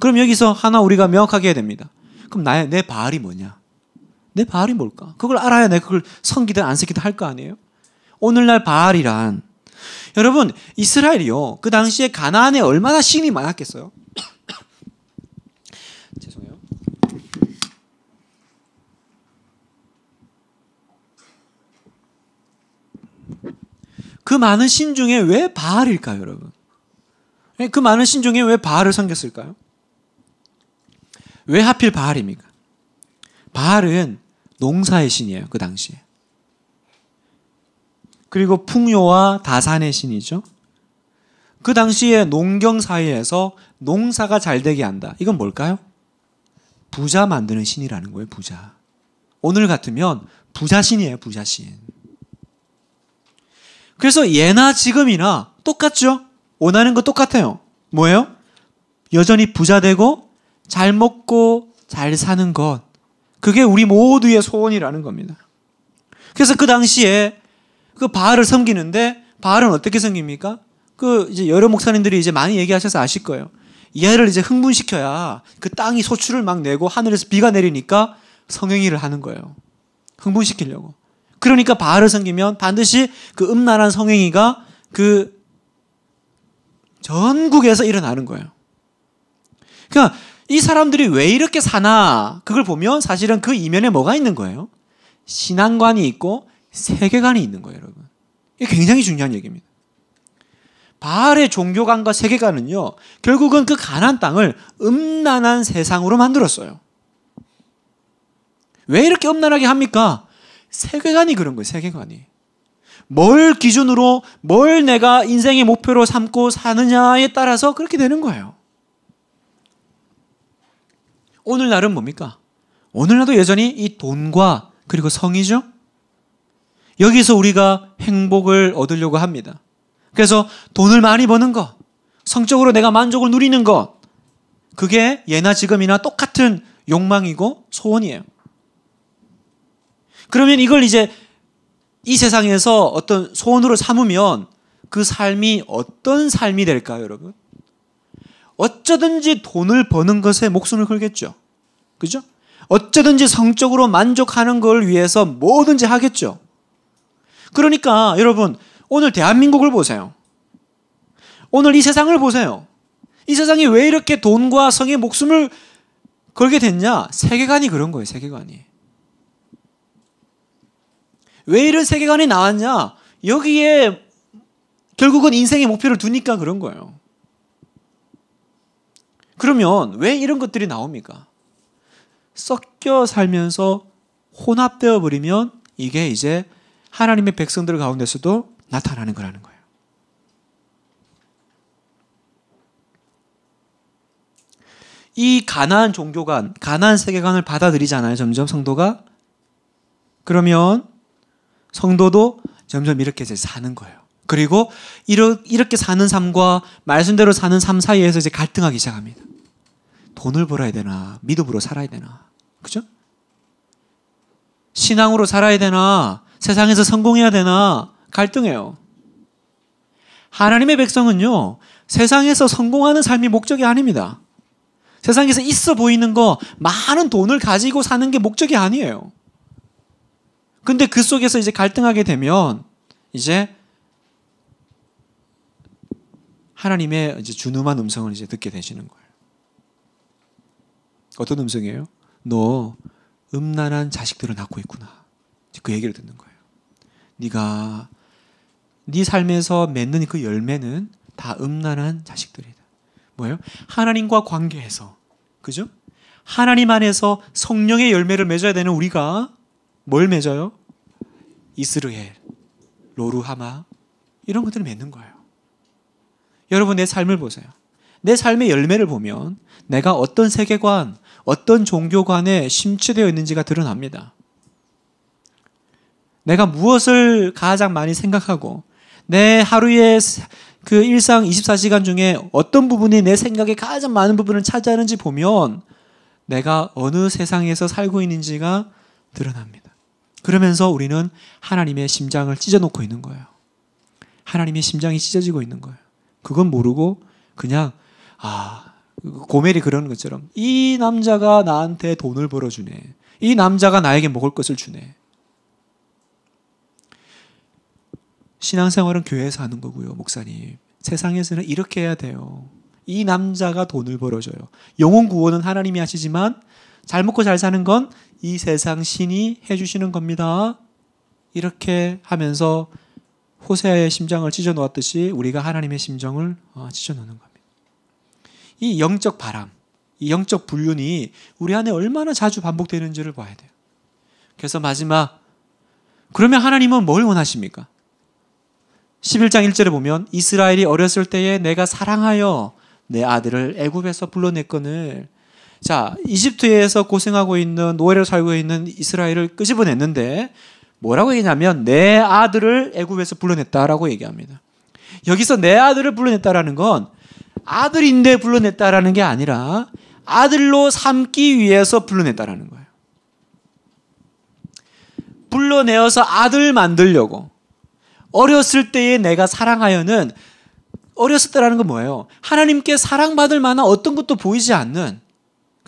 그럼 여기서 하나 우리가 명확하게 해야 됩니다. 그럼 나의 내 바알이 뭐냐? 내 바알이 뭘까? 그걸 알아야 내가 그걸 섬기든 안 섬기든 할 거 아니에요? 오늘날 바알이란 여러분 이스라엘이요 그 당시에 가나안에 얼마나 신이 많았겠어요? [COUGHS] 죄송해요. 그 많은 신 중에 왜 바알일까요, 여러분? 예, 그 많은 신 중에 왜 바알을 섬겼을까요? 왜 하필 바알입니까? 바알은 농사의 신이에요. 그 당시에. 그리고 풍요와 다산의 신이죠. 그 당시에 농경 사회에서 농사가 잘 되게 한다. 이건 뭘까요? 부자 만드는 신이라는 거예요, 부자. 오늘 같으면 부자신이에요, 부자신. 그래서 예나 지금이나 똑같죠? 원하는 거 똑같아요. 뭐예요? 여전히 부자 되고 잘 먹고 잘 사는 것. 그게 우리 모두의 소원이라는 겁니다. 그래서 그 당시에 그 바알을 섬기는데 바알은 어떻게 섬깁니까? 그 이제 여러 목사님들이 이제 많이 얘기하셔서 아실 거예요. 얘를 이제 흥분시켜야 그 땅이 소출을 막 내고 하늘에서 비가 내리니까 성행위를 하는 거예요. 흥분시키려고. 그러니까 바알을 섬기면 반드시 그 음란한 성행위가 그 전국에서 일어나는 거예요. 그러니까 이 사람들이 왜 이렇게 사나? 그걸 보면 사실은 그 이면에 뭐가 있는 거예요? 신앙관이 있고 세계관이 있는 거예요, 여러분. 이게 굉장히 중요한 얘기입니다. 바알의 종교관과 세계관은요, 결국은 그 가난 땅을 음란한 세상으로 만들었어요. 왜 이렇게 음란하게 합니까? 세계관이 그런 거예요, 세계관이. 뭘 기준으로, 뭘 내가 인생의 목표로 삼고 사느냐에 따라서 그렇게 되는 거예요. 오늘날은 뭡니까? 오늘날도 여전히 이 돈과 그리고 성이죠? 여기서 우리가 행복을 얻으려고 합니다. 그래서 돈을 많이 버는 것, 성적으로 내가 만족을 누리는 것, 그게 예나 지금이나 똑같은 욕망이고 소원이에요. 그러면 이걸 이제 이 세상에서 어떤 소원으로 삼으면 그 삶이 어떤 삶이 될까요, 여러분? 어쩌든지 돈을 버는 것에 목숨을 걸겠죠. 그죠? 어쩌든지 성적으로 만족하는 걸 위해서 뭐든지 하겠죠. 그러니까 여러분, 오늘 대한민국을 보세요. 오늘 이 세상을 보세요. 이 세상이 왜 이렇게 돈과 성의 목숨을 걸게 됐냐? 세계관이 그런 거예요, 세계관이. 왜 이런 세계관이 나왔냐? 여기에 결국은 인생의 목표를 두니까 그런 거예요. 그러면 왜 이런 것들이 나옵니까? 섞여 살면서 혼합되어 버리면 이게 이제 하나님의 백성들 가운데서도 나타나는 거라는 거예요. 이 가난 종교관, 가난 세계관을 받아들이잖아요. 점점 성도가 그러면 성도도 점점 이렇게 사는 거예요. 그리고 이렇게 사는 삶과 말씀대로 사는 삶 사이에서 이제 갈등하기 시작합니다. 돈을 벌어야 되나? 믿음으로 살아야 되나? 그죠? 신앙으로 살아야 되나? 세상에서 성공해야 되나? 갈등해요. 하나님의 백성은요, 세상에서 성공하는 삶이 목적이 아닙니다. 세상에서 있어 보이는 거, 많은 돈을 가지고 사는 게 목적이 아니에요. 근데 그 속에서 이제 갈등하게 되면, 이제 하나님의 이제 준엄한 음성을 이제 듣게 되시는 거예요. 어떤 음성이에요? 너 음란한 자식들을 낳고 있구나. 그 얘기를 듣는 거예요. 네가 네 삶에서 맺는 그 열매는 다 음란한 자식들이다. 뭐예요? 하나님과 관계해서 그죠? 하나님 안에서 성령의 열매를 맺어야 되는 우리가 뭘 맺어요? 이스르엘, 로루하마 이런 것들을 맺는 거예요. 여러분 내 삶을 보세요. 내 삶의 열매를 보면 내가 어떤 세계관, 어떤 종교관에 심취되어 있는지가 드러납니다. 내가 무엇을 가장 많이 생각하고 내 하루의 그 일상 24시간 중에 어떤 부분이 내 생각에 가장 많은 부분을 차지하는지 보면 내가 어느 세상에서 살고 있는지가 드러납니다. 그러면서 우리는 하나님의 심장을 찢어놓고 있는 거예요. 하나님의 심장이 찢어지고 있는 거예요. 그건 모르고 그냥 아 고멜이 그러는 것처럼 이 남자가 나한테 돈을 벌어주네. 이 남자가 나에게 먹을 것을 주네. 신앙생활은 교회에서 하는 거고요, 목사님. 세상에서는 이렇게 해야 돼요. 이 남자가 돈을 벌어줘요. 영혼 구원은 하나님이 하시지만 잘 먹고 잘 사는 건 이 세상 신이 해주시는 겁니다. 이렇게 하면서 호세아의 심장을 찢어 놓았듯이 우리가 하나님의 심정을 어, 찢어 놓는 겁니다. 이 영적 바람, 이 영적 불륜이 우리 안에 얼마나 자주 반복되는지를 봐야 돼요. 그래서 마지막 그러면 하나님은 뭘 원하십니까? 11장 1절에 보면 이스라엘이 어렸을 때에 내가 사랑하여 내 아들을 애굽에서 불러냈거늘 자 이집트에서 고생하고 있는 노예로 살고 있는 이스라엘을 끄집어냈는데 뭐라고 얘기냐면 내 아들을 애굽에서 불러냈다라고 얘기합니다. 여기서 내 아들을 불러냈다라는 건 아들인데 불러냈다라는 게 아니라 아들로 삼기 위해서 불러냈다라는 거예요. 불러내어서 아들 만들려고 어렸을 때에 내가 사랑하여는 어렸을 때라는 건 뭐예요? 하나님께 사랑받을 만한 어떤 것도 보이지 않는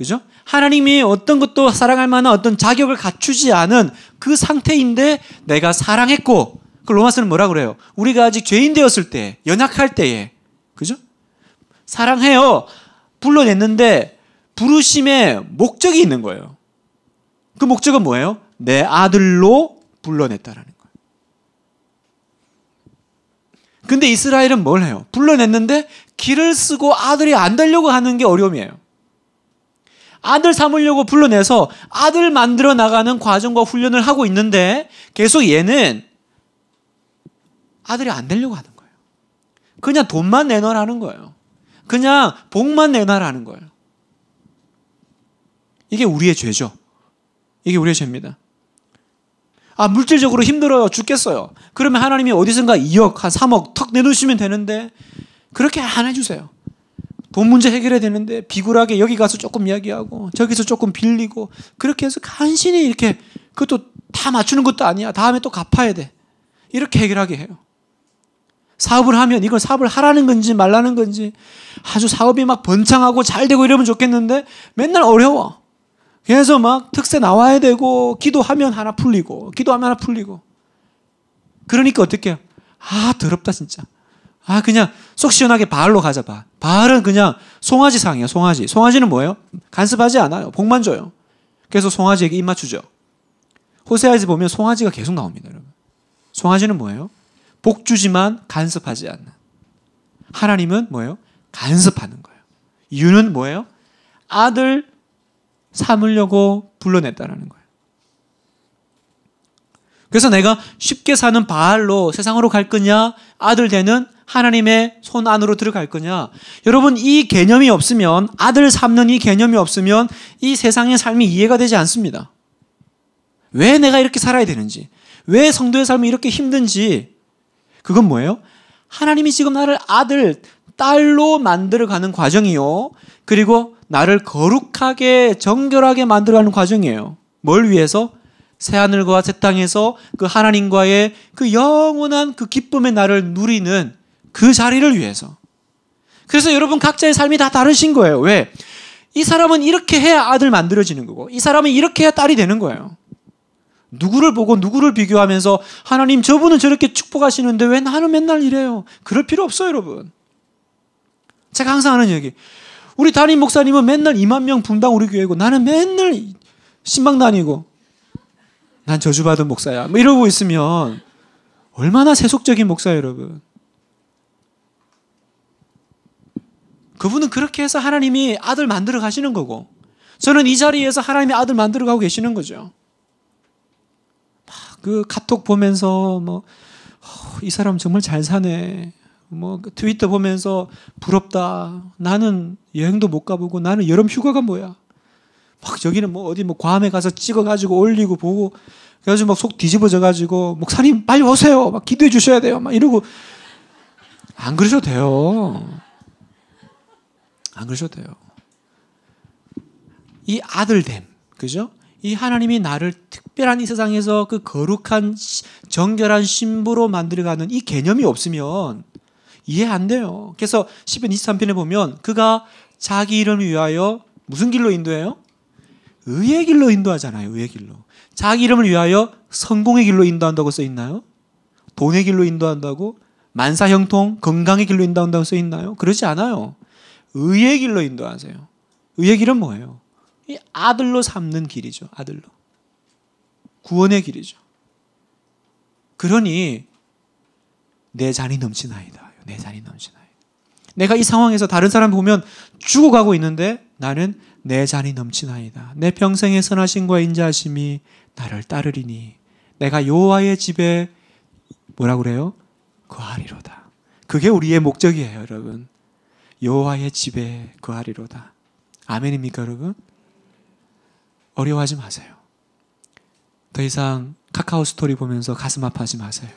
그죠? 하나님이 어떤 것도 사랑할 만한 어떤 자격을 갖추지 않은 그 상태인데 내가 사랑했고 그 로마서는 뭐라 그래요? 우리가 아직 죄인 되었을 때, 연약할 때에, 그죠? 사랑해요. 불러냈는데 부르심에 목적이 있는 거예요. 그 목적은 뭐예요? 내 아들로 불러냈다라는 거예요. 근데 이스라엘은 뭘 해요? 불러냈는데 길을 쓰고 아들이 안 되려고 하는 게 어려움이에요. 아들 삼으려고 불러내서 아들 만들어 나가는 과정과 훈련을 하고 있는데 계속 얘는 아들이 안 되려고 하는 거예요. 그냥 돈만 내놔라는 거예요. 그냥 복만 내놔라는 거예요. 이게 우리의 죄죠. 이게 우리의 죄입니다. 아, 물질적으로 힘들어요. 죽겠어요. 그러면 하나님이 어디선가 2억, 한 3억 턱 내놓으시면 되는데, 그렇게 안 해주세요. 돈 문제 해결해야 되는데 비굴하게 여기 가서 조금 이야기하고 저기서 조금 빌리고 그렇게 해서 간신히 이렇게 그것도 다 맞추는 것도 아니야. 다음에 또 갚아야 돼. 이렇게 해결하게 해요. 사업을 하면 이걸 사업을 하라는 건지 말라는 건지 아주 사업이 막 번창하고 잘 되고 이러면 좋겠는데 맨날 어려워. 그래서 막 특세 나와야 되고 기도하면 하나 풀리고 기도하면 하나 풀리고 그러니까 어떻게 해요? 아 더럽다 진짜. 아, 그냥 쏙 시원하게 발로 가자, 바. 발은 그냥 송아지 상이야, 송아지. 송아지는 뭐예요? 간섭하지 않아요. 복만 줘요. 그래서 송아지에게 입 맞추죠. 호세아지 보면 송아지가 계속 나옵니다, 여러분. 송아지는 뭐예요? 복 주지만 간섭하지 않는. 하나님은 뭐예요? 간섭하는 거예요. 이유는 뭐예요? 아들 삼으려고 불러냈다라는 거예요. 그래서 내가 쉽게 사는 바알로 세상으로 갈 거냐, 아들 되는 하나님의 손 안으로 들어갈 거냐? 여러분, 이 개념이 없으면, 아들 삼는 이 개념이 없으면 이 세상의 삶이 이해가 되지 않습니다. 왜 내가 이렇게 살아야 되는지, 왜 성도의 삶이 이렇게 힘든지, 그건 뭐예요? 하나님이 지금 나를 아들, 딸로 만들어가는 과정이요. 그리고 나를 거룩하게, 정결하게 만들어가는 과정이에요. 뭘 위해서? 새하늘과 새 땅에서 그 하나님과의 그 영원한 그 기쁨의 나를 누리는 그 자리를 위해서. 그래서 여러분 각자의 삶이 다 다르신 거예요. 왜? 이 사람은 이렇게 해야 아들 만들어지는 거고, 이 사람은 이렇게 해야 딸이 되는 거예요. 누구를 보고 누구를 비교하면서 하나님 저분은 저렇게 축복하시는데 왜 나는 맨날 이래요? 그럴 필요 없어요, 여러분. 제가 항상 하는 얘기. 우리 담임 목사님은 맨날 2만 명 분당 우리 교회고 나는 맨날 신방 다니고 난 저주받은 목사야. 뭐 이러고 있으면 얼마나 세속적인 목사 여러분. 그분은 그렇게 해서 하나님이 아들 만들어 가시는 거고 저는 이 자리에서 하나님이 아들 만들어 가고 계시는 거죠. 그 카톡 보면서 뭐이 어, 사람 정말 잘 사네. 뭐 그 트위터 보면서 부럽다. 나는 여행도 못 가보고 나는 여름 휴가가 뭐야? 막 여기는 뭐 어디 뭐 괌에 가서 찍어 가지고 올리고 보고 그래가지고 막속 뒤집어져 가지고 목사님 빨리 오세요. 막 기도해 주셔야 돼요. 막 이러고 안 그러셔도 돼요. 안 그러셔도 돼요. 이 아들됨, 그죠? 이 하나님이 나를 특별한 이 세상에서 그 거룩한 정결한 신부로 만들어가는 이 개념이 없으면 이해 안 돼요. 그래서 10편 23편에 보면 그가 자기 이름을 위하여 무슨 길로 인도해요? 의의 길로 인도하잖아요. 의의 길로. 자기 이름을 위하여 성공의 길로 인도한다고 써 있나요? 돈의 길로 인도한다고? 만사형통, 건강의 길로 인도한다고 써 있나요? 그러지 않아요. 의의 길로 인도하세요. 의의 길은 뭐예요? 이 아들로 삼는 길이죠. 아들로. 구원의 길이죠. 그러니 내 잔이 넘치나이다. 내 잔이 넘치나이다. 내가 이 상황에서 다른 사람 보면 죽어가고 있는데 나는 내 잔이 넘치나이다. 내 평생의 선하심과 인자하심이 나를 따르리니 내가 여와의 집에 뭐라 그래요? 거하리로다. 그게 우리의 목적이에요, 여러분. 여호와의 집에 거하리로다. 아멘입니까, 여러분? 어려워하지 마세요. 더 이상 카카오 스토리 보면서 가슴 아파하지 마세요.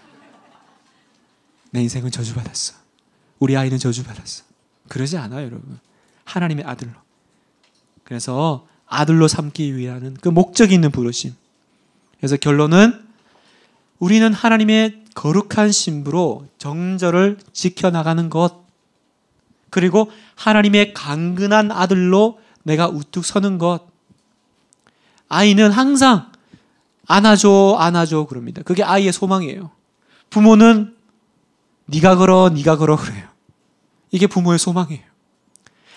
내 인생은 저주받았어. 우리 아이는 저주받았어. 그러지 않아요, 여러분. 하나님의 아들로. 그래서 아들로 삼기 위하그 목적이 있는 부르심. 그래서 결론은 우리는 하나님의 거룩한 신부로 정절을 지켜나가는 것 그리고 하나님의 강근한 아들로 내가 우뚝 서는 것. 아이는 항상 안아줘, 안아줘 그럽니다. 그게 아이의 소망이에요. 부모는 네가 걸어, 네가 걸어 그래요. 이게 부모의 소망이에요.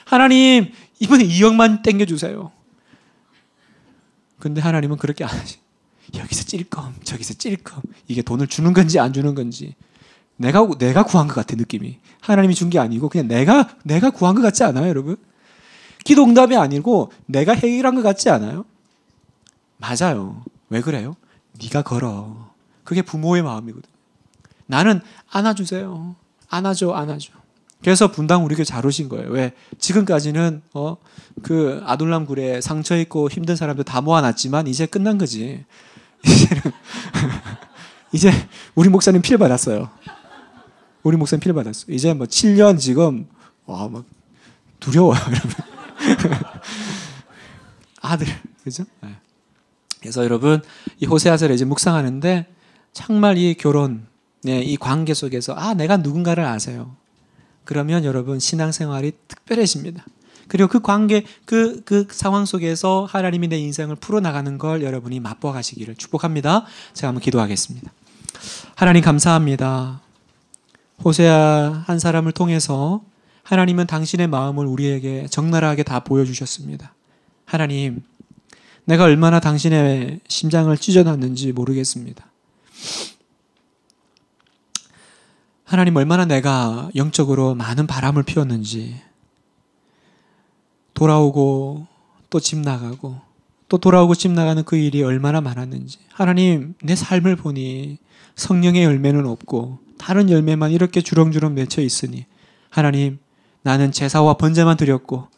하나님, 이번에 2억만 땡겨주세요. 근데 하나님은 그렇게 안하지 여기서 찔끔, 저기서 찔끔. 이게 돈을 주는 건지 안 주는 건지. 내가 내가 구한 것 같아 느낌이 하나님이 준 게 아니고 그냥 내가 내가 구한 것 같지 않아요 여러분? 기도 응답이 아니고 내가 해결한 것 같지 않아요? 맞아요. 왜 그래요? 네가 걸어. 그게 부모의 마음이거든. 나는 안아주세요. 안아줘, 안아줘. 그래서 분당 우리 교회 잘 오신 거예요. 왜? 지금까지는 어 그 아둘람 굴에 상처 있고 힘든 사람들 다 모아놨지만 이제 끝난 거지. [LAUGHS] 이제는 [LAUGHS] 이제 우리 목사님 필 받았어요. 우리 목사님 필 받았어요. 이제 뭐 7년 지금 와막 두려워요. [LAUGHS] 여러분. 아들 그죠? 네. 그래서 여러분 이 호세아서를 이제 묵상하는데 정말 이 결혼 네, 이 관계 속에서 아 내가 누군가를 아세요. 그러면 여러분 신앙생활이 특별해집니다. 그리고 그 관계 그그 그 상황 속에서 하나님이 내 인생을 풀어 나가는 걸 여러분이 맛보아 가시기를 축복합니다. 제가 한번 기도하겠습니다. 하나님 감사합니다. 호세아 한 사람을 통해서 하나님은 당신의 마음을 우리에게 적나라하게 다 보여주셨습니다. 하나님, 내가 얼마나 당신의 심장을 찢어놨는지 모르겠습니다. 하나님, 얼마나 내가 영적으로 많은 바람을 피웠는지, 돌아오고 또 집 나가고, 또 돌아오고 집 나가는 그 일이 얼마나 많았는지, 하나님, 내 삶을 보니 성령의 열매는 없고, 다른 열매만 이렇게 주렁주렁 맺혀 있으니 하나님 나는 제사와 번제만 드렸고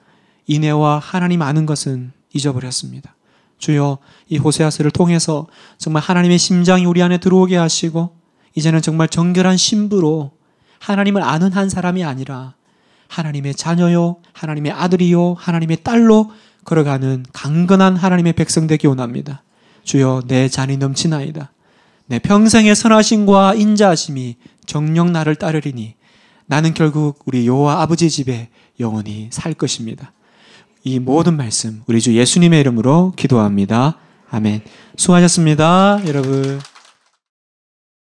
인애와 하나님 아는 것은 잊어버렸습니다. 주여 이 호세아스를 통해서 정말 하나님의 심장이 우리 안에 들어오게 하시고 이제는 정말 정결한 신부로 하나님을 아는 한 사람이 아니라 하나님의 자녀요 하나님의 아들이요 하나님의 딸로 걸어가는 강건한 하나님의 백성 되기 원합니다. 주여 내 잔이 넘치나이다. 내 평생의 선하심과 인자하심이 정녕 나를 따르리니 나는 결국 우리 여호와 아버지 집에 영원히 살 것입니다. 이 모든 말씀 우리 주 예수님의 이름으로 기도합니다. 아멘. 수고하셨습니다, 여러분.